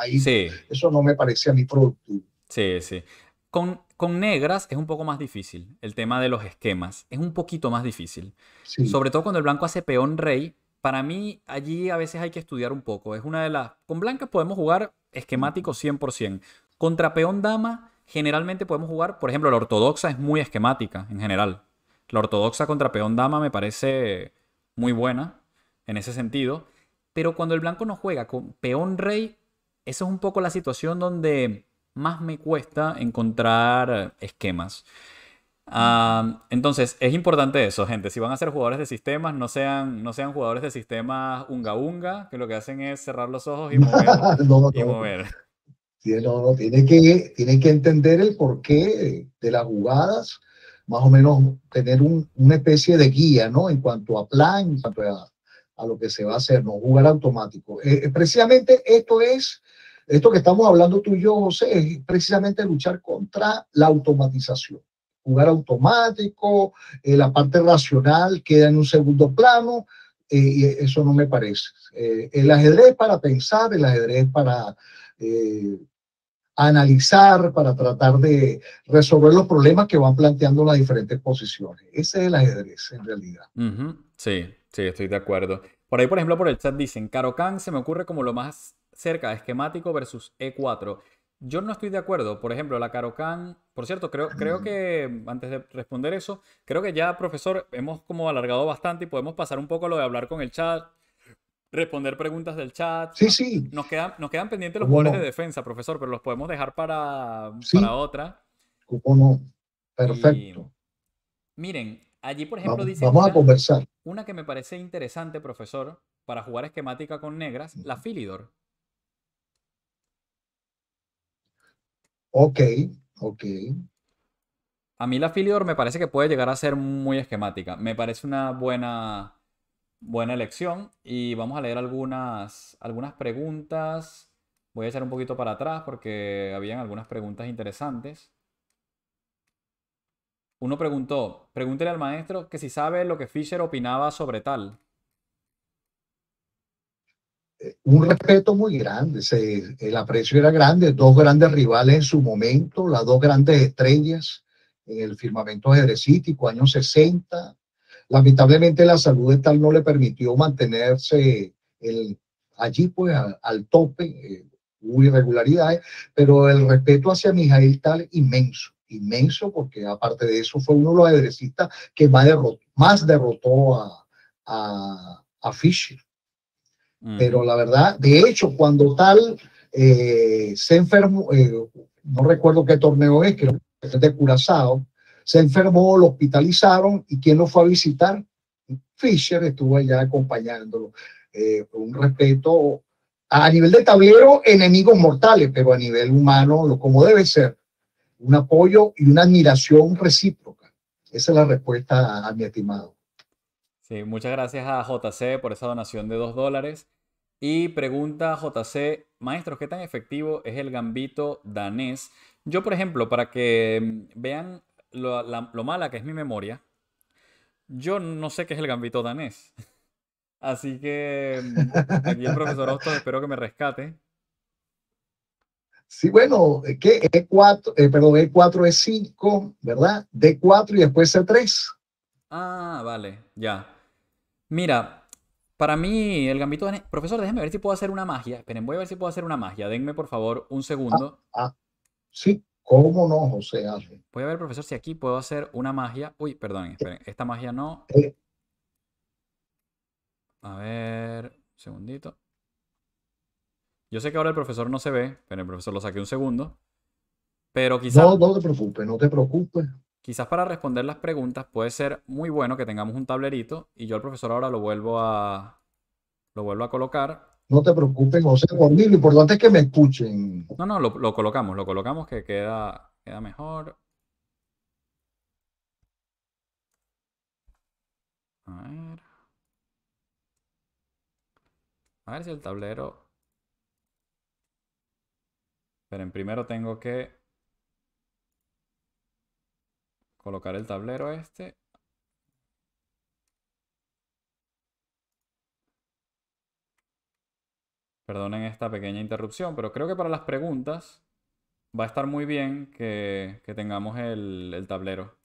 Eso no me parece a mí productivo. Sí, sí. Con con negras es un poco más difícil. El tema de los esquemas es un poquito más difícil. Sobre todo cuando el blanco hace peón rey. Para mí, allí a veces hay que estudiar un poco. Es una de las. Con blancas podemos jugar esquemático 100%. Contra peón dama, generalmente podemos jugar. Por ejemplo, la ortodoxa es muy esquemática en general. La ortodoxa contra peón dama me parece muy buena en ese sentido. Pero cuando el blanco no juega con peón rey, eso es un poco la situación donde más me cuesta encontrar esquemas. Ah, entonces, es importante eso, gente. Si van a ser jugadores de sistemas, no sean, no sean jugadores de sistemas unga unga, que lo que hacen es cerrar los ojos y mover. no, no, tiene que, tiene que entender el porqué de las jugadas, más o menos tener una especie de guía, ¿no? En cuanto a plan, en cuanto a, a lo que se va a hacer, no jugar automático. Eh, eh, precisamente esto es esto que estamos hablando tú y yo, José, es precisamente luchar contra la automatización. Jugar automático, eh, la parte racional queda en un segundo plano, eh, y eso no me parece. Eh, el ajedrez para pensar, el ajedrez para analizar, para tratar de resolver los problemas que van planteando las diferentes posiciones. Ese es el ajedrez, en realidad. Sí, sí, estoy de acuerdo. Por ahí, por ejemplo, por el chat dicen, Caro Kang se me ocurre como lo más cerca esquemático versus E4. Yo no estoy de acuerdo. Por ejemplo, la Carocan. Por cierto, creo, creo que, antes de responder eso, creo que ya, profesor, hemos como alargado bastante y podemos pasar un poco lo de hablar con el chat, responder preguntas del chat. Sí, sí. Nos quedan, nos quedan pendientes los goles de defensa, profesor, pero los podemos dejar para, otra. Perfecto. miren, allí, por ejemplo, dice. Vamos a conversar. Una que me parece interesante, profesor, para jugar esquemática con negras, la Filidor. Ok, ok. A mí la filidor me parece que puede llegar a ser muy esquemática. Me parece una buena, buena elección. Y vamos a leer algunas, algunas preguntas. Voy a echar un poquito para atrás porque habían algunas preguntas interesantes. Uno preguntó, pregúntele al maestro que si sabe lo que Fisher opinaba sobre tal. Eh, un respeto muy grande, el aprecio era grande, dos grandes rivales en su momento, las dos grandes estrellas en el firmamento ajedrecístico, años 60. Lamentablemente la salud de tal no le permitió mantenerse allí pues al, tope, eh, hubo irregularidades, pero el respeto hacia Mijail tal inmenso, inmenso porque aparte de eso fue uno de los ajedrecistas que más derrotó, a, a, a pero la verdad, de hecho, cuando tal eh, se enfermó, eh, no recuerdo qué torneo es, que es de Curazao, se enfermó, lo hospitalizaron y quien lo fue a visitar, Fisher estuvo allá acompañándolo. Eh, un respeto a nivel de tablero, enemigos mortales, pero a nivel humano, lo como debe ser, un apoyo y una admiración recíproca. Esa es la respuesta a mi estimado. Sí, muchas gracias a JC por esa donación de 2 dólares. Y pregunta JC, maestro, ¿qué tan efectivo es el gambito danés? Yo, por ejemplo, para que mm, vean lo, mala que es mi memoria, yo no sé qué es el gambito danés. Así que mm, aquí el profesor Osto espero que me rescate. Sí, bueno, que E4, eh, e es perdón, E4, E5, ¿verdad? D4 y después C3. Ah, vale, ya. Mira, para mí el gambito de... Profesor, déjeme ver si puedo hacer una magia. Esperen, voy a ver si puedo hacer una magia. Denme, por favor, un segundo. Ah, ah sí, ¿cómo no, José? Voy a ver, profesor, si aquí puedo hacer una magia. Uy, perdón, esperen. Esta magia no. A ver, un segundito. Yo sé que ahora el profesor no se ve, pero el profesor lo saqué un segundo. Pero quizás. No, no te preocupes, no te preocupes. Quizás para responder las preguntas puede ser muy bueno que tengamos un tablerito y yo al profesor ahora lo vuelvo a, lo vuelvo a colocar. No te preocupes, José, por mí, lo importante es que me escuchen. No, no, lo, colocamos, lo colocamos que queda, queda mejor. A ver. A ver si el tablero... Pero en primero tengo que colocar el tablero este. Perdonen esta pequeña interrupción, pero creo que para las preguntas va a estar muy bien que, tengamos el, el tablero.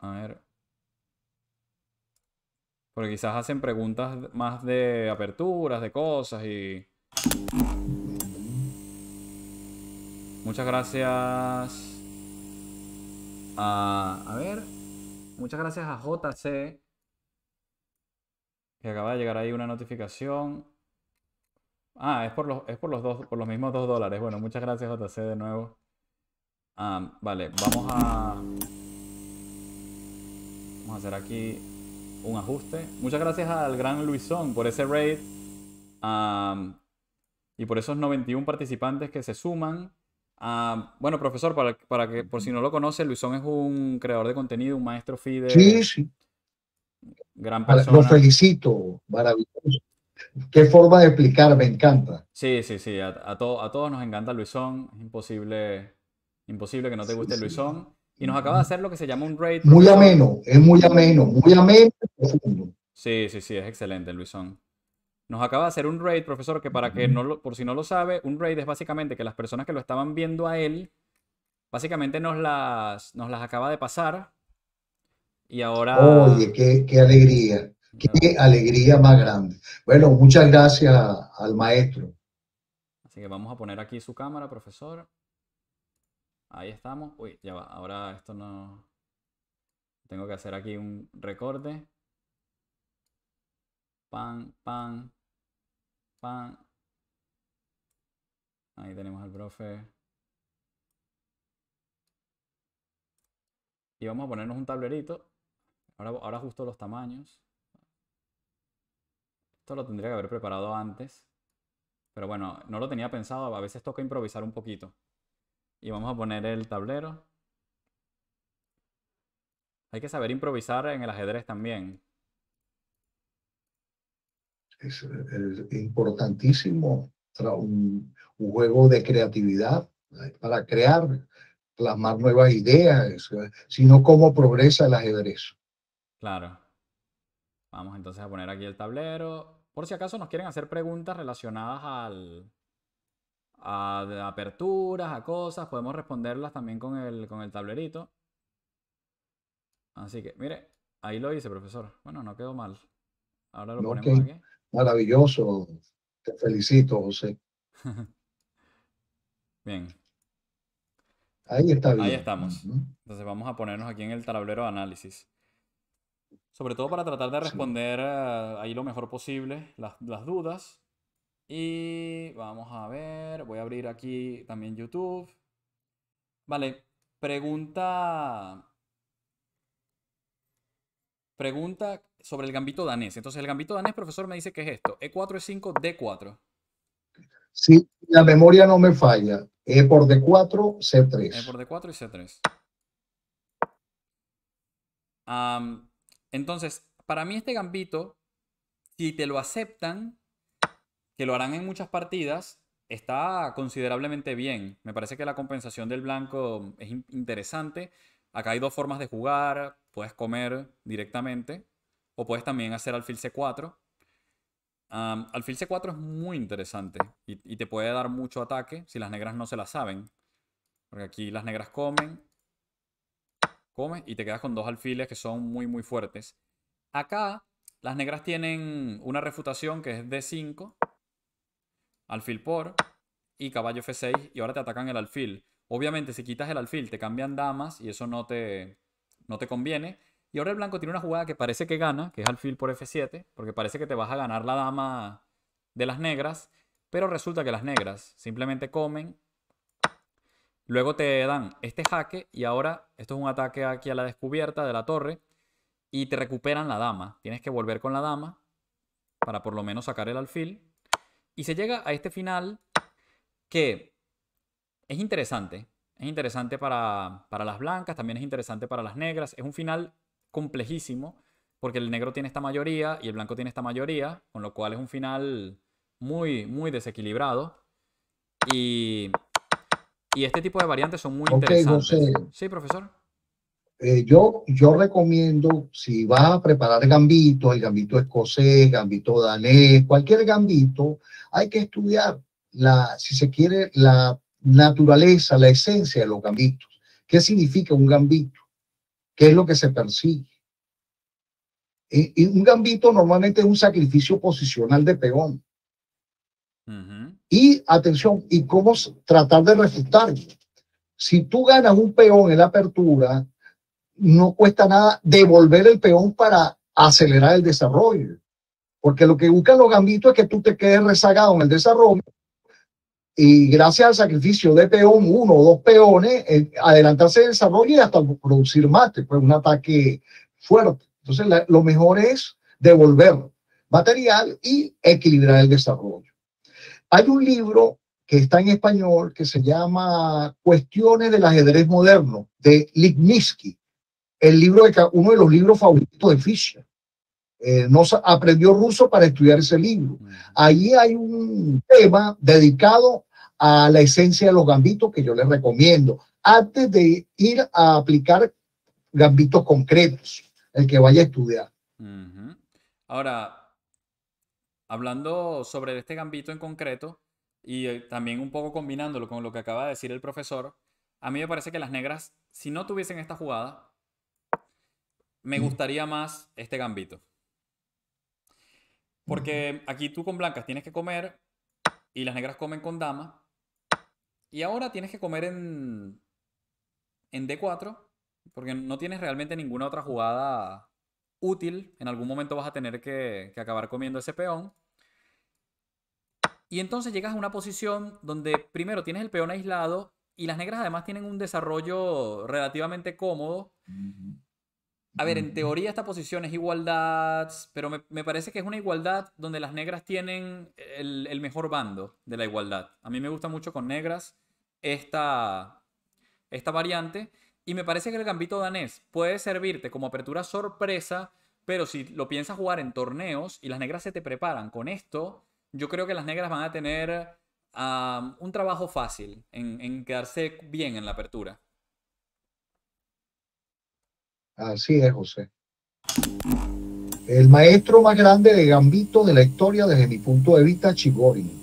A ver. Porque quizás hacen preguntas más de aperturas, de cosas y... Muchas gracias a ver. Muchas gracias a JC. Que acaba de llegar ahí una notificación. Ah, es por los, es por los dos, por los mismos dos dólares. Bueno, muchas gracias, JC, de nuevo. Ah, vale, vamos a. Vamos a hacer aquí un ajuste. Muchas gracias al gran Luisón por ese raid. Ah, y por esos 91 participantes que se suman. Ah, bueno, profesor, para, que por si no lo conoce, Luisón es un creador de contenido, un maestro FIDE. Sí, sí. Gran persona. Lo felicito, maravilloso. Qué forma de explicar, me encanta. Sí, sí, sí, a, a, todos nos encanta Luisón, es imposible, imposible que no te guste Luisón. Y nos acaba de hacer lo que se llama un rate. Muy ameno, es muy ameno, muy ameno Sí, sí, sí, es excelente, Luisón nos acaba de hacer un raid, profesor, que para que no por si no lo sabe, un raid es básicamente que las personas que lo estaban viendo a él, básicamente nos las, las acaba de pasar. Y ahora... Oye, qué, alegría, qué alegría más grande. Bueno, muchas gracias al maestro. Así que vamos a poner aquí su cámara, profesor. Ahí estamos. Uy, ya va. Ahora esto no... Tengo que hacer aquí un recorte. Pan, pan, pan. Ahí tenemos al profe. Y vamos a ponernos un tablerito. Ahora, ahora justo los tamaños. Esto lo tendría que haber preparado antes. Pero bueno, no lo tenía pensado. A veces toca improvisar un poquito. Y vamos a poner el tablero. Hay que saber improvisar en el ajedrez también es, importantísimo un, juego de creatividad para crear, plasmar nuevas ideas, sino cómo progresa el ajedrez. Claro. Vamos entonces a poner aquí el tablero. Por si acaso nos quieren hacer preguntas relacionadas al, a aperturas, a cosas, podemos responderlas también con el, con el tablerito. Así que, mire, ahí lo hice, profesor. Bueno, no quedó mal. Ahora lo ponemos aquí. Maravilloso. Te felicito, José. Bien. Ahí está bien. Ahí estamos. Entonces vamos a ponernos aquí en el tablero de análisis. Sobre todo para tratar de responder eh, ahí lo mejor posible las dudas. Y vamos a ver, voy a abrir aquí también YouTube. Vale, pregunta pregunta sobre el gambito danés. Entonces, el gambito danés, profesor, me dice que es esto: E4, E5, D4. si la memoria no me falla. E por D4, C3. E por D4 y C3. entonces, para mí este gambito, si te lo aceptan, que lo harán en muchas partidas, está considerablemente bien. Me parece que la compensación del blanco es interesante. Acá hay dos formas de jugar. Puedes comer directamente o puedes también hacer alfil C4. alfil C4 es muy interesante y, te puede dar mucho ataque si las negras no se la saben. Porque aquí las negras comen, comen y te quedas con dos alfiles que son muy muy fuertes. Acá las negras tienen una refutación que es D5, alfil por y caballo F6 y ahora te atacan el alfil. Obviamente si quitas el alfil te cambian damas y eso no te, no te conviene. Y ahora el blanco tiene una jugada que parece que gana, que es alfil por f7, porque parece que te vas a ganar la dama de las negras, pero resulta que las negras simplemente comen, luego te dan este jaque y ahora esto es un ataque aquí a la descubierta de la torre y te recuperan la dama. Tienes que volver con la dama para por lo menos sacar el alfil. Y se llega a este final que es interesante es interesante para, las blancas, también es interesante para las negras. Es un final complejísimo porque el negro tiene esta mayoría y el blanco tiene esta mayoría, con lo cual es un final muy, muy desequilibrado. Y, este tipo de variantes son muy interesantes. sí, profesor. Eh, yo, yo recomiendo, si vas a preparar gambitos, el gambito escocés, gambito danés, cualquier gambito, hay que estudiar la, si se quiere, la naturaleza, la esencia de los gambitos. ¿Qué significa un gambito? ¿Qué es lo que se persigue? Eh, y, un gambito normalmente es un sacrificio posicional de peón. Y atención, ¿y cómo tratar de refutarlo. Si tú ganas un peón en la apertura, no cuesta nada devolver el peón para acelerar el desarrollo. Porque lo que buscan los gambitos es que tú te quedes rezagado en el desarrollo y gracias al sacrificio de peón, uno o dos peones, eh, adelantarse el desarrollo y hasta producir mate. pues un ataque fuerte. Entonces, lo mejor es devolver material y equilibrar el desarrollo. Hay un libro que está en español que se llama Cuestiones del ajedrez moderno de Lipnitsky, el libro de uno de los libros favoritos de Fischer eh, no aprendió ruso para estudiar ese libro. Ahí hay un tema dedicado a la esencia de los gambitos que yo les recomiendo antes de ir a aplicar gambitos concretos, el que vaya a estudiar. Ahora, hablando sobre este gambito en concreto y eh, también un poco combinándolo con lo que acaba de decir el profesor, a mí me parece que las negras, si no tuviesen esta jugada, me gustaría más este gambito. Porque aquí tú con blancas tienes que comer y las negras comen con dama. Y ahora tienes que comer en, en D4 porque no tienes realmente ninguna otra jugada útil. En algún momento vas a tener que, acabar comiendo ese peón. Y entonces llegas a una posición donde primero tienes el peón aislado y las negras además tienen un desarrollo relativamente cómodo. A ver, en teoría esta posición es igualdad, pero me, parece que es una igualdad donde las negras tienen el, mejor bando de la igualdad. A mí me gusta mucho con negras esta, esta variante y me parece que el gambito danés puede servirte como apertura sorpresa, pero si lo piensas jugar en torneos y las negras se te preparan con esto, yo creo que las negras van a tener un trabajo fácil en, en quedarse bien en la apertura. Así es, José. El maestro más grande de gambito de la historia, desde mi punto de vista, Chigorin.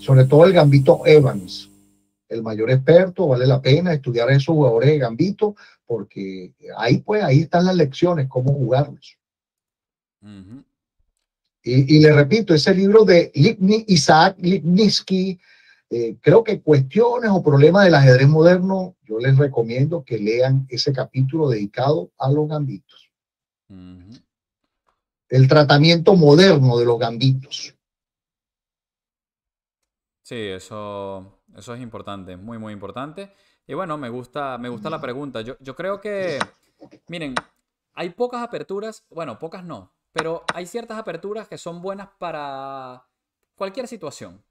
Sobre todo el gambito Evans. El mayor experto, vale la pena estudiar a esos jugadores de gambito, porque ahí, pues, ahí están las lecciones, cómo jugarlos. y, le repito, ese libro de Isaac Lipnitsky, eh, creo que cuestiones o problemas del ajedrez moderno, yo les recomiendo que lean ese capítulo dedicado a los gambitos. El tratamiento moderno de los gambitos. Sí, eso, eso es importante, muy, muy importante. Y bueno, me gusta, me gusta la pregunta. Yo, yo creo que, miren, hay pocas aperturas, bueno, pocas no, pero hay ciertas aperturas que son buenas para cualquier situación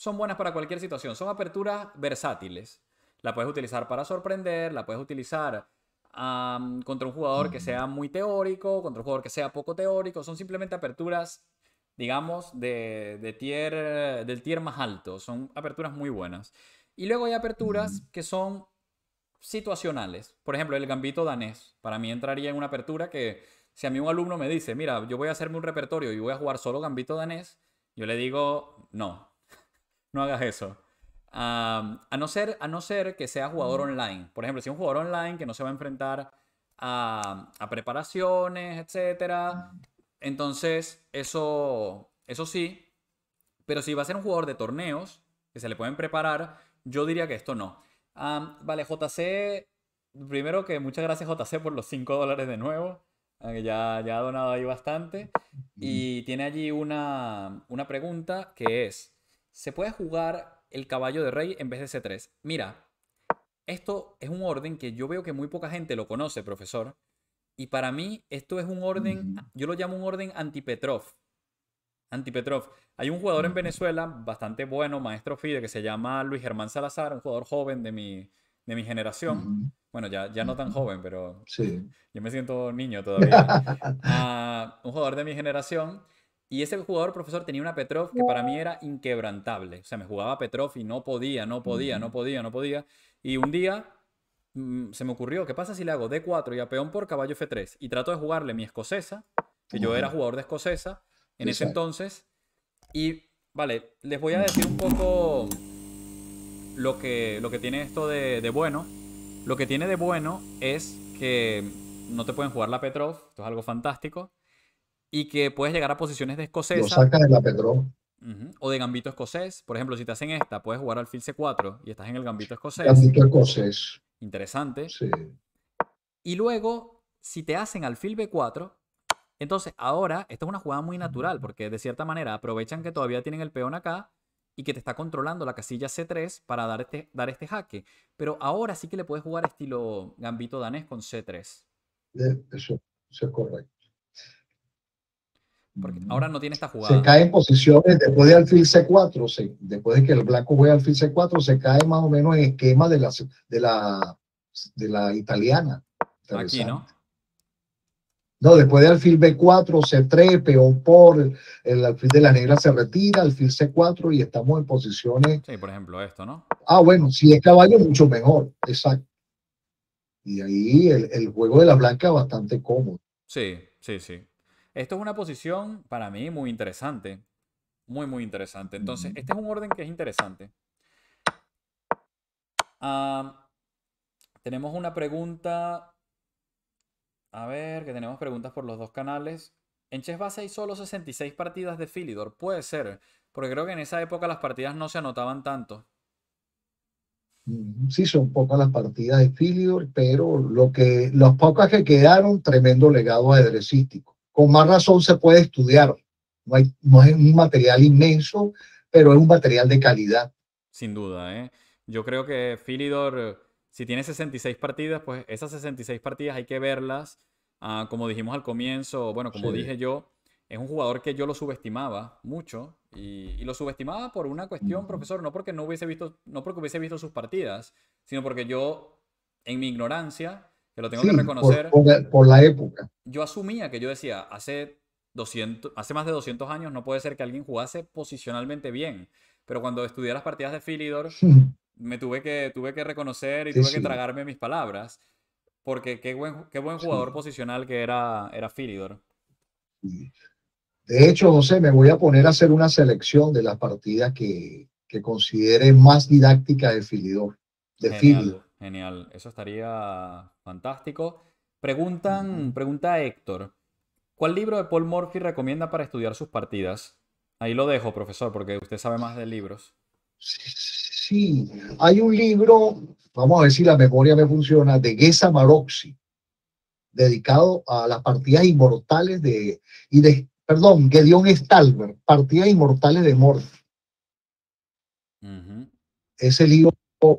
son buenas para cualquier situación. Son aperturas versátiles. La puedes utilizar para sorprender, la puedes utilizar contra un jugador que sea muy teórico, contra un jugador que sea poco teórico. Son simplemente aperturas, digamos, de, de del tier más alto. Son aperturas muy buenas. Y luego hay aperturas que son situacionales. Por ejemplo, el gambito danés. Para mí entraría en una apertura que si a mí un alumno me dice, mira, yo voy a hacerme un repertorio y voy a jugar solo gambito danés, yo le digo, no, no hagas eso. a, no ser, a no ser que sea jugador online. Por ejemplo, si es un jugador online que no se va a enfrentar a, preparaciones, etcétera, entonces eso, eso sí. Pero si va a ser un jugador de torneos que se le pueden preparar, yo diría que esto no. vale, JC, primero que muchas gracias JC por los 5 dólares de nuevo. Ah, ya, ya ha donado ahí bastante. Y tiene allí una, una pregunta que es, se puede jugar el caballo de rey en vez de C3. Mira, esto es un orden que yo veo que muy poca gente lo conoce, profesor. Y para mí esto es un orden, yo lo llamo un orden anti Antipetrov. Hay un jugador en Venezuela bastante bueno, maestro FIDE, que se llama Luis Germán Salazar, un jugador joven de mi, de mi generación. Bueno, ya, ya no tan joven, pero sí. yo me siento niño todavía. Ah, un jugador de mi generación y ese jugador, profesor, tenía una Petrov que para mí era inquebrantable. O sea, me jugaba Petrov y no podía, no podía, no podía, no podía. Y un día mm, se me ocurrió, ¿qué pasa si le hago D4 y a peón por caballo F3? Y trato de jugarle mi escocesa, que yo era jugador de escocesa en ese entonces. Y, vale, les voy a decir un poco lo que, lo que tiene esto de, de bueno. Lo que tiene de bueno es que no te pueden jugar la Petrov, esto es algo fantástico y que puedes llegar a posiciones de escocesa. o de gambito escocés. Por ejemplo, si te hacen esta, puedes jugar alfil C4 y estás en el gambito escocés. Gambito escocés. Interesante. Sí. Y luego, si te hacen al alfil B4, entonces ahora, esta es una jugada muy natural, porque de cierta manera aprovechan que todavía tienen el peón acá y que te está controlando la casilla C3 para dar este, dar este jaque. Pero ahora sí que le puedes jugar estilo gambito danés con C3. Eh, eso es correcto. Porque ahora no tiene esta jugada. Se cae en posiciones después de alfil C4, sí. después de que el blanco juega alfil C4, se cae más o menos en esquema de la, de la, de la italiana. Aquí, ¿no? No, después de alfil B4, Se trepe o por, el, alfil de la negra se retira, alfil C4 y estamos en posiciones. Sí, por ejemplo, esto, ¿no? Ah, bueno, si es caballo, mucho mejor, exacto. Y ahí el, el juego de la blanca bastante cómodo. Sí, sí, sí. Esto es una posición para mí muy interesante. Muy, muy interesante. Entonces, este es un orden que es interesante. tenemos una pregunta. A ver, que tenemos preguntas por los dos canales. En Chessbase hay solo 66 partidas de Philidor. Puede ser, porque creo que en esa época las partidas no se anotaban tanto. Mm, sí, son pocas las partidas de Philidor, pero lo que, las pocas que quedaron, tremendo legado ajedrecístico con más razón se puede estudiar. No, es un material inmenso, pero es un material de calidad. Sin duda, ¿eh? Yo creo que Philidor, si tiene 66 partidas, pues esas 66 partidas hay que verlas. Ah, como dijimos al comienzo, bueno, como dije yo, es un jugador que yo lo subestimaba mucho. Y, lo subestimaba por una cuestión, profesor, no porque no hubiese visto, no porque hubiese visto sus partidas, sino porque yo, en mi ignorancia, que lo tengo que reconocer. Por, la época. Yo asumía que yo decía, hace, 200, hace más de 200 años no puede ser que alguien jugase posicionalmente bien, pero cuando estudié las partidas de Philidor, me tuve que, tuve que reconocer y tuve que tragarme mis palabras, porque qué buen, qué buen jugador posicional que era, era Philidor. De hecho, no sé, me voy a poner a hacer una selección de las partidas que, que considere más didáctica de Filidor. De Filidor. Genial, eso estaría fantástico. Pregunta a pregunta Héctor, ¿cuál libro de Paul Morphy recomienda para estudiar sus partidas? Ahí lo dejo, profesor, porque usted sabe más de libros. Sí, hay un libro, vamos a ver si la memoria me funciona, de Gesa Maroxi, dedicado a las partidas inmortales de, y de perdón, Gedeon Stalber, partidas inmortales de Morphy. Ese libro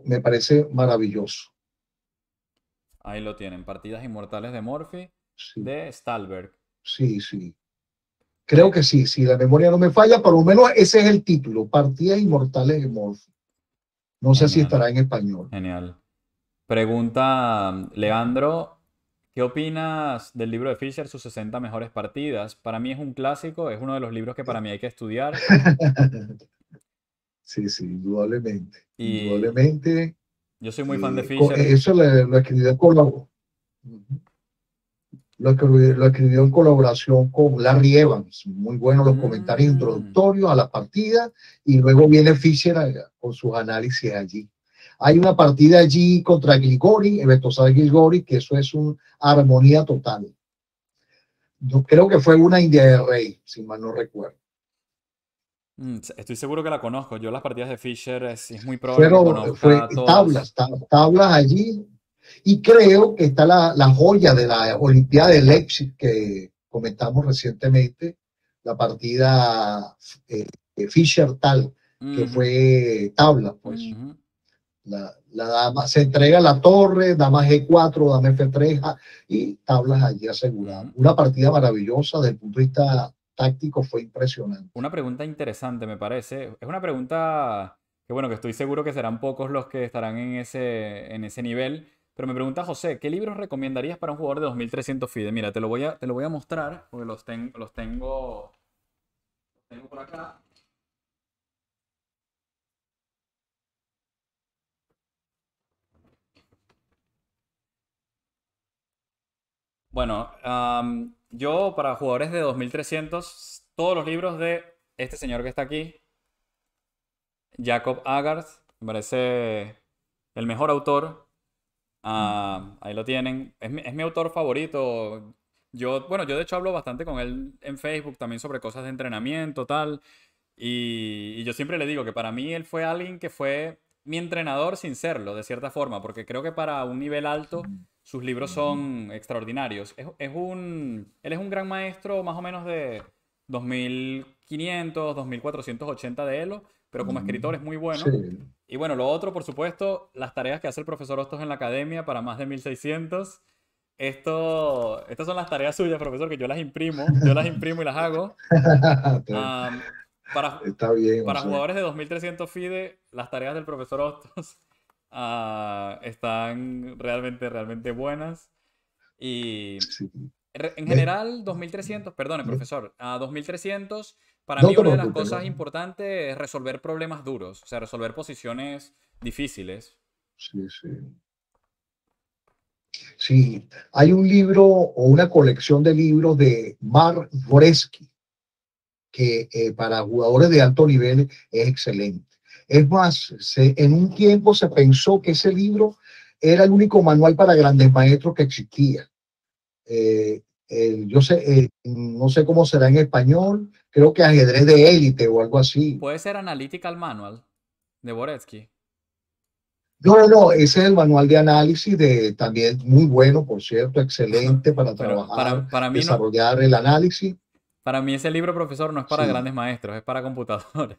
me parece maravilloso. Ahí lo tienen, partidas inmortales de Morphy de Stalberg. Sí, sí. Creo que sí, si la memoria no me falla, por lo menos ese es el título, Partidas Inmortales de Morphy. No sé si estará en español. Genial. Pregunta um, Leandro, ¿qué opinas del libro de Fisher, sus 60 mejores partidas? Para mí es un clásico, es uno de los libros que para mí hay que estudiar. sí, sí, indudablemente. indudablemente. Yo soy muy eh, fan de Fischer. Eso lo, escribió en colaboración. Lo, escribió en colaboración con Larry Evans. Muy buenos los comentarios mm. introductorios a la partida. Y luego viene Fischer eh, con sus análisis allí. Hay una partida allí contra Gilgori, Evetosar Gilgori, que eso es una armonía total. Yo creo que fue una India de Rey, si mal no recuerdo. Mm, estoy seguro que la conozco. Yo las partidas de Fischer es, muy probable Pero, que fue, tablas, tablas allí. Y creo que está la, la, joya de la Olimpiada de Leipzig que comentamos recientemente, la partida eh, de Fischer-Tal, que mm. fue tabla, pues. la, dama, se entrega la torre, dama G4, dama F3 ah, y tablas allí aseguradas. Una partida maravillosa desde el punto de vista táctico fue impresionante. Una pregunta interesante, me parece. Es una pregunta que, bueno, que estoy seguro que serán pocos los que estarán en ese, en ese nivel. Pero me pregunta José, ¿qué libros recomendarías para un jugador de 2300 FIDE? Mira, te lo voy a, te lo voy a mostrar porque los, los tengo, los tengo por acá. Bueno, yo para jugadores de 2300, todos los libros de este señor que está aquí, Jacob Agard, me parece el mejor autor. ahí lo tienen. Es mi, autor favorito. Yo, bueno, yo de hecho hablo bastante con él en Facebook también sobre cosas de entrenamiento, tal. Y, yo siempre le digo que para mí él fue alguien que fue mi entrenador sin serlo, de cierta forma, porque creo que para un nivel alto. Sus libros son extraordinarios. Es, un, él es un gran maestro más o menos de 2500, 2480 de Elo, pero como escritor es muy bueno. Y bueno, lo otro, por supuesto, las tareas que hace el profesor Hostos en la academia para más de 1600. Esto, estas son las tareas suyas, profesor, que yo las imprimo, yo las imprimo y las hago. Ah, para, Está bien, para jugadores de 2300 FIDE, las tareas del profesor Hostos Ah, están realmente, realmente buenas. Y en general, 2300, perdone, profesor, a 2300, para mí una de las cosas importantes es resolver problemas duros, o sea, resolver posiciones difíciles. Sí, sí. Sí, hay un libro o una colección de libros de Mark Goreski, que eh, para jugadores de alto nivel es excelente. Es más, se, en un tiempo se pensó que ese libro era el único manual para grandes maestros que existía. Eh, yo sé, eh, no sé cómo será en español, creo que ajedrez de élite o algo así. Puede ser Analytical Manual de Boretsky. No, no, no, ese es el manual de análisis de también muy bueno, por cierto, excelente para trabajar, para, desarrollar el análisis. Para mí ese libro, profesor, no es para grandes maestros, es para computadores.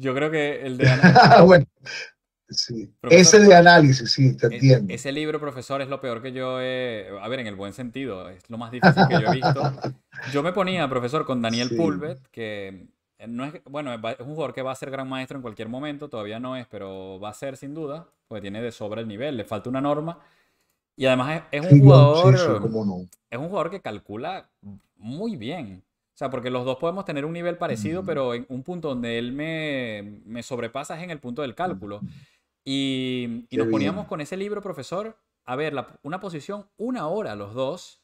Yo creo que el de análisis. Ah, bueno, sí. Ese de análisis, sí, te e-, entiendo. Ese libro, profesor, es lo peor que yo he. A ver, en el buen sentido, es lo más difícil que yo he visto. Yo me ponía, profesor, con Daniel Pulvet, que eh, no es. Bueno, es un jugador que va a ser gran maestro en cualquier momento, todavía no es, pero va a ser sin duda, porque tiene de sobra el nivel, le falta una norma. Y además es, un jugador. Es un jugador que calcula muy bien. O sea, porque los dos podemos tener un nivel parecido, pero en un punto donde él me, me sobrepasa es en el punto del cálculo. Y, y nos poníamos con ese libro, profesor, a ver una posición una hora los dos.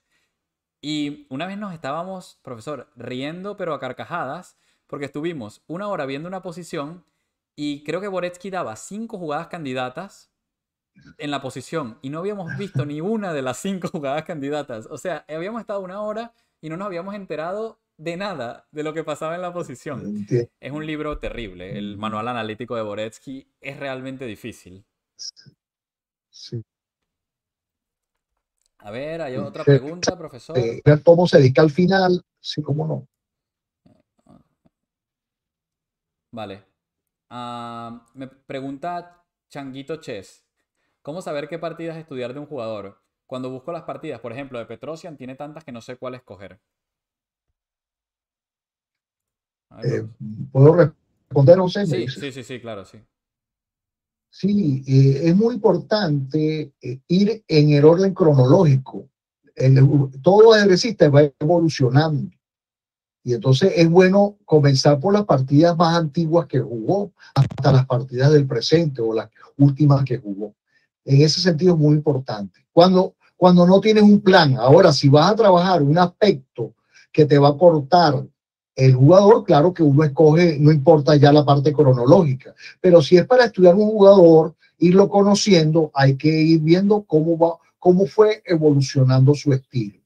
Y una vez nos estábamos, profesor, riendo pero a carcajadas, porque estuvimos una hora viendo una posición y creo que Boretsky daba cinco jugadas candidatas en la posición y no habíamos visto ni una de las cinco jugadas candidatas. O sea, habíamos estado una hora y no nos habíamos enterado de nada de lo que pasaba en la posición. Es un libro terrible. El manual analítico de Boretsky es realmente difícil. Sí. A ver, hay otra pregunta, profesor. Eh, ¿cómo se dedica al final, sí, cómo no. Vale. Ah, me pregunta Changuito Chess. ¿Cómo saber qué partidas estudiar de un jugador? Cuando busco las partidas, por ejemplo, de Petrosian, tiene tantas que no sé cuál escoger. Eh, ¿Puedo responder, José? Sí, sí, sí, sí, claro, sí. Sí, eh, es muy importante eh, ir en el orden cronológico. El, todo ajedrecista va evolucionando. Y entonces es bueno comenzar por las partidas más antiguas que jugó, hasta las partidas del presente o las últimas que jugó. En ese sentido es muy importante. Cuando, cuando no tienes un plan, ahora si vas a trabajar un aspecto que te va a cortar el jugador, claro que uno escoge, no importa ya la parte cronológica, pero si es para estudiar un jugador, irlo conociendo, hay que ir viendo cómo va, cómo fue evolucionando su estilo.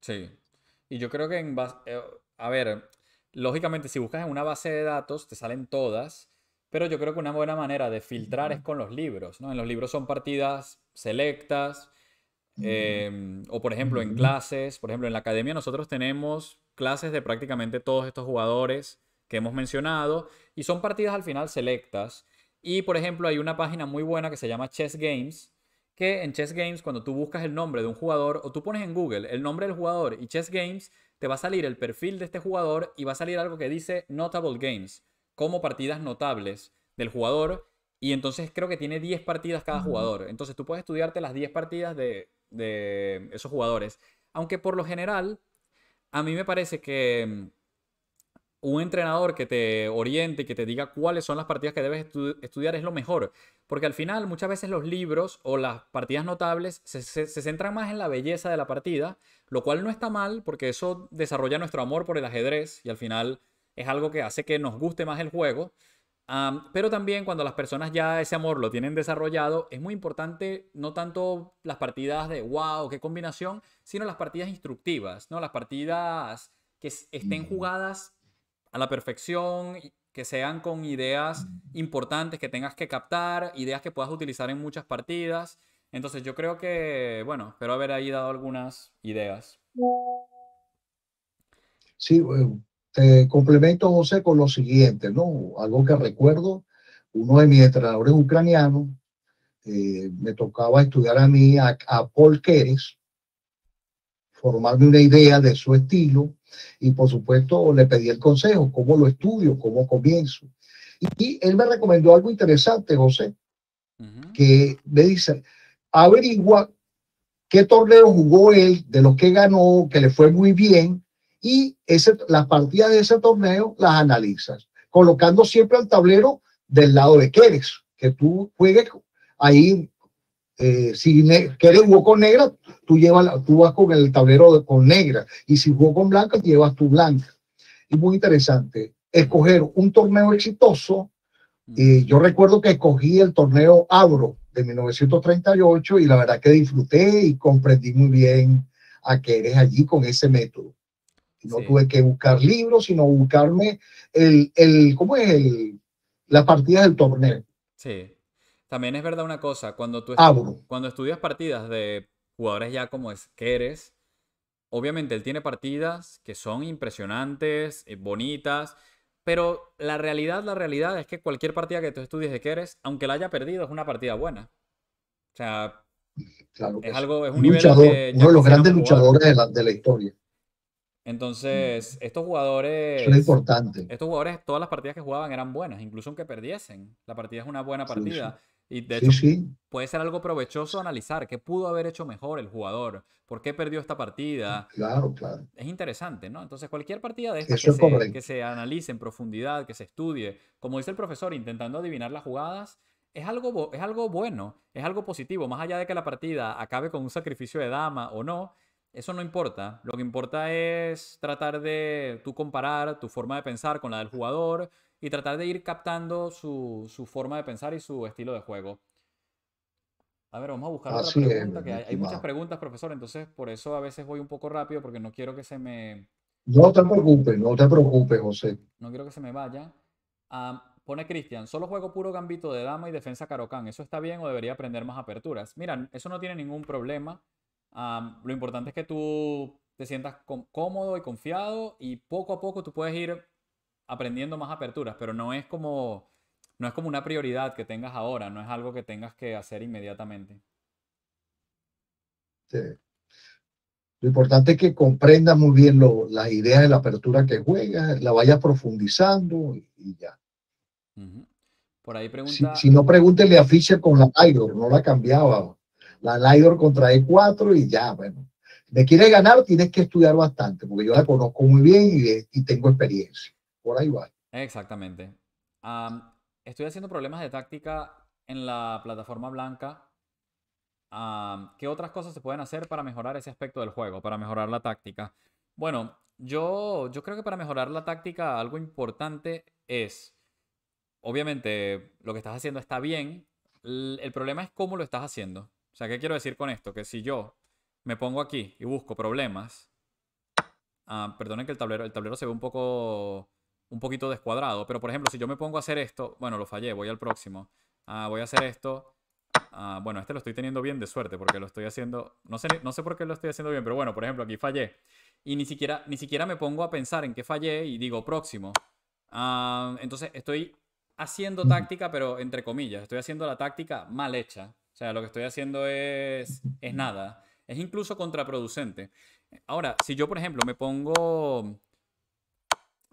Sí. Y yo creo que en eh, a ver, lógicamente si buscas en una base de datos te salen todas, pero yo creo que una buena manera de filtrar es con los libros, ¿no? En los libros son partidas selectas, Em, o por ejemplo en clases, por ejemplo en la academia nosotros tenemos clases de prácticamente todos estos jugadores que hemos mencionado y son partidas al final selectas. Y por ejemplo hay una página muy buena que se llama Chess Games, que en Chess Games cuando tú buscas el nombre de un jugador o tú pones en Google el nombre del jugador y Chess Games, te va a salir el perfil de este jugador y va a salir algo que dice Notable Games, como partidas notables del jugador. Y entonces creo que tiene 10 partidas cada jugador. Entonces tú puedes estudiarte las 10 partidas de de esos jugadores. Aunque por lo general, a mí me parece que mm, un entrenador que te oriente, y que te diga cuáles son las partidas que debes estudiar es lo mejor. Porque al final muchas veces los libros o las partidas notables se, se, centran más en la belleza de la partida, lo cual no está mal porque eso desarrolla nuestro amor por el ajedrez y al final es algo que hace que nos guste más el juego pero también cuando las personas ya ese amor lo tienen desarrollado, es muy importante no tanto las partidas de wow, qué combinación, sino las partidas instructivas, ¿no? Las partidas que estén jugadas a la perfección, que sean con ideas importantes que tengas que captar, ideas que puedas utilizar en muchas partidas. Entonces yo creo que, bueno, espero haber ahí dado algunas ideas. Sí, bueno, complemento, José, con lo siguiente, ¿no? Algo que recuerdo, uno de mis entrenadores ucranianos, eh, me tocaba estudiar a mí, a, Paul Keres, formarme una idea de su estilo y por supuesto le pedí el consejo, cómo lo estudio, cómo comienzo. Y, él me recomendó algo interesante, José, que me dice, averigua qué torneo jugó él, de los que ganó, que le fue muy bien, y ese, las partidas de ese torneo las analizas, colocando siempre el tablero del lado de eres, que tú juegues ahí. Eh, si quieres jugó con negra, tú, llevas, tú vas con el tablero con negra. Y si jugó con blanca, llevas tu blanca. Y muy interesante, escoger un torneo exitoso. yo recuerdo que escogí el torneo Abro de 1938 y la verdad que disfruté y comprendí muy bien a que eres allí con ese método. No tuve que buscar libros, sino buscarme el, el ¿cómo es? la partida del torneo. Sí. También es verdad una cosa, cuando tú ah, cuando estudias partidas de jugadores ya como es que eres, obviamente él tiene partidas que son impresionantes, eh, bonitas, pero la realidad, la realidad es que cualquier partida que tú estudies de que aunque la haya perdido, es una partida buena. O sea, es, algo, un, nivel uno de los grandes luchadores de la historia. Entonces, mm. estos jugadores. es importante. Estos jugadores, todas las partidas que jugaban eran buenas, incluso aunque perdiesen. La partida es una buena partida. Y de hecho, puede ser algo provechoso analizar qué pudo haber hecho mejor el jugador, por qué perdió esta partida. Ah, claro, claro. Es interesante, ¿no? Entonces, cualquier partida de estas que, que, se analice en profundidad, que se estudie, como dice el profesor, intentando adivinar las jugadas, es algo, es algo bueno, es algo positivo, más allá de que la partida acabe con un sacrificio de dama o no, eso no importa. Lo que importa es tratar de tú comparar tu forma de pensar con la del jugador y tratar de ir captando su, forma de pensar y su estilo de juego. A ver, vamos a buscar otra pregunta, hay, muchas preguntas, profesor, entonces por eso a veces voy un poco rápido porque no quiero que se me... No te preocupes, no te preocupes, José. No quiero que se me vaya. pone Cristian, solo juego puro gambito de dama y defensa carocán. ¿Eso está bien o debería aprender más aperturas? Mira, eso no tiene ningún problema lo importante es que tú te sientas cómodo y confiado y poco a poco tú puedes ir aprendiendo más aperturas, pero no es como, no es como una prioridad que tengas ahora, no es algo que tengas que hacer inmediatamente. Sí. Lo importante es que comprendas muy bien lo, las ideas de la apertura que juegas, la vayas profundizando y, ya. Por ahí Si, no, pregúntele a Fischer con la Tiger, no la cambiaba. La LIDOR contra E4 y ya, bueno. Me quieres ganar, tienes que estudiar bastante, porque yo la conozco muy bien y, tengo experiencia. Por ahí va. Exactamente. estoy haciendo problemas de táctica en la plataforma blanca. ¿Qué otras cosas se pueden hacer para mejorar ese aspecto del juego, para mejorar la táctica? Bueno, yo, yo creo que para mejorar la táctica algo importante es, obviamente, lo que estás haciendo está bien. El problema es cómo lo estás haciendo. O sea, ¿qué quiero decir con esto? Que si yo me pongo aquí y busco problemas, ah, perdonen que el tablero, el tablero se ve un poco, un poquito descuadrado, pero por ejemplo, si yo me pongo a hacer esto, bueno, lo fallé, voy al próximo, ah, voy a hacer esto, ah, bueno, este lo estoy teniendo bien de suerte porque lo estoy haciendo, no sé, no sé por qué lo estoy haciendo bien, pero bueno, por ejemplo, aquí fallé y ni siquiera, ni siquiera me pongo a pensar en qué fallé y digo próximo. entonces estoy haciendo táctica, pero entre comillas, estoy haciendo la táctica mal hecha. O sea, lo que estoy haciendo es, es nada. Es incluso contraproducente. Ahora, si yo, por ejemplo, me pongo...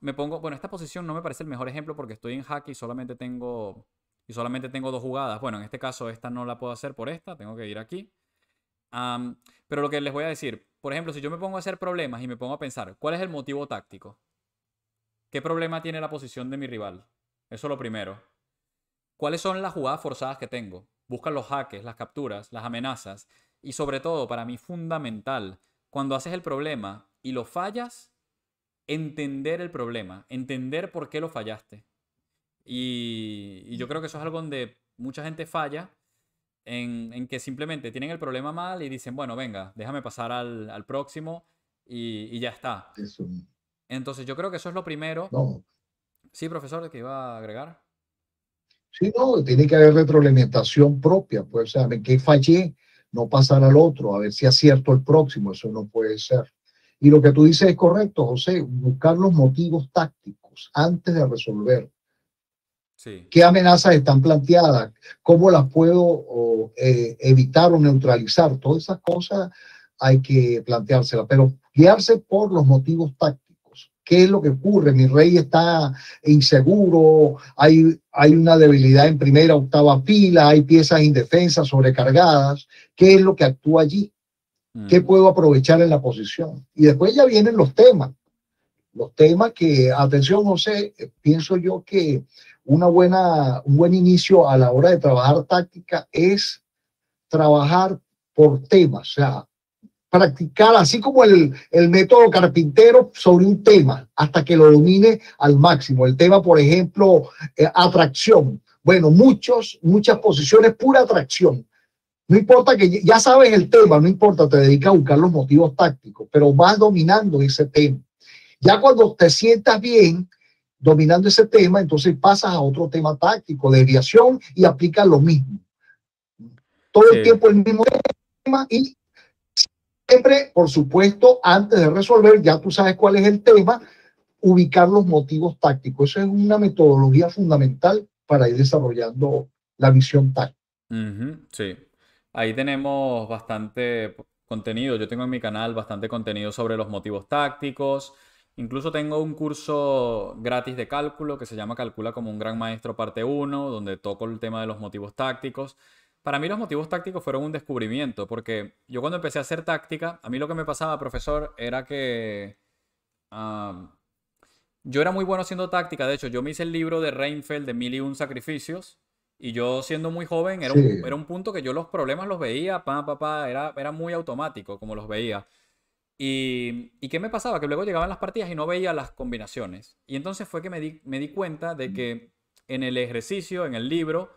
Me pongo... Bueno, esta posición no me parece el mejor ejemplo porque estoy en hack y solamente tengo... Y solamente tengo dos jugadas. Bueno, en este caso esta no la puedo hacer por esta. Tengo que ir aquí. pero lo que les voy a decir, por ejemplo, si yo me pongo a hacer problemas y me pongo a pensar, ¿cuál es el motivo táctico? ¿Qué problema tiene la posición de mi rival? Eso es lo primero. ¿Cuáles son las jugadas forzadas que tengo? buscas los hackers, las capturas, las amenazas y sobre todo, para mí fundamental, cuando haces el problema y lo fallas, entender el problema, entender por qué lo fallaste. Y, yo creo que eso es algo donde mucha gente falla, en, que simplemente tienen el problema mal y dicen, bueno, venga, déjame pasar al, próximo y, ya está. Entonces yo creo que eso es lo primero. Sí, profesor, que iba a agregar. Sí, no, tiene que haber retroalimentación propia, pues, ser qué fallé? No pasar al otro, a ver si acierto el próximo, eso no puede ser. Y lo que tú dices es correcto, José, buscar los motivos tácticos antes de resolver. ¿Qué amenazas están planteadas? ¿Cómo las puedo eh, evitar o neutralizar? Todas esas cosas hay que planteárselas, pero guiarse por los motivos tácticos ¿Qué es lo que ocurre? Mi rey está inseguro, hay, hay una debilidad en primera, octava fila, hay piezas indefensas, sobrecargadas. ¿Qué es lo que actúa allí? ¿Qué mm. puedo aprovechar en la posición? Y después ya vienen los temas. Los temas que, atención, no sé, eh, pienso yo que una buena, un buen inicio a la hora de trabajar táctica es trabajar por temas. O sea, practicar, así como el, método carpintero, sobre un tema hasta que lo domine al máximo. El tema, por ejemplo, eh, atracción. Bueno, muchos, muchas posiciones, pura atracción. No importa que ya sabes el tema, no importa, te dedicas a buscar los motivos tácticos, pero vas dominando ese tema. Ya cuando te sientas bien dominando ese tema, entonces pasas a otro tema táctico, desviación, y aplicas lo mismo. Todo el tiempo el mismo tema y Siempre, por supuesto, antes de resolver, ya tú sabes cuál es el tema, ubicar los motivos tácticos. Eso es una metodología fundamental para ir desarrollando la visión táctica. sí, ahí tenemos bastante contenido. Yo tengo en mi canal bastante contenido sobre los motivos tácticos. Incluso tengo un curso gratis de cálculo que se llama Calcula como un gran maestro parte 1, donde toco el tema de los motivos tácticos. Para mí los motivos tácticos fueron un descubrimiento, porque yo cuando empecé a hacer táctica, a mí lo que me pasaba, profesor, era que... yo era muy bueno haciendo táctica, de hecho, yo me hice el libro de Reinfeld de Mil y un Sacrificios, y yo siendo muy joven, era, un, punto que yo los problemas los veía, pa, pa, era, era muy automático como los veía. Y, qué me pasaba? Que luego llegaban las partidas y no veía las combinaciones. Y entonces fue que me me di cuenta de que en el ejercicio, en el libro,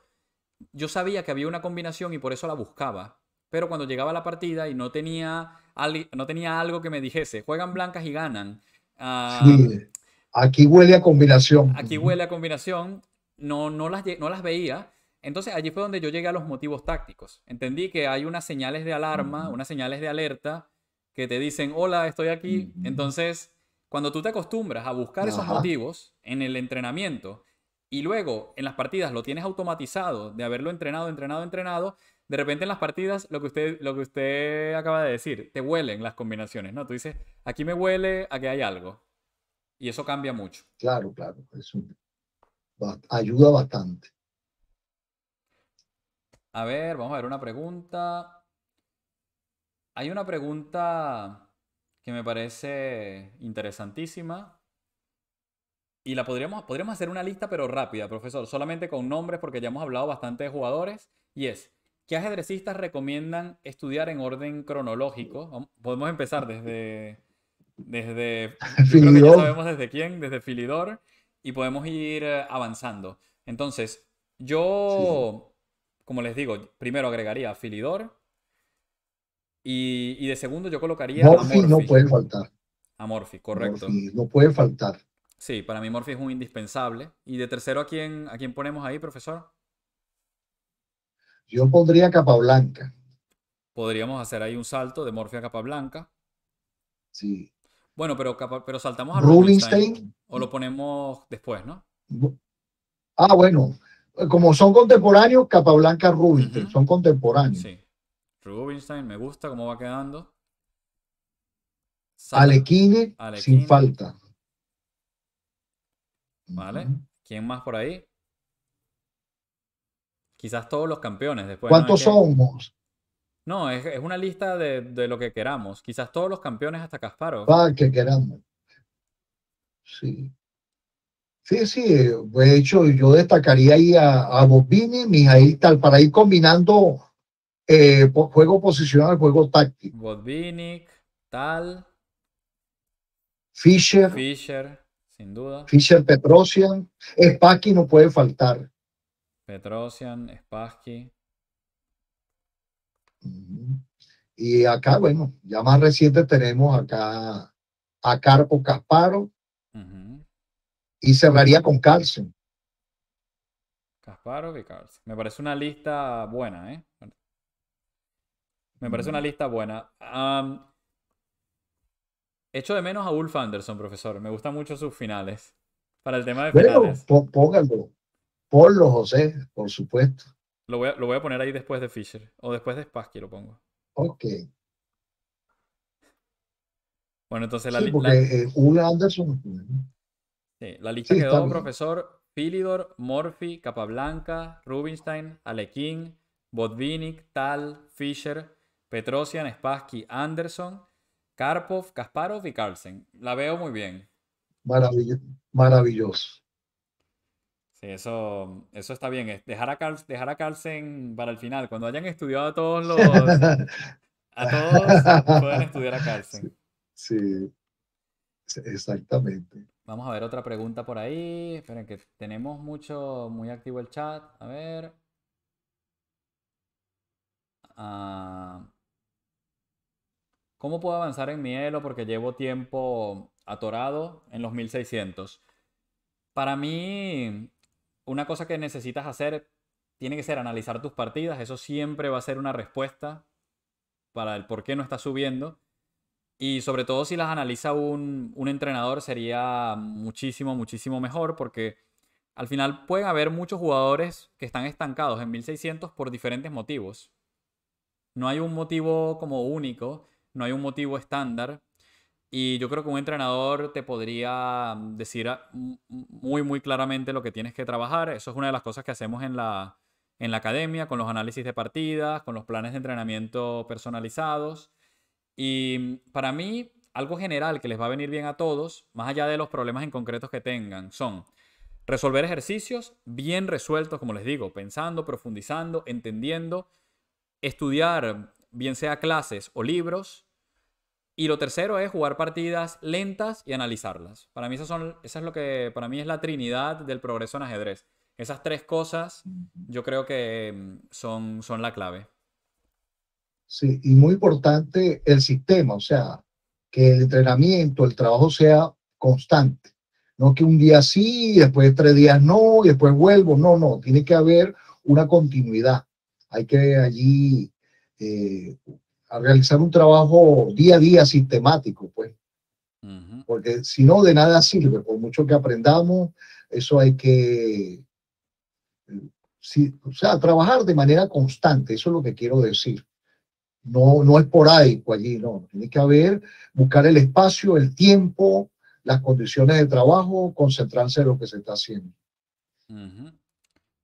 yo sabía que había una combinación y por eso la buscaba. Pero cuando llegaba la partida y no tenía, no tenía algo que me dijese, juegan blancas y ganan. Ah, aquí huele a combinación. Aquí huele a combinación. No, no, las, no las veía. Entonces allí fue donde yo llegué a los motivos tácticos. Entendí que hay unas señales de alarma, unas señales de alerta que te dicen, hola, estoy aquí. Entonces, cuando tú te acostumbras a buscar esos motivos en el entrenamiento y luego en las partidas lo tienes automatizado de haberlo entrenado, entrenado, entrenado, de repente en las partidas lo que usted, lo que usted acaba de decir, te huelen las combinaciones, ¿no? Tú dices, aquí me huele a que hay algo. Y eso cambia mucho. Claro, claro. Eso ayuda bastante. A ver, vamos a ver una pregunta. Hay una pregunta que me parece interesantísima y la podríamos, podríamos hacer una lista, pero rápida, profesor, solamente con nombres, porque ya hemos hablado bastante de jugadores. Y es, ¿qué ajedrecistas recomiendan estudiar en orden cronológico? Podemos empezar desde. desde sabemos desde quién, desde Filidor, y podemos ir eh, avanzando. Entonces, yo, como les digo, primero agregaría a Filidor. Y, y de segundo, yo colocaría. Morphy, no puede faltar. A Morphy, correcto. no puede faltar. Sí, para mí Morphy es un indispensable. ¿Y de tercero a quién, a ponemos ahí, profesor? Yo pondría Capablanca. Podríamos hacer ahí un salto de Morphy a Capablanca. Sí. Bueno, pero, pero saltamos a Rubinstein. O lo ponemos después, ¿no? Ah, bueno. Como son contemporáneos, Capablanca, Rubinstein. Son contemporáneos. Sí. Rubinstein, me gusta cómo va quedando. Alequine, sin falta. ¿Vale? ¿Quién más por ahí? Quizás todos los campeones después. ¿Cuántos somos? No, es, una lista de, lo que queramos. Quizás todos los campeones hasta Casparo. Ah, que queramos. Sí. Sí, sí. Pues, de hecho, yo destacaría ahí a, Bobini, Bobini, ahí tal, para ir combinando eh, juego posicional, juego táctico. Bobini, tal. Fischer. Fischer. Sin duda. Fischer Petrosian, Spassky no puede faltar. Petrosian, Spassky. Y acá, bueno, ya más reciente tenemos acá a Carpo Casparo. Y cerraría con Carlsen. Casparo y Carlsen. Me parece una lista buena, ¿eh? Me parece una lista buena. Echo de menos a Wolf Anderson, profesor. Me gustan mucho sus finales. Para el tema de finales. Bueno, póngalo. Ponlo, José, por supuesto. Lo voy, a, poner ahí después de Fisher. O después de Spassky lo pongo. Ok. Bueno, entonces la lista. Eh, Anderson. Sí, la lista quedó, profesor. Philidor, Morphy, Capablanca, Rubinstein, Alekin, Botvinnik, Tal, Fischer Petrosian, Spassky, Anderson Karpov, Kasparov y Carlsen. La veo muy bien. maravilloso. Sí, eso, eso está bien. Dejar a, Carlsen para el final. Cuando hayan estudiado a todos los. a todos pueden estudiar a Carlsen. Sí, exactamente. Vamos a ver otra pregunta por ahí. Esperen, que tenemos mucho, muy activo el chat. A ver. Ah. ¿Cómo puedo avanzar en mi Elo? Porque llevo tiempo atorado en los 1600. Para mí, una cosa que necesitas hacer tiene que ser analizar tus partidas. Eso siempre va a ser una respuesta para el por qué no estás subiendo. Y sobre todo si las analiza un, un entrenador sería muchísimo, muchísimo mejor porque al final pueden haber muchos jugadores que están estancados en 1600 por diferentes motivos. No hay un motivo como único no hay un motivo estándar. Y yo creo que un entrenador te podría mm, decir ah, muy, muy claramente lo que tienes que trabajar. Eso es una de las cosas que hacemos en la, en la academia, con los análisis de partidas, con los planes de entrenamiento personalizados. Y mm, para mí, algo general que les va a venir bien a todos, más allá de los problemas en concretos que tengan, son resolver ejercicios bien resueltos, como les digo, pensando, profundizando, entendiendo, estudiar bien sea clases o libros. Y lo tercero es jugar partidas lentas y analizarlas. Para mí esas son, esa es lo que para mí es la trinidad del progreso en ajedrez. Esas tres cosas yo creo que mm, son, son la clave. Sí, y muy importante el sistema, o sea, que el entrenamiento, el trabajo sea constante. No que un día sí, después tres días no, y después vuelvo. No, no, tiene que haber una continuidad. Hay que allí eh, a realizar un trabajo día a día sistemático, pues. Porque si no, de nada sirve. Por mucho que aprendamos, eso hay que, o sea, trabajar de manera constante, eso es lo que quiero decir. No, no es por ahí, pues, allí, no. Tiene que haber, buscar el espacio, el tiempo, las condiciones de trabajo, concentrarse en lo que se está haciendo.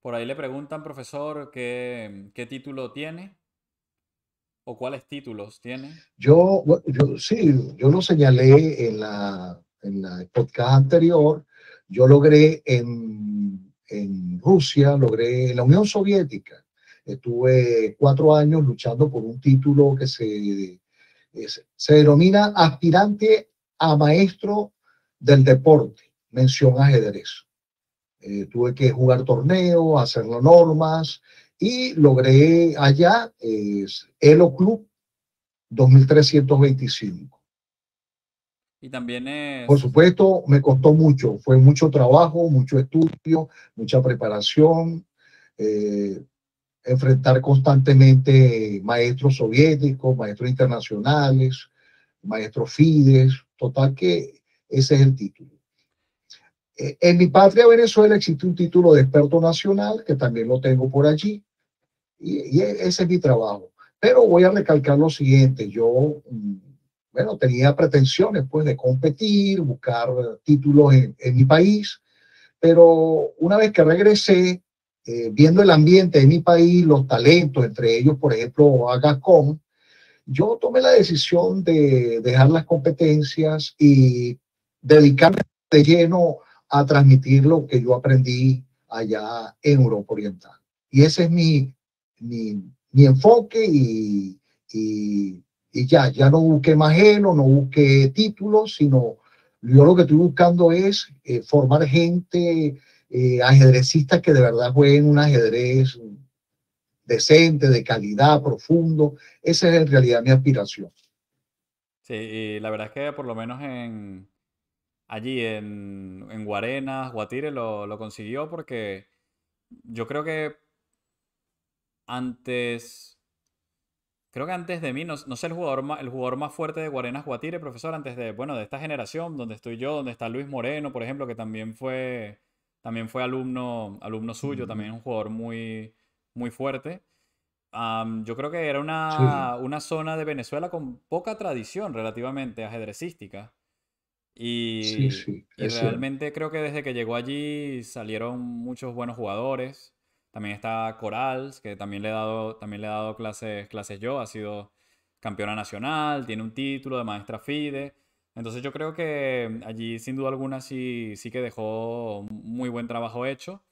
Por ahí le preguntan, profesor, qué, qué título tiene o cuáles títulos tiene? Yo, sí, yo lo señalé en la, en la podcast anterior. Yo logré en, en Rusia, logré en la Unión Soviética. Estuve cuatro años luchando por un título que se, se denomina aspirante a maestro del deporte, mención ajedrez. Eh, tuve que jugar torneos, hacer las normas, y logré allá es Elo Club 2325. Y también Por supuesto, me costó mucho. Fue mucho trabajo, mucho estudio, mucha preparación, eh, enfrentar constantemente maestros soviéticos, maestros internacionales, maestros FIDES. Total que ese es el título. Eh, en mi patria Venezuela existe un título de experto nacional, que también lo tengo por allí, y, e, ese es mi trabajo. Pero voy a recalcar lo siguiente, yo, mm, bueno, tenía pretensiones pues de competir, buscar títulos en, mi país, pero una vez que regresé, eh, viendo el ambiente de mi país, los talentos, entre ellos, por ejemplo, Agacom, yo tomé la decisión de dejar las competencias y dedicarme de lleno a transmitir lo que yo aprendí allá en Europa Oriental. Y ese es mi, mi, enfoque y, y, ya, ya no busqué más no busqué títulos, sino yo lo que estoy buscando es eh, formar gente eh, ajedrecistas que de verdad jueguen un ajedrez decente, de calidad, profundo. Esa es en realidad mi aspiración. Sí, la verdad es que por lo menos en allí en, en Guarenas, Guatire, lo, lo consiguió porque yo creo que antes. Creo que antes de mí, no, sé el jugador, más, el jugador más fuerte de Guarenas Guatire, profesor, antes de, bueno, de esta generación, donde estoy yo, donde está Luis Moreno, por ejemplo, que también fue, también fue alumno, alumno suyo, también un jugador muy, muy fuerte. yo creo que era una, zona de Venezuela con poca tradición relativamente ajedrecística. Y, y realmente creo que desde que llegó allí salieron muchos buenos jugadores. También está Corals, que también le he dado, también le he dado clases, clases yo, ha sido campeona nacional, tiene un título de maestra FIDE. Entonces yo creo que allí sin duda alguna sí, sí que dejó muy buen trabajo hecho.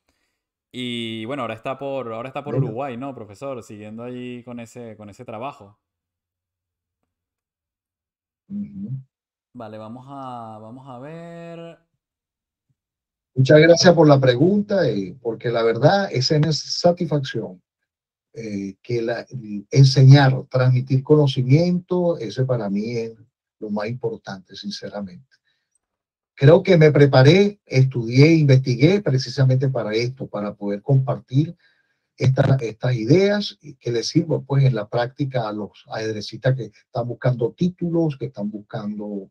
Y bueno, ahora está por, ahora está por Uruguay, ¿no, profesor? Siguiendo allí con ese, con ese trabajo. Vale, vamos a, vamos a ver. Muchas gracias por la pregunta, eh, porque la verdad es en satisfacción eh, que la, enseñar, transmitir conocimiento, ese para mí es lo más importante, sinceramente. Creo que me preparé, estudié, investigué precisamente para esto, para poder compartir estas ideas y que les sirva, pues en la práctica a los ajedrecistas que están buscando títulos, que están buscando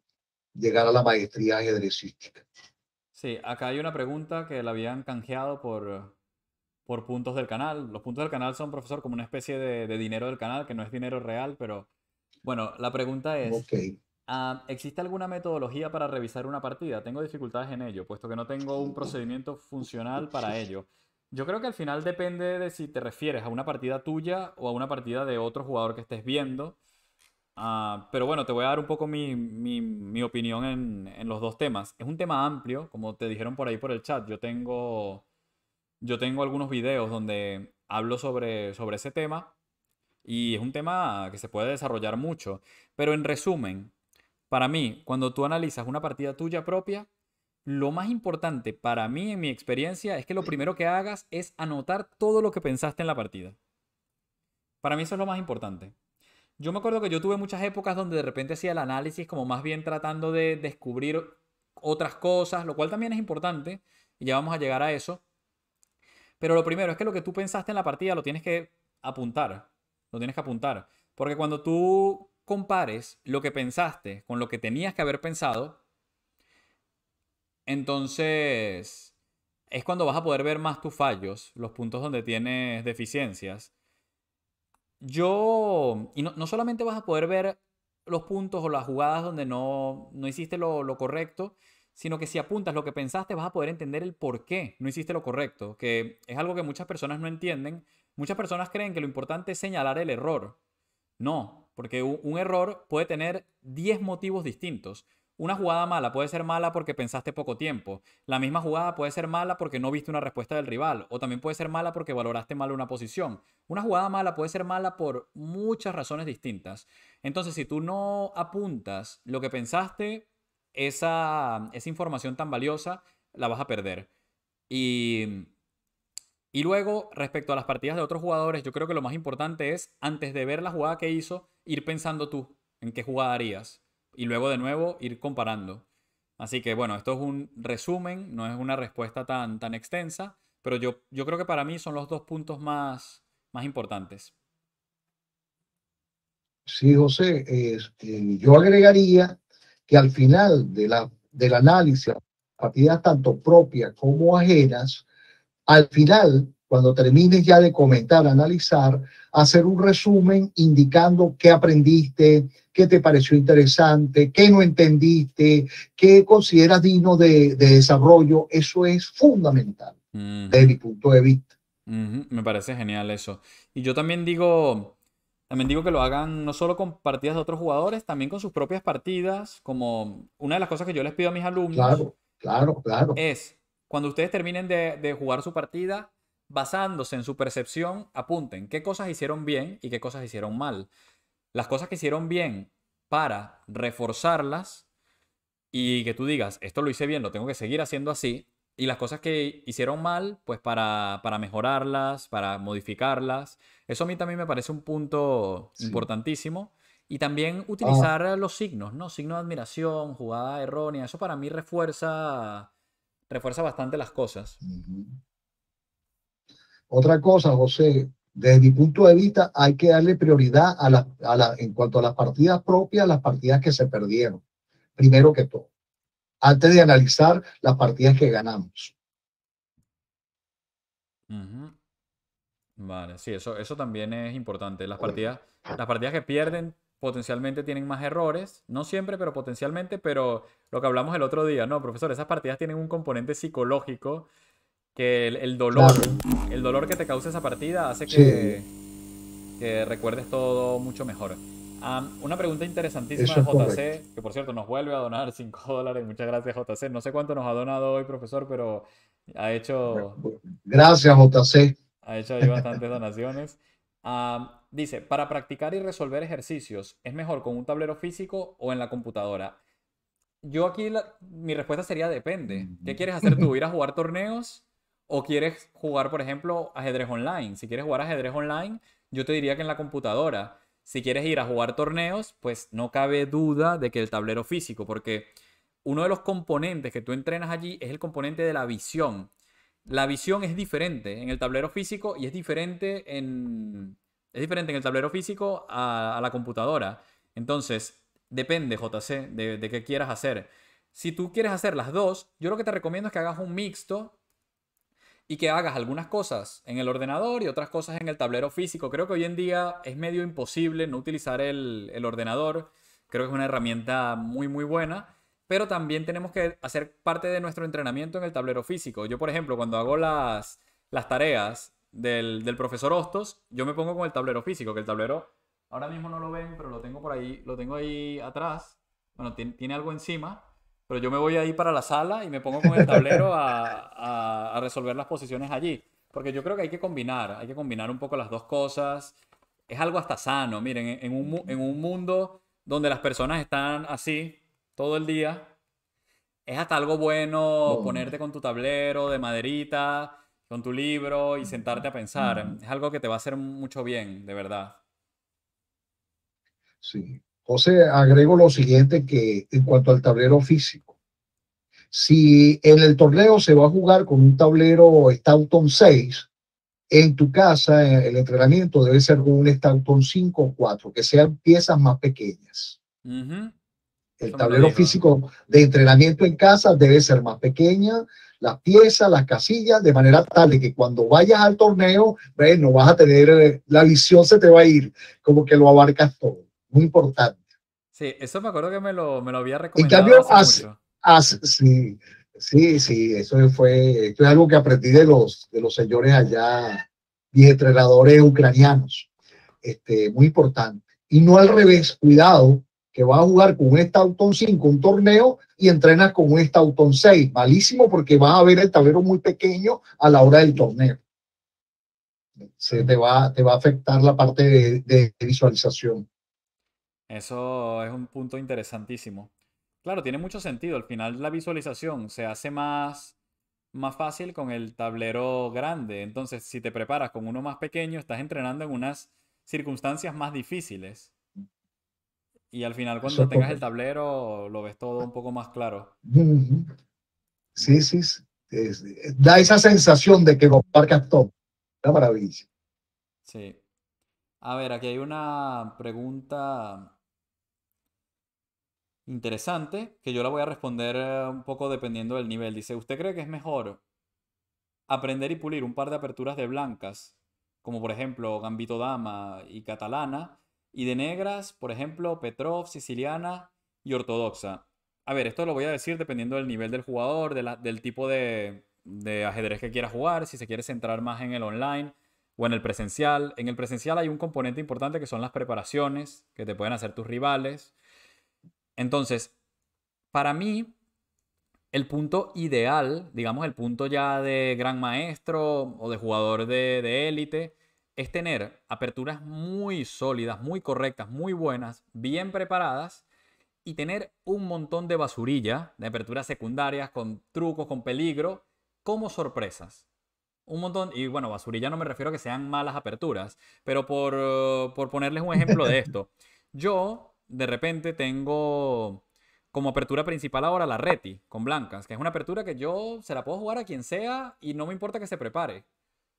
llegar a la maestría ajedrecística. Sí, acá hay una pregunta que la habían canjeado por, puntos del canal. Los puntos del canal son, profesor, como una especie de, dinero del canal, que no es dinero real, pero bueno, la pregunta es, ah, ¿existe alguna metodología para revisar una partida? Tengo dificultades en ello, puesto que no tengo un procedimiento funcional para ello. Yo creo que al final depende de si te refieres a una partida tuya o a una partida de otro jugador que estés viendo. Ah, pero bueno, te voy a dar un poco mi, opinión en, los dos temas. Es un tema amplio, como te dijeron por ahí por el chat. Yo tengo, yo tengo algunos videos donde hablo sobre, sobre ese tema y es un tema que se puede desarrollar mucho. Pero en resumen, para mí, cuando tú analizas una partida tuya propia, lo más importante para mí en mi experiencia es que lo primero que hagas es anotar todo lo que pensaste en la partida. Para mí eso es lo más importante. Yo me acuerdo que yo tuve muchas épocas donde de repente hacía el análisis como más bien tratando de descubrir otras cosas, lo cual también es importante, y ya vamos a llegar a eso. Pero lo primero es que lo que tú pensaste en la partida lo tienes que apuntar, lo tienes que apuntar, porque cuando tú compares lo que pensaste con lo que tenías que haber pensado, entonces es cuando vas a poder ver más tus fallos, los puntos donde tienes deficiencias yo, y no, solamente vas a poder ver los puntos o las jugadas donde no, no hiciste lo, correcto, sino que si apuntas lo que pensaste vas a poder entender el por qué no hiciste lo correcto, que es algo que muchas personas no entienden. Muchas personas creen que lo importante es señalar el error. No, porque un error puede tener 10 motivos distintos. Una jugada mala puede ser mala porque pensaste poco tiempo. La misma jugada puede ser mala porque no viste una respuesta del rival. O también puede ser mala porque valoraste mal una posición. Una jugada mala puede ser mala por muchas razones distintas. Entonces, si tú no apuntas lo que pensaste, esa, información tan valiosa la vas a perder. Y, y luego, respecto a las partidas de otros jugadores, yo creo que lo más importante es, antes de ver la jugada que hizo, ir pensando tú en qué jugada harías y luego de nuevo ir comparando. Así que bueno, esto es un resumen, no es una respuesta tan, tan extensa, pero yo, yo creo que para mí son los dos puntos más, más importantes. Sí, José, este, yo agregaría que al final de la, del análisis, partidas tanto propia como ajenas, al final cuando termines ya de comentar, analizar, hacer un resumen indicando qué aprendiste, qué te pareció interesante, qué no entendiste, qué consideras digno de, desarrollo. Eso es fundamental desde mi punto de vista. Me parece genial eso. Y yo también digo, también digo que lo hagan no solo con partidas de otros jugadores, también con sus propias partidas, como una de las cosas que yo les pido a mis alumnos. Claro, claro, claro. Es cuando ustedes terminen de jugar su partida, basándose en su percepción, apunten qué cosas hicieron bien y qué cosas hicieron mal. Las cosas que hicieron bien para reforzarlas y que tú digas, esto lo hice bien, lo tengo que seguir haciendo así. Y las cosas que hicieron mal, pues para, para mejorarlas, para modificarlas. Eso a mí también me parece un punto importantísimo. Y también ah. utilizar los signos, ¿no? Signo de admiración, jugada errónea. Eso para mí refuerza, refuerza bastante las cosas. Otra cosa, José, desde mi punto de vista, hay que darle prioridad a la, a la, en cuanto a las partidas propias, las partidas que se perdieron, primero que todo, antes de analizar las partidas que ganamos. Vale, sí, eso, eso también es importante. Las partidas, las partidas que pierden potencialmente tienen más errores, no siempre, pero potencialmente, pero lo que hablamos el otro día, ¿no, profesor? Esas partidas tienen un componente psicológico que el, dolor, el dolor que te causa esa partida hace que, que recuerdes todo mucho mejor. una pregunta interesantísima de JC, que por cierto nos vuelve a donar 5 dólares. Muchas gracias, JC. No sé cuánto nos ha donado hoy, profesor, pero ha hecho. Gracias, JC. Ha hecho ahí bastantes donaciones. dice: Para practicar y resolver ejercicios, ¿es mejor con un tablero físico o en la computadora? Yo aquí mi respuesta sería depende. ¿Qué quieres hacer tú? ¿Ir a jugar torneos? O quieres jugar, por ejemplo, ajedrez online. Si quieres jugar ajedrez online, yo te diría que en la computadora. Si quieres ir a jugar torneos, pues no cabe duda de que el tablero físico, porque uno de los componentes que tú entrenas allí es el componente de la visión. La visión es diferente en el tablero físico y es diferente en, es diferente en el tablero físico a, la computadora. Entonces, depende, JC, de, de qué quieras hacer. Si tú quieres hacer las dos, yo lo que te recomiendo es que hagas un mixto y que hagas algunas cosas en el ordenador y otras cosas en el tablero físico. Creo que hoy en día es medio imposible no utilizar el, ordenador. Creo que es una herramienta muy, muy buena pero también tenemos que hacer parte de nuestro entrenamiento en el tablero físico. Yo, por ejemplo, cuando hago las, las tareas del, profesor Hostos, yo me pongo con el tablero físico, que el tablero ahora mismo no lo ven, pero lo tengo por ahí, lo tengo ahí atrás. Bueno, tiene algo encima pero yo me voy ahí para la sala y me pongo con el tablero a, resolver las posiciones allí. Porque yo creo que hay que combinar, hay que combinar un poco las dos cosas. Es algo hasta sano, miren, en un, mundo donde las personas están así todo el día, es hasta algo bueno ponerte con tu tablero de maderita, con tu libro y sentarte a pensar. Mm. Es algo que te va a hacer mucho bien, de verdad. Sí. José, agrego lo siguiente que en cuanto al tablero físico, si en el torneo se va a jugar con un tablero Stoughton 6, en tu casa el entrenamiento debe ser con un Stoughton 5 o 4, que sean piezas más pequeñas. El tablero físico de entrenamiento en casa debe ser más pequeña, las piezas, las casillas, de manera tal de que cuando vayas al torneo, no bueno, vas a tener, eh, la visión se te va a ir, como que lo abarcas todo muy importante. Sí, eso me acuerdo que me lo, me lo había recomendado. En cambio, hace mucho. sí, sí, sí, eso fue, algo que aprendí de los, de los señores allá, mis entrenadores ucranianos, este, muy importante. Y no al revés, cuidado, que vas a jugar con un Stauton 5, un torneo, y entrenas con un Stauton 6. Malísimo porque vas a ver el tablero muy pequeño a la hora del torneo. Se te va, te va a afectar la parte de, de visualización. Eso es un punto interesantísimo. Claro, tiene mucho sentido. Al final la visualización se hace más, más fácil con el tablero grande. Entonces, si te preparas con uno más pequeño, estás entrenando en unas circunstancias más difíciles. Y al final, cuando tengas el tablero, lo ves todo un poco más claro. Sí, sí. da esa sensación de que lo todo. Una maravilla. Sí. A ver, aquí hay una pregunta interesante que yo la voy a responder eh, un poco dependiendo del nivel. Dice, ¿usted cree que es mejor aprender y pulir un par de aperturas de blancas, como por ejemplo Gambito Dama y Catalana, y de negras, por ejemplo, Petrov, Siciliana y Ortodoxa? A ver, esto lo voy a decir dependiendo del nivel del jugador, del tipo de, de ajedrez que quiera jugar, si se quiere centrar más en el online o en el presencial. En el presencial hay un componente importante que son las preparaciones que te pueden hacer tus rivales entonces, para mí, el punto ideal, digamos el punto ya de gran maestro o de jugador de élite, es tener aperturas muy sólidas, muy correctas, muy buenas, bien preparadas y tener un montón de basurilla, de aperturas secundarias, con trucos, con peligro, como sorpresas. Un montón, y bueno, basurilla no me refiero a que sean malas aperturas, pero por, por ponerles un ejemplo de esto, yo de repente tengo como apertura principal ahora la Reti con blancas, que es una apertura que yo se la puedo jugar a quien sea y no me importa que se prepare.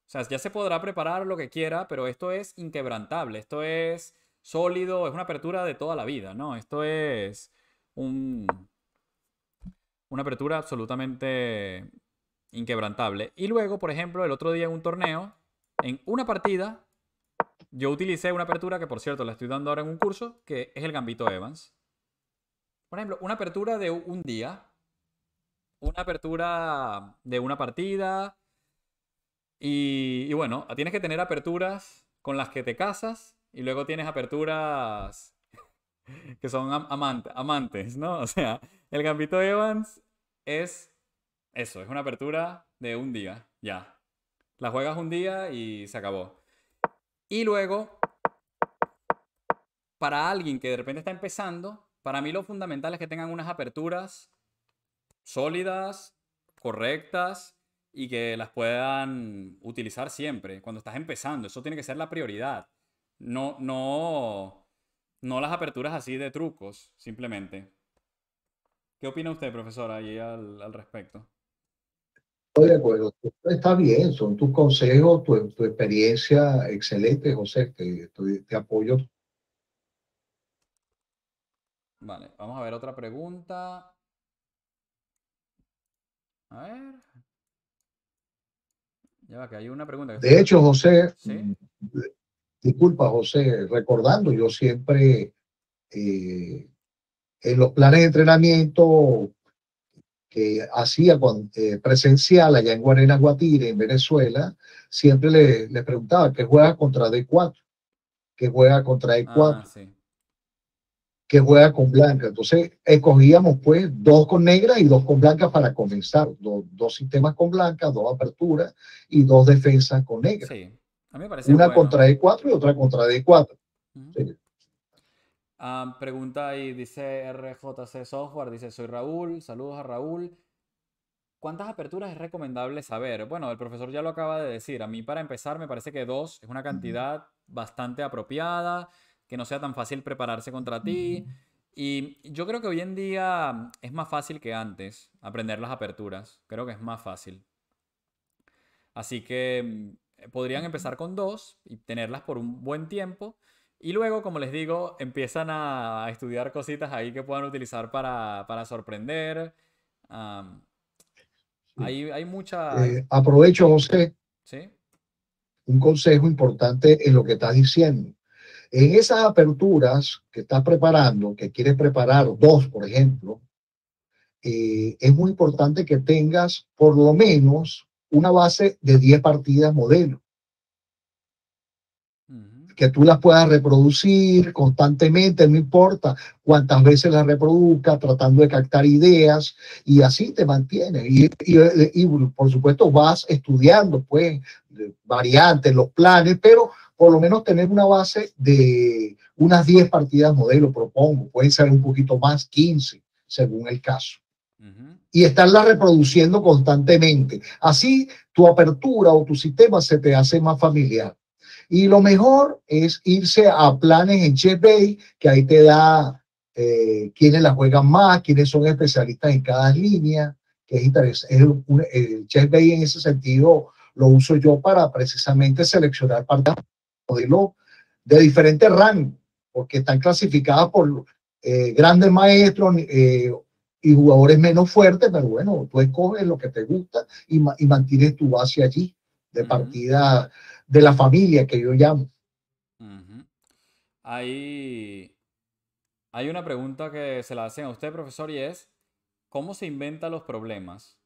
O sea, ya se podrá preparar lo que quiera, pero esto es inquebrantable, esto es sólido, es una apertura de toda la vida, ¿no? Esto es un, una apertura absolutamente inquebrantable. Y luego, por ejemplo, el otro día en un torneo, en una partida, yo utilicé una apertura que, por cierto, la estoy dando ahora en un curso, que es el gambito Evans. Por ejemplo, una apertura de un día, una apertura de una partida, y, bueno, tienes que tener aperturas con las que te casas, y luego tienes aperturas que son amantes, ¿no? O sea, el gambito Evans es eso, es una apertura de un día, ya. La juegas un día y se acabó. Y luego, para alguien que de repente está empezando, para mí lo fundamental es que tengan unas aperturas sólidas, correctas y que las puedan utilizar siempre cuando estás empezando. Eso tiene que ser la prioridad. No, no, no las aperturas así de trucos, simplemente. ¿Qué opina usted, profesora, allí al respecto? Estoy de acuerdo. Está bien, son tus consejos, tu, experiencia excelente, José. Te, te, apoyo. Vale, vamos a ver otra pregunta. A ver. Ya que hay una pregunta. de hecho, José, disculpa, José, recordando, yo siempre eh, en los planes de entrenamiento que hacía eh, presencial allá en Guarena Guatire, en Venezuela, siempre le, preguntaba que juega contra D4, que juega contra E4, ah, qué que juega con blanca. Entonces, escogíamos pues dos con negra y dos con blanca para comenzar, dos sistemas con blanca, dos aperturas y dos defensas con negra. Una contra E4 y otra contra D4 pregunta y dice RJC Software, dice soy Raúl, saludos a Raúl. ¿Cuántas aperturas es recomendable saber? Bueno, el profesor ya lo acaba de decir. A mí para empezar me parece que dos es una cantidad bastante apropiada, que no sea tan fácil prepararse contra ti. Y yo creo que hoy en día es más fácil que antes aprender las aperturas. Creo que es más fácil. Así que mm, podrían empezar con dos y tenerlas por un buen tiempo y luego, como les digo, empiezan a estudiar cositas ahí que puedan utilizar para, para sorprender. hay, mucha... Eh, aprovecho, José. Sí. Un consejo importante en lo que estás diciendo. En esas aperturas que estás preparando, que quieres preparar dos, por ejemplo, eh, es muy importante que tengas por lo menos una base de 10 partidas modelo que tú las puedas reproducir constantemente, no importa cuántas veces las reproduzca tratando de captar ideas y así te mantiene. Y, por supuesto vas estudiando, pues, variantes, los planes, pero por lo menos tener una base de unas 10 partidas modelo, propongo, pueden ser un poquito más, 15, según el caso. Y estarla reproduciendo constantemente. Así tu apertura o tu sistema se te hace más familiar. Y lo mejor es irse a planes en Chef Bay, que ahí te da quienes eh, quiénes la juegan más, quiénes son especialistas en cada línea, que es interesante. Eh, El, Bay en ese sentido lo uso yo para precisamente seleccionar partidos de de diferentes rangos, porque están clasificadas por eh, grandes maestros y jugadores menos fuertes, pero bueno, tú escoges lo que te gusta y, mantienes tu base allí de partida de la familia que yo llamo. Ahí hay, una pregunta que se la hacen a usted, profesor, y es, ¿cómo se inventan los problemas?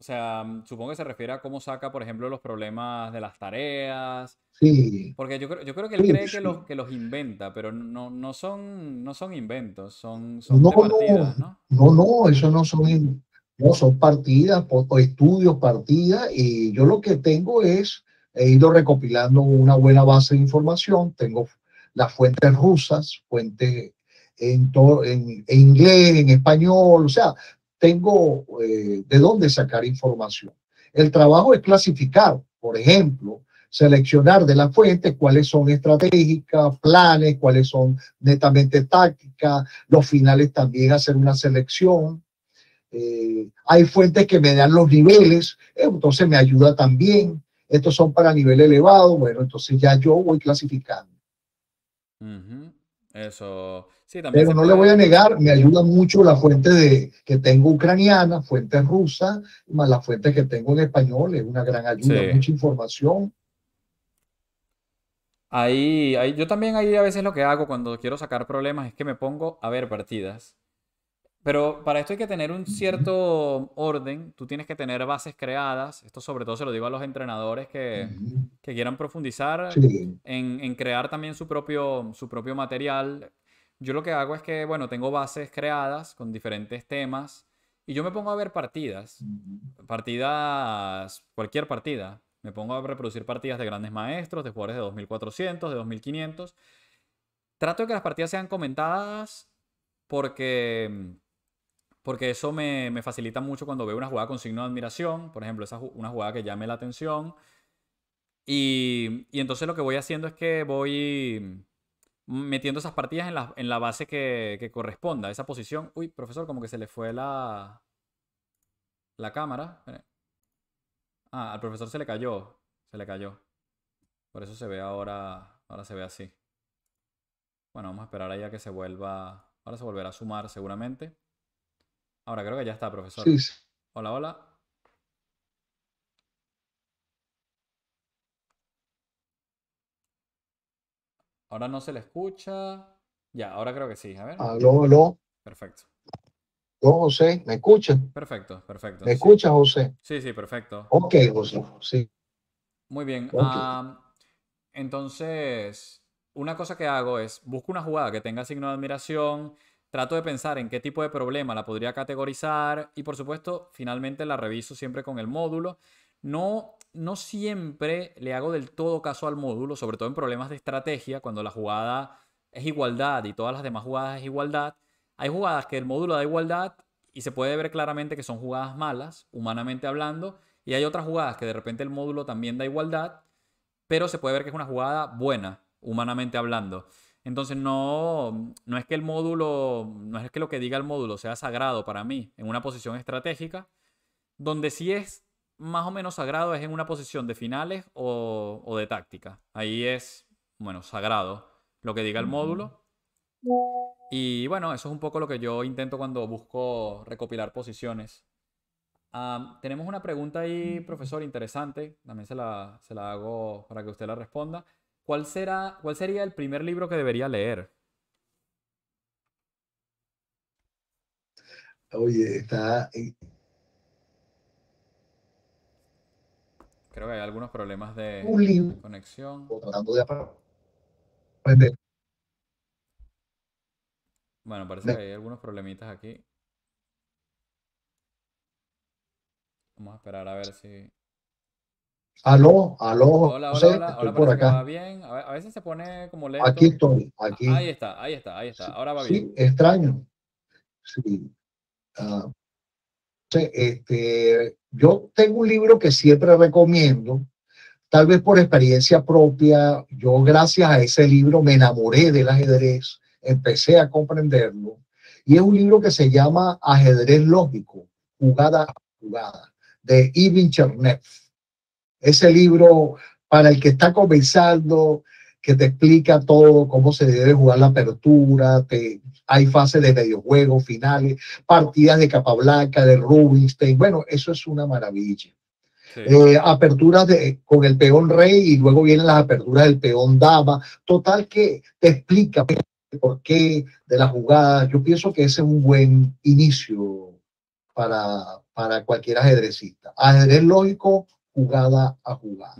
O sea, supongo que se refiere a cómo saca, por ejemplo, los problemas de las tareas. Sí. Porque yo creo, yo creo que él cree que los, que los inventa, pero no, no, son, no son inventos, son, no, partidas, no, ¿no? No, eso no son, no, son partidas, o estudios, partidas, y yo lo que tengo es he ido recopilando una buena base de información. Tengo las fuentes rusas, fuentes en, en, en inglés, en español, o sea, tengo eh, de dónde sacar información. El trabajo es clasificar, por ejemplo, seleccionar de las fuentes cuáles son estratégicas, planes, cuáles son netamente tácticas, los finales también hacer una selección. Eh, hay fuentes que me dan los niveles, eh, entonces me ayuda también estos son para nivel elevado, bueno, entonces ya yo voy clasificando. Eso, sí, también. Pero no le voy a negar, me ayuda mucho la fuente de, que tengo ucraniana, fuente rusa, más la fuente que tengo en español, es una gran ayuda, mucha información. Ahí, ahí, yo también ahí a veces lo que hago cuando quiero sacar problemas es que me pongo a ver partidas pero para esto hay que tener un cierto orden, tú tienes que tener bases creadas, esto sobre todo se lo digo a los entrenadores que, que quieran profundizar en, en, crear también su propio, su propio material. Yo lo que hago es que, bueno, tengo bases creadas con diferentes temas y yo me pongo a ver partidas, partidas, cualquier partida, me pongo a reproducir partidas de grandes maestros, de jugadores de 2400, de 2500. Trato de que las partidas sean comentadas porque porque eso me, facilita mucho cuando veo una jugada con signo de admiración, por ejemplo, esa, una jugada que llame la atención. Y, entonces lo que voy haciendo es que voy metiendo esas partidas en la, base que, que, corresponda, esa posición. Uy, profesor, como que se le fue la, la cámara. Eh. Ah, al profesor se le cayó, se le cayó. Por eso se ve ahora, ahora se ve así. Bueno, vamos a esperar ahí a que se vuelva, ahora se volverá a sumar seguramente. Ahora creo que ya está, profesor. Sí, Hola, hola. Ahora no se le escucha. Ya, ahora creo que sí. A ver. Aló, aló. Perfecto. No, José, ¿me escucha? Perfecto, perfecto. ¿Me sí. escuchas, José? Sí, sí, perfecto. Ok, José, sí. Muy bien. entonces, una cosa que hago es busco una jugada que tenga signo de admiración Trato de pensar en qué tipo de problema la podría categorizar y por supuesto finalmente la reviso siempre con el módulo. No, no siempre le hago del todo caso al módulo, sobre todo en problemas de estrategia, cuando la jugada es igualdad y todas las demás jugadas es igualdad. Hay jugadas que el módulo da igualdad y se puede ver claramente que son jugadas malas, humanamente hablando, y hay otras jugadas que de repente el módulo también da igualdad, pero se puede ver que es una jugada buena, humanamente hablando. Entonces no, no es que el módulo, no es que lo que diga el módulo sea sagrado para mí, en una posición estratégica, donde sí es más o menos sagrado es en una posición de finales o, de táctica. Ahí es, bueno, sagrado lo que diga el módulo. Y bueno, eso es un poco lo que yo intento cuando busco recopilar posiciones. Ah, tenemos una pregunta ahí, profesor, interesante. También la, se la hago para que usted la responda. ¿Cuál, será, ¿Cuál sería el primer libro que debería leer? Oye, está... Creo que hay algunos problemas de, conexión. Bueno, parece que hay algunos problemitas aquí. Vamos a esperar a ver si Aló, aló. Hola, hola, hola. hola por acá. Va bien. A, veces se pone como lento. Aquí estoy, aquí. Ah, ahí está, ahí está, ahí está. Ahora va bien. Sí, extraño. Ah, sí. este, yo tengo un libro que siempre recomiendo, tal vez por experiencia propia. Yo, gracias a ese libro, me enamoré del ajedrez, empecé a comprenderlo. Y es un libro que se llama Ajedrez Lógico, Jugada a Jugada, de Ibn Chernev ese libro para el que está comenzando, que te explica todo, cómo se debe jugar la apertura, te, hay fases de juego, finales, partidas de capa blanca, de Rubinstein. Bueno, eso es una maravilla. Eh, aperturas de, con el peón rey y luego vienen las aperturas del peón dama. Total que te explica por qué de la jugada. Yo pienso que ese es un buen inicio para, para cualquier ajedrecista. Ajedrez lógico jugada a jugada.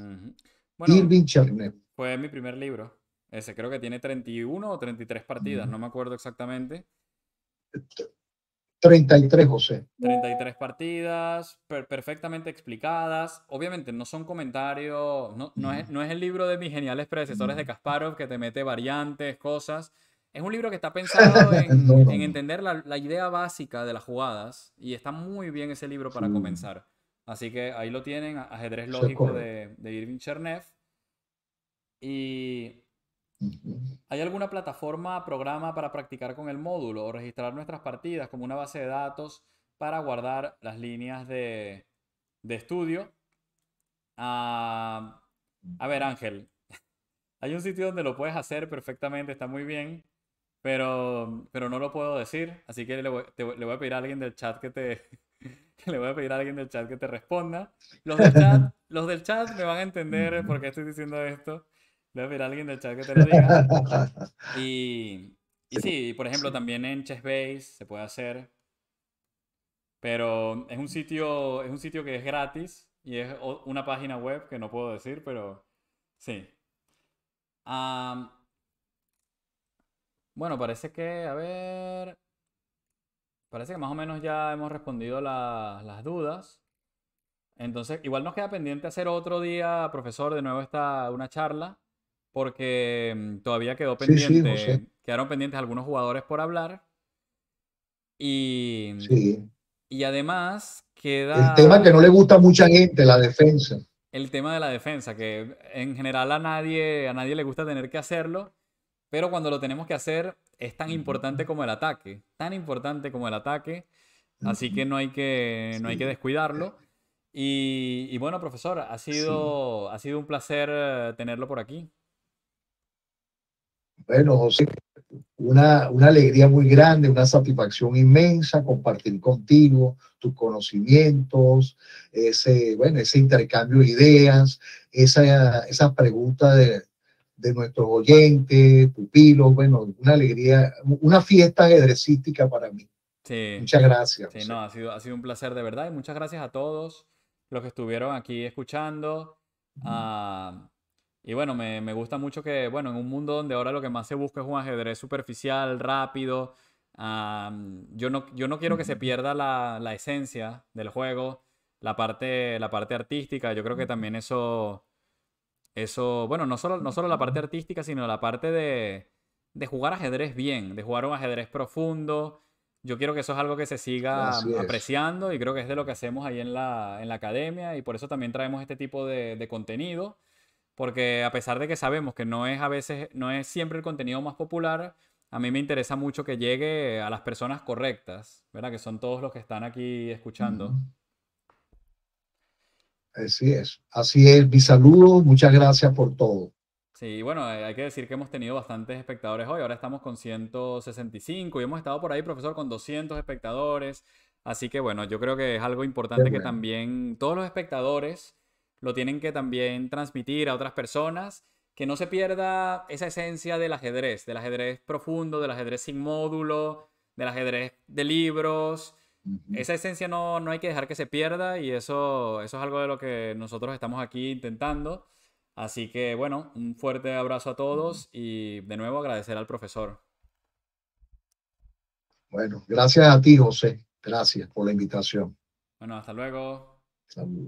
Irving Chernev. Fue mi primer libro. Ese creo que tiene 31 o 33 partidas, no me acuerdo exactamente. 33, José. 33 partidas, perfectamente explicadas. Obviamente no son comentarios, no, no, es, el libro de mis geniales predecesores de Kasparov que te mete variantes, cosas. Es un libro que está pensado en, entender la, idea básica de las jugadas y está muy bien ese libro para comenzar. Así que ahí lo tienen, ajedrez lógico de, Irving Chernev. Y ¿Hay alguna plataforma, programa para practicar con el módulo o registrar nuestras partidas como una base de datos para guardar las líneas de, estudio? Ah, a ver, Ángel, hay un sitio donde lo puedes hacer perfectamente, está muy bien, pero, pero no lo puedo decir, así que le le voy a pedir a alguien del chat que te, le voy a pedir a alguien del chat que te responda. Los del chat, los del chat me van a entender por qué estoy diciendo esto. Le voy a pedir a alguien del chat que te lo diga. Y, y sí, por ejemplo, también en Chessbase se puede hacer. Pero es un sitio, es un sitio que es gratis y es una página web que no puedo decir, pero sí. bueno, parece que, a ver, Parece que más o menos ya hemos respondido las dudas. Entonces, igual nos queda pendiente hacer otro día, profesor, de nuevo esta, una charla, porque mm, todavía quedó pendiente, quedaron pendientes algunos jugadores por hablar. Y, y además queda... El tema que no le gusta a mucha gente, la defensa. El tema de la defensa, que en general a nadie, a nadie le gusta tener que hacerlo pero cuando lo tenemos que hacer, es tan importante como el ataque. Tan importante como el ataque. Así que no hay que, no hay que descuidarlo. Y, bueno, profesor, ha sido, ha sido un placer eh, tenerlo por aquí. Bueno, José, una, una, alegría muy grande, una satisfacción inmensa compartir contigo tus conocimientos, ese, bueno, ese intercambio de ideas, esa, esa pregunta de, de nuestros oyentes, pupilos, bueno, una alegría, una fiesta ajedrecística para mí. Muchas gracias. no, ha sido, ha sido un placer de verdad y muchas gracias a todos los que estuvieron aquí escuchando. Ah, y bueno, me, gusta mucho que, bueno, en un mundo donde ahora lo que más se busca es un ajedrez superficial, rápido, ah, yo, no, yo no quiero que se pierda la, esencia del juego, la parte, la parte artística, yo creo que también eso eso, bueno, no solo, no solo la parte artística, sino la parte de, de jugar ajedrez bien, de jugar un ajedrez profundo. Yo quiero que eso es algo que se siga apreciando y creo que es de lo que hacemos ahí en la, en la academia y por eso también traemos este tipo de, contenido, porque a pesar de que sabemos que no es a veces, no es siempre el contenido más popular, a mí me interesa mucho que llegue a las personas correctas, ¿verdad? Que son todos los que están aquí escuchando. Así es, así es. mi saludo, muchas gracias por todo. Sí, bueno, eh, hay que decir que hemos tenido bastantes espectadores hoy. Ahora estamos con 165 y hemos estado por ahí, profesor, con 200 espectadores. Así que bueno, yo creo que es algo importante que también todos los espectadores lo tienen que también transmitir a otras personas, que no se pierda esa esencia del ajedrez, del ajedrez profundo, del ajedrez sin módulo, del ajedrez de libros, esa esencia no, no, hay que dejar que se pierda y eso, eso es algo de lo que nosotros estamos aquí intentando. Así que bueno, un fuerte abrazo a todos y de nuevo agradecer al profesor. Bueno, gracias a ti, José. Gracias por la invitación. Bueno, hasta luego. luego.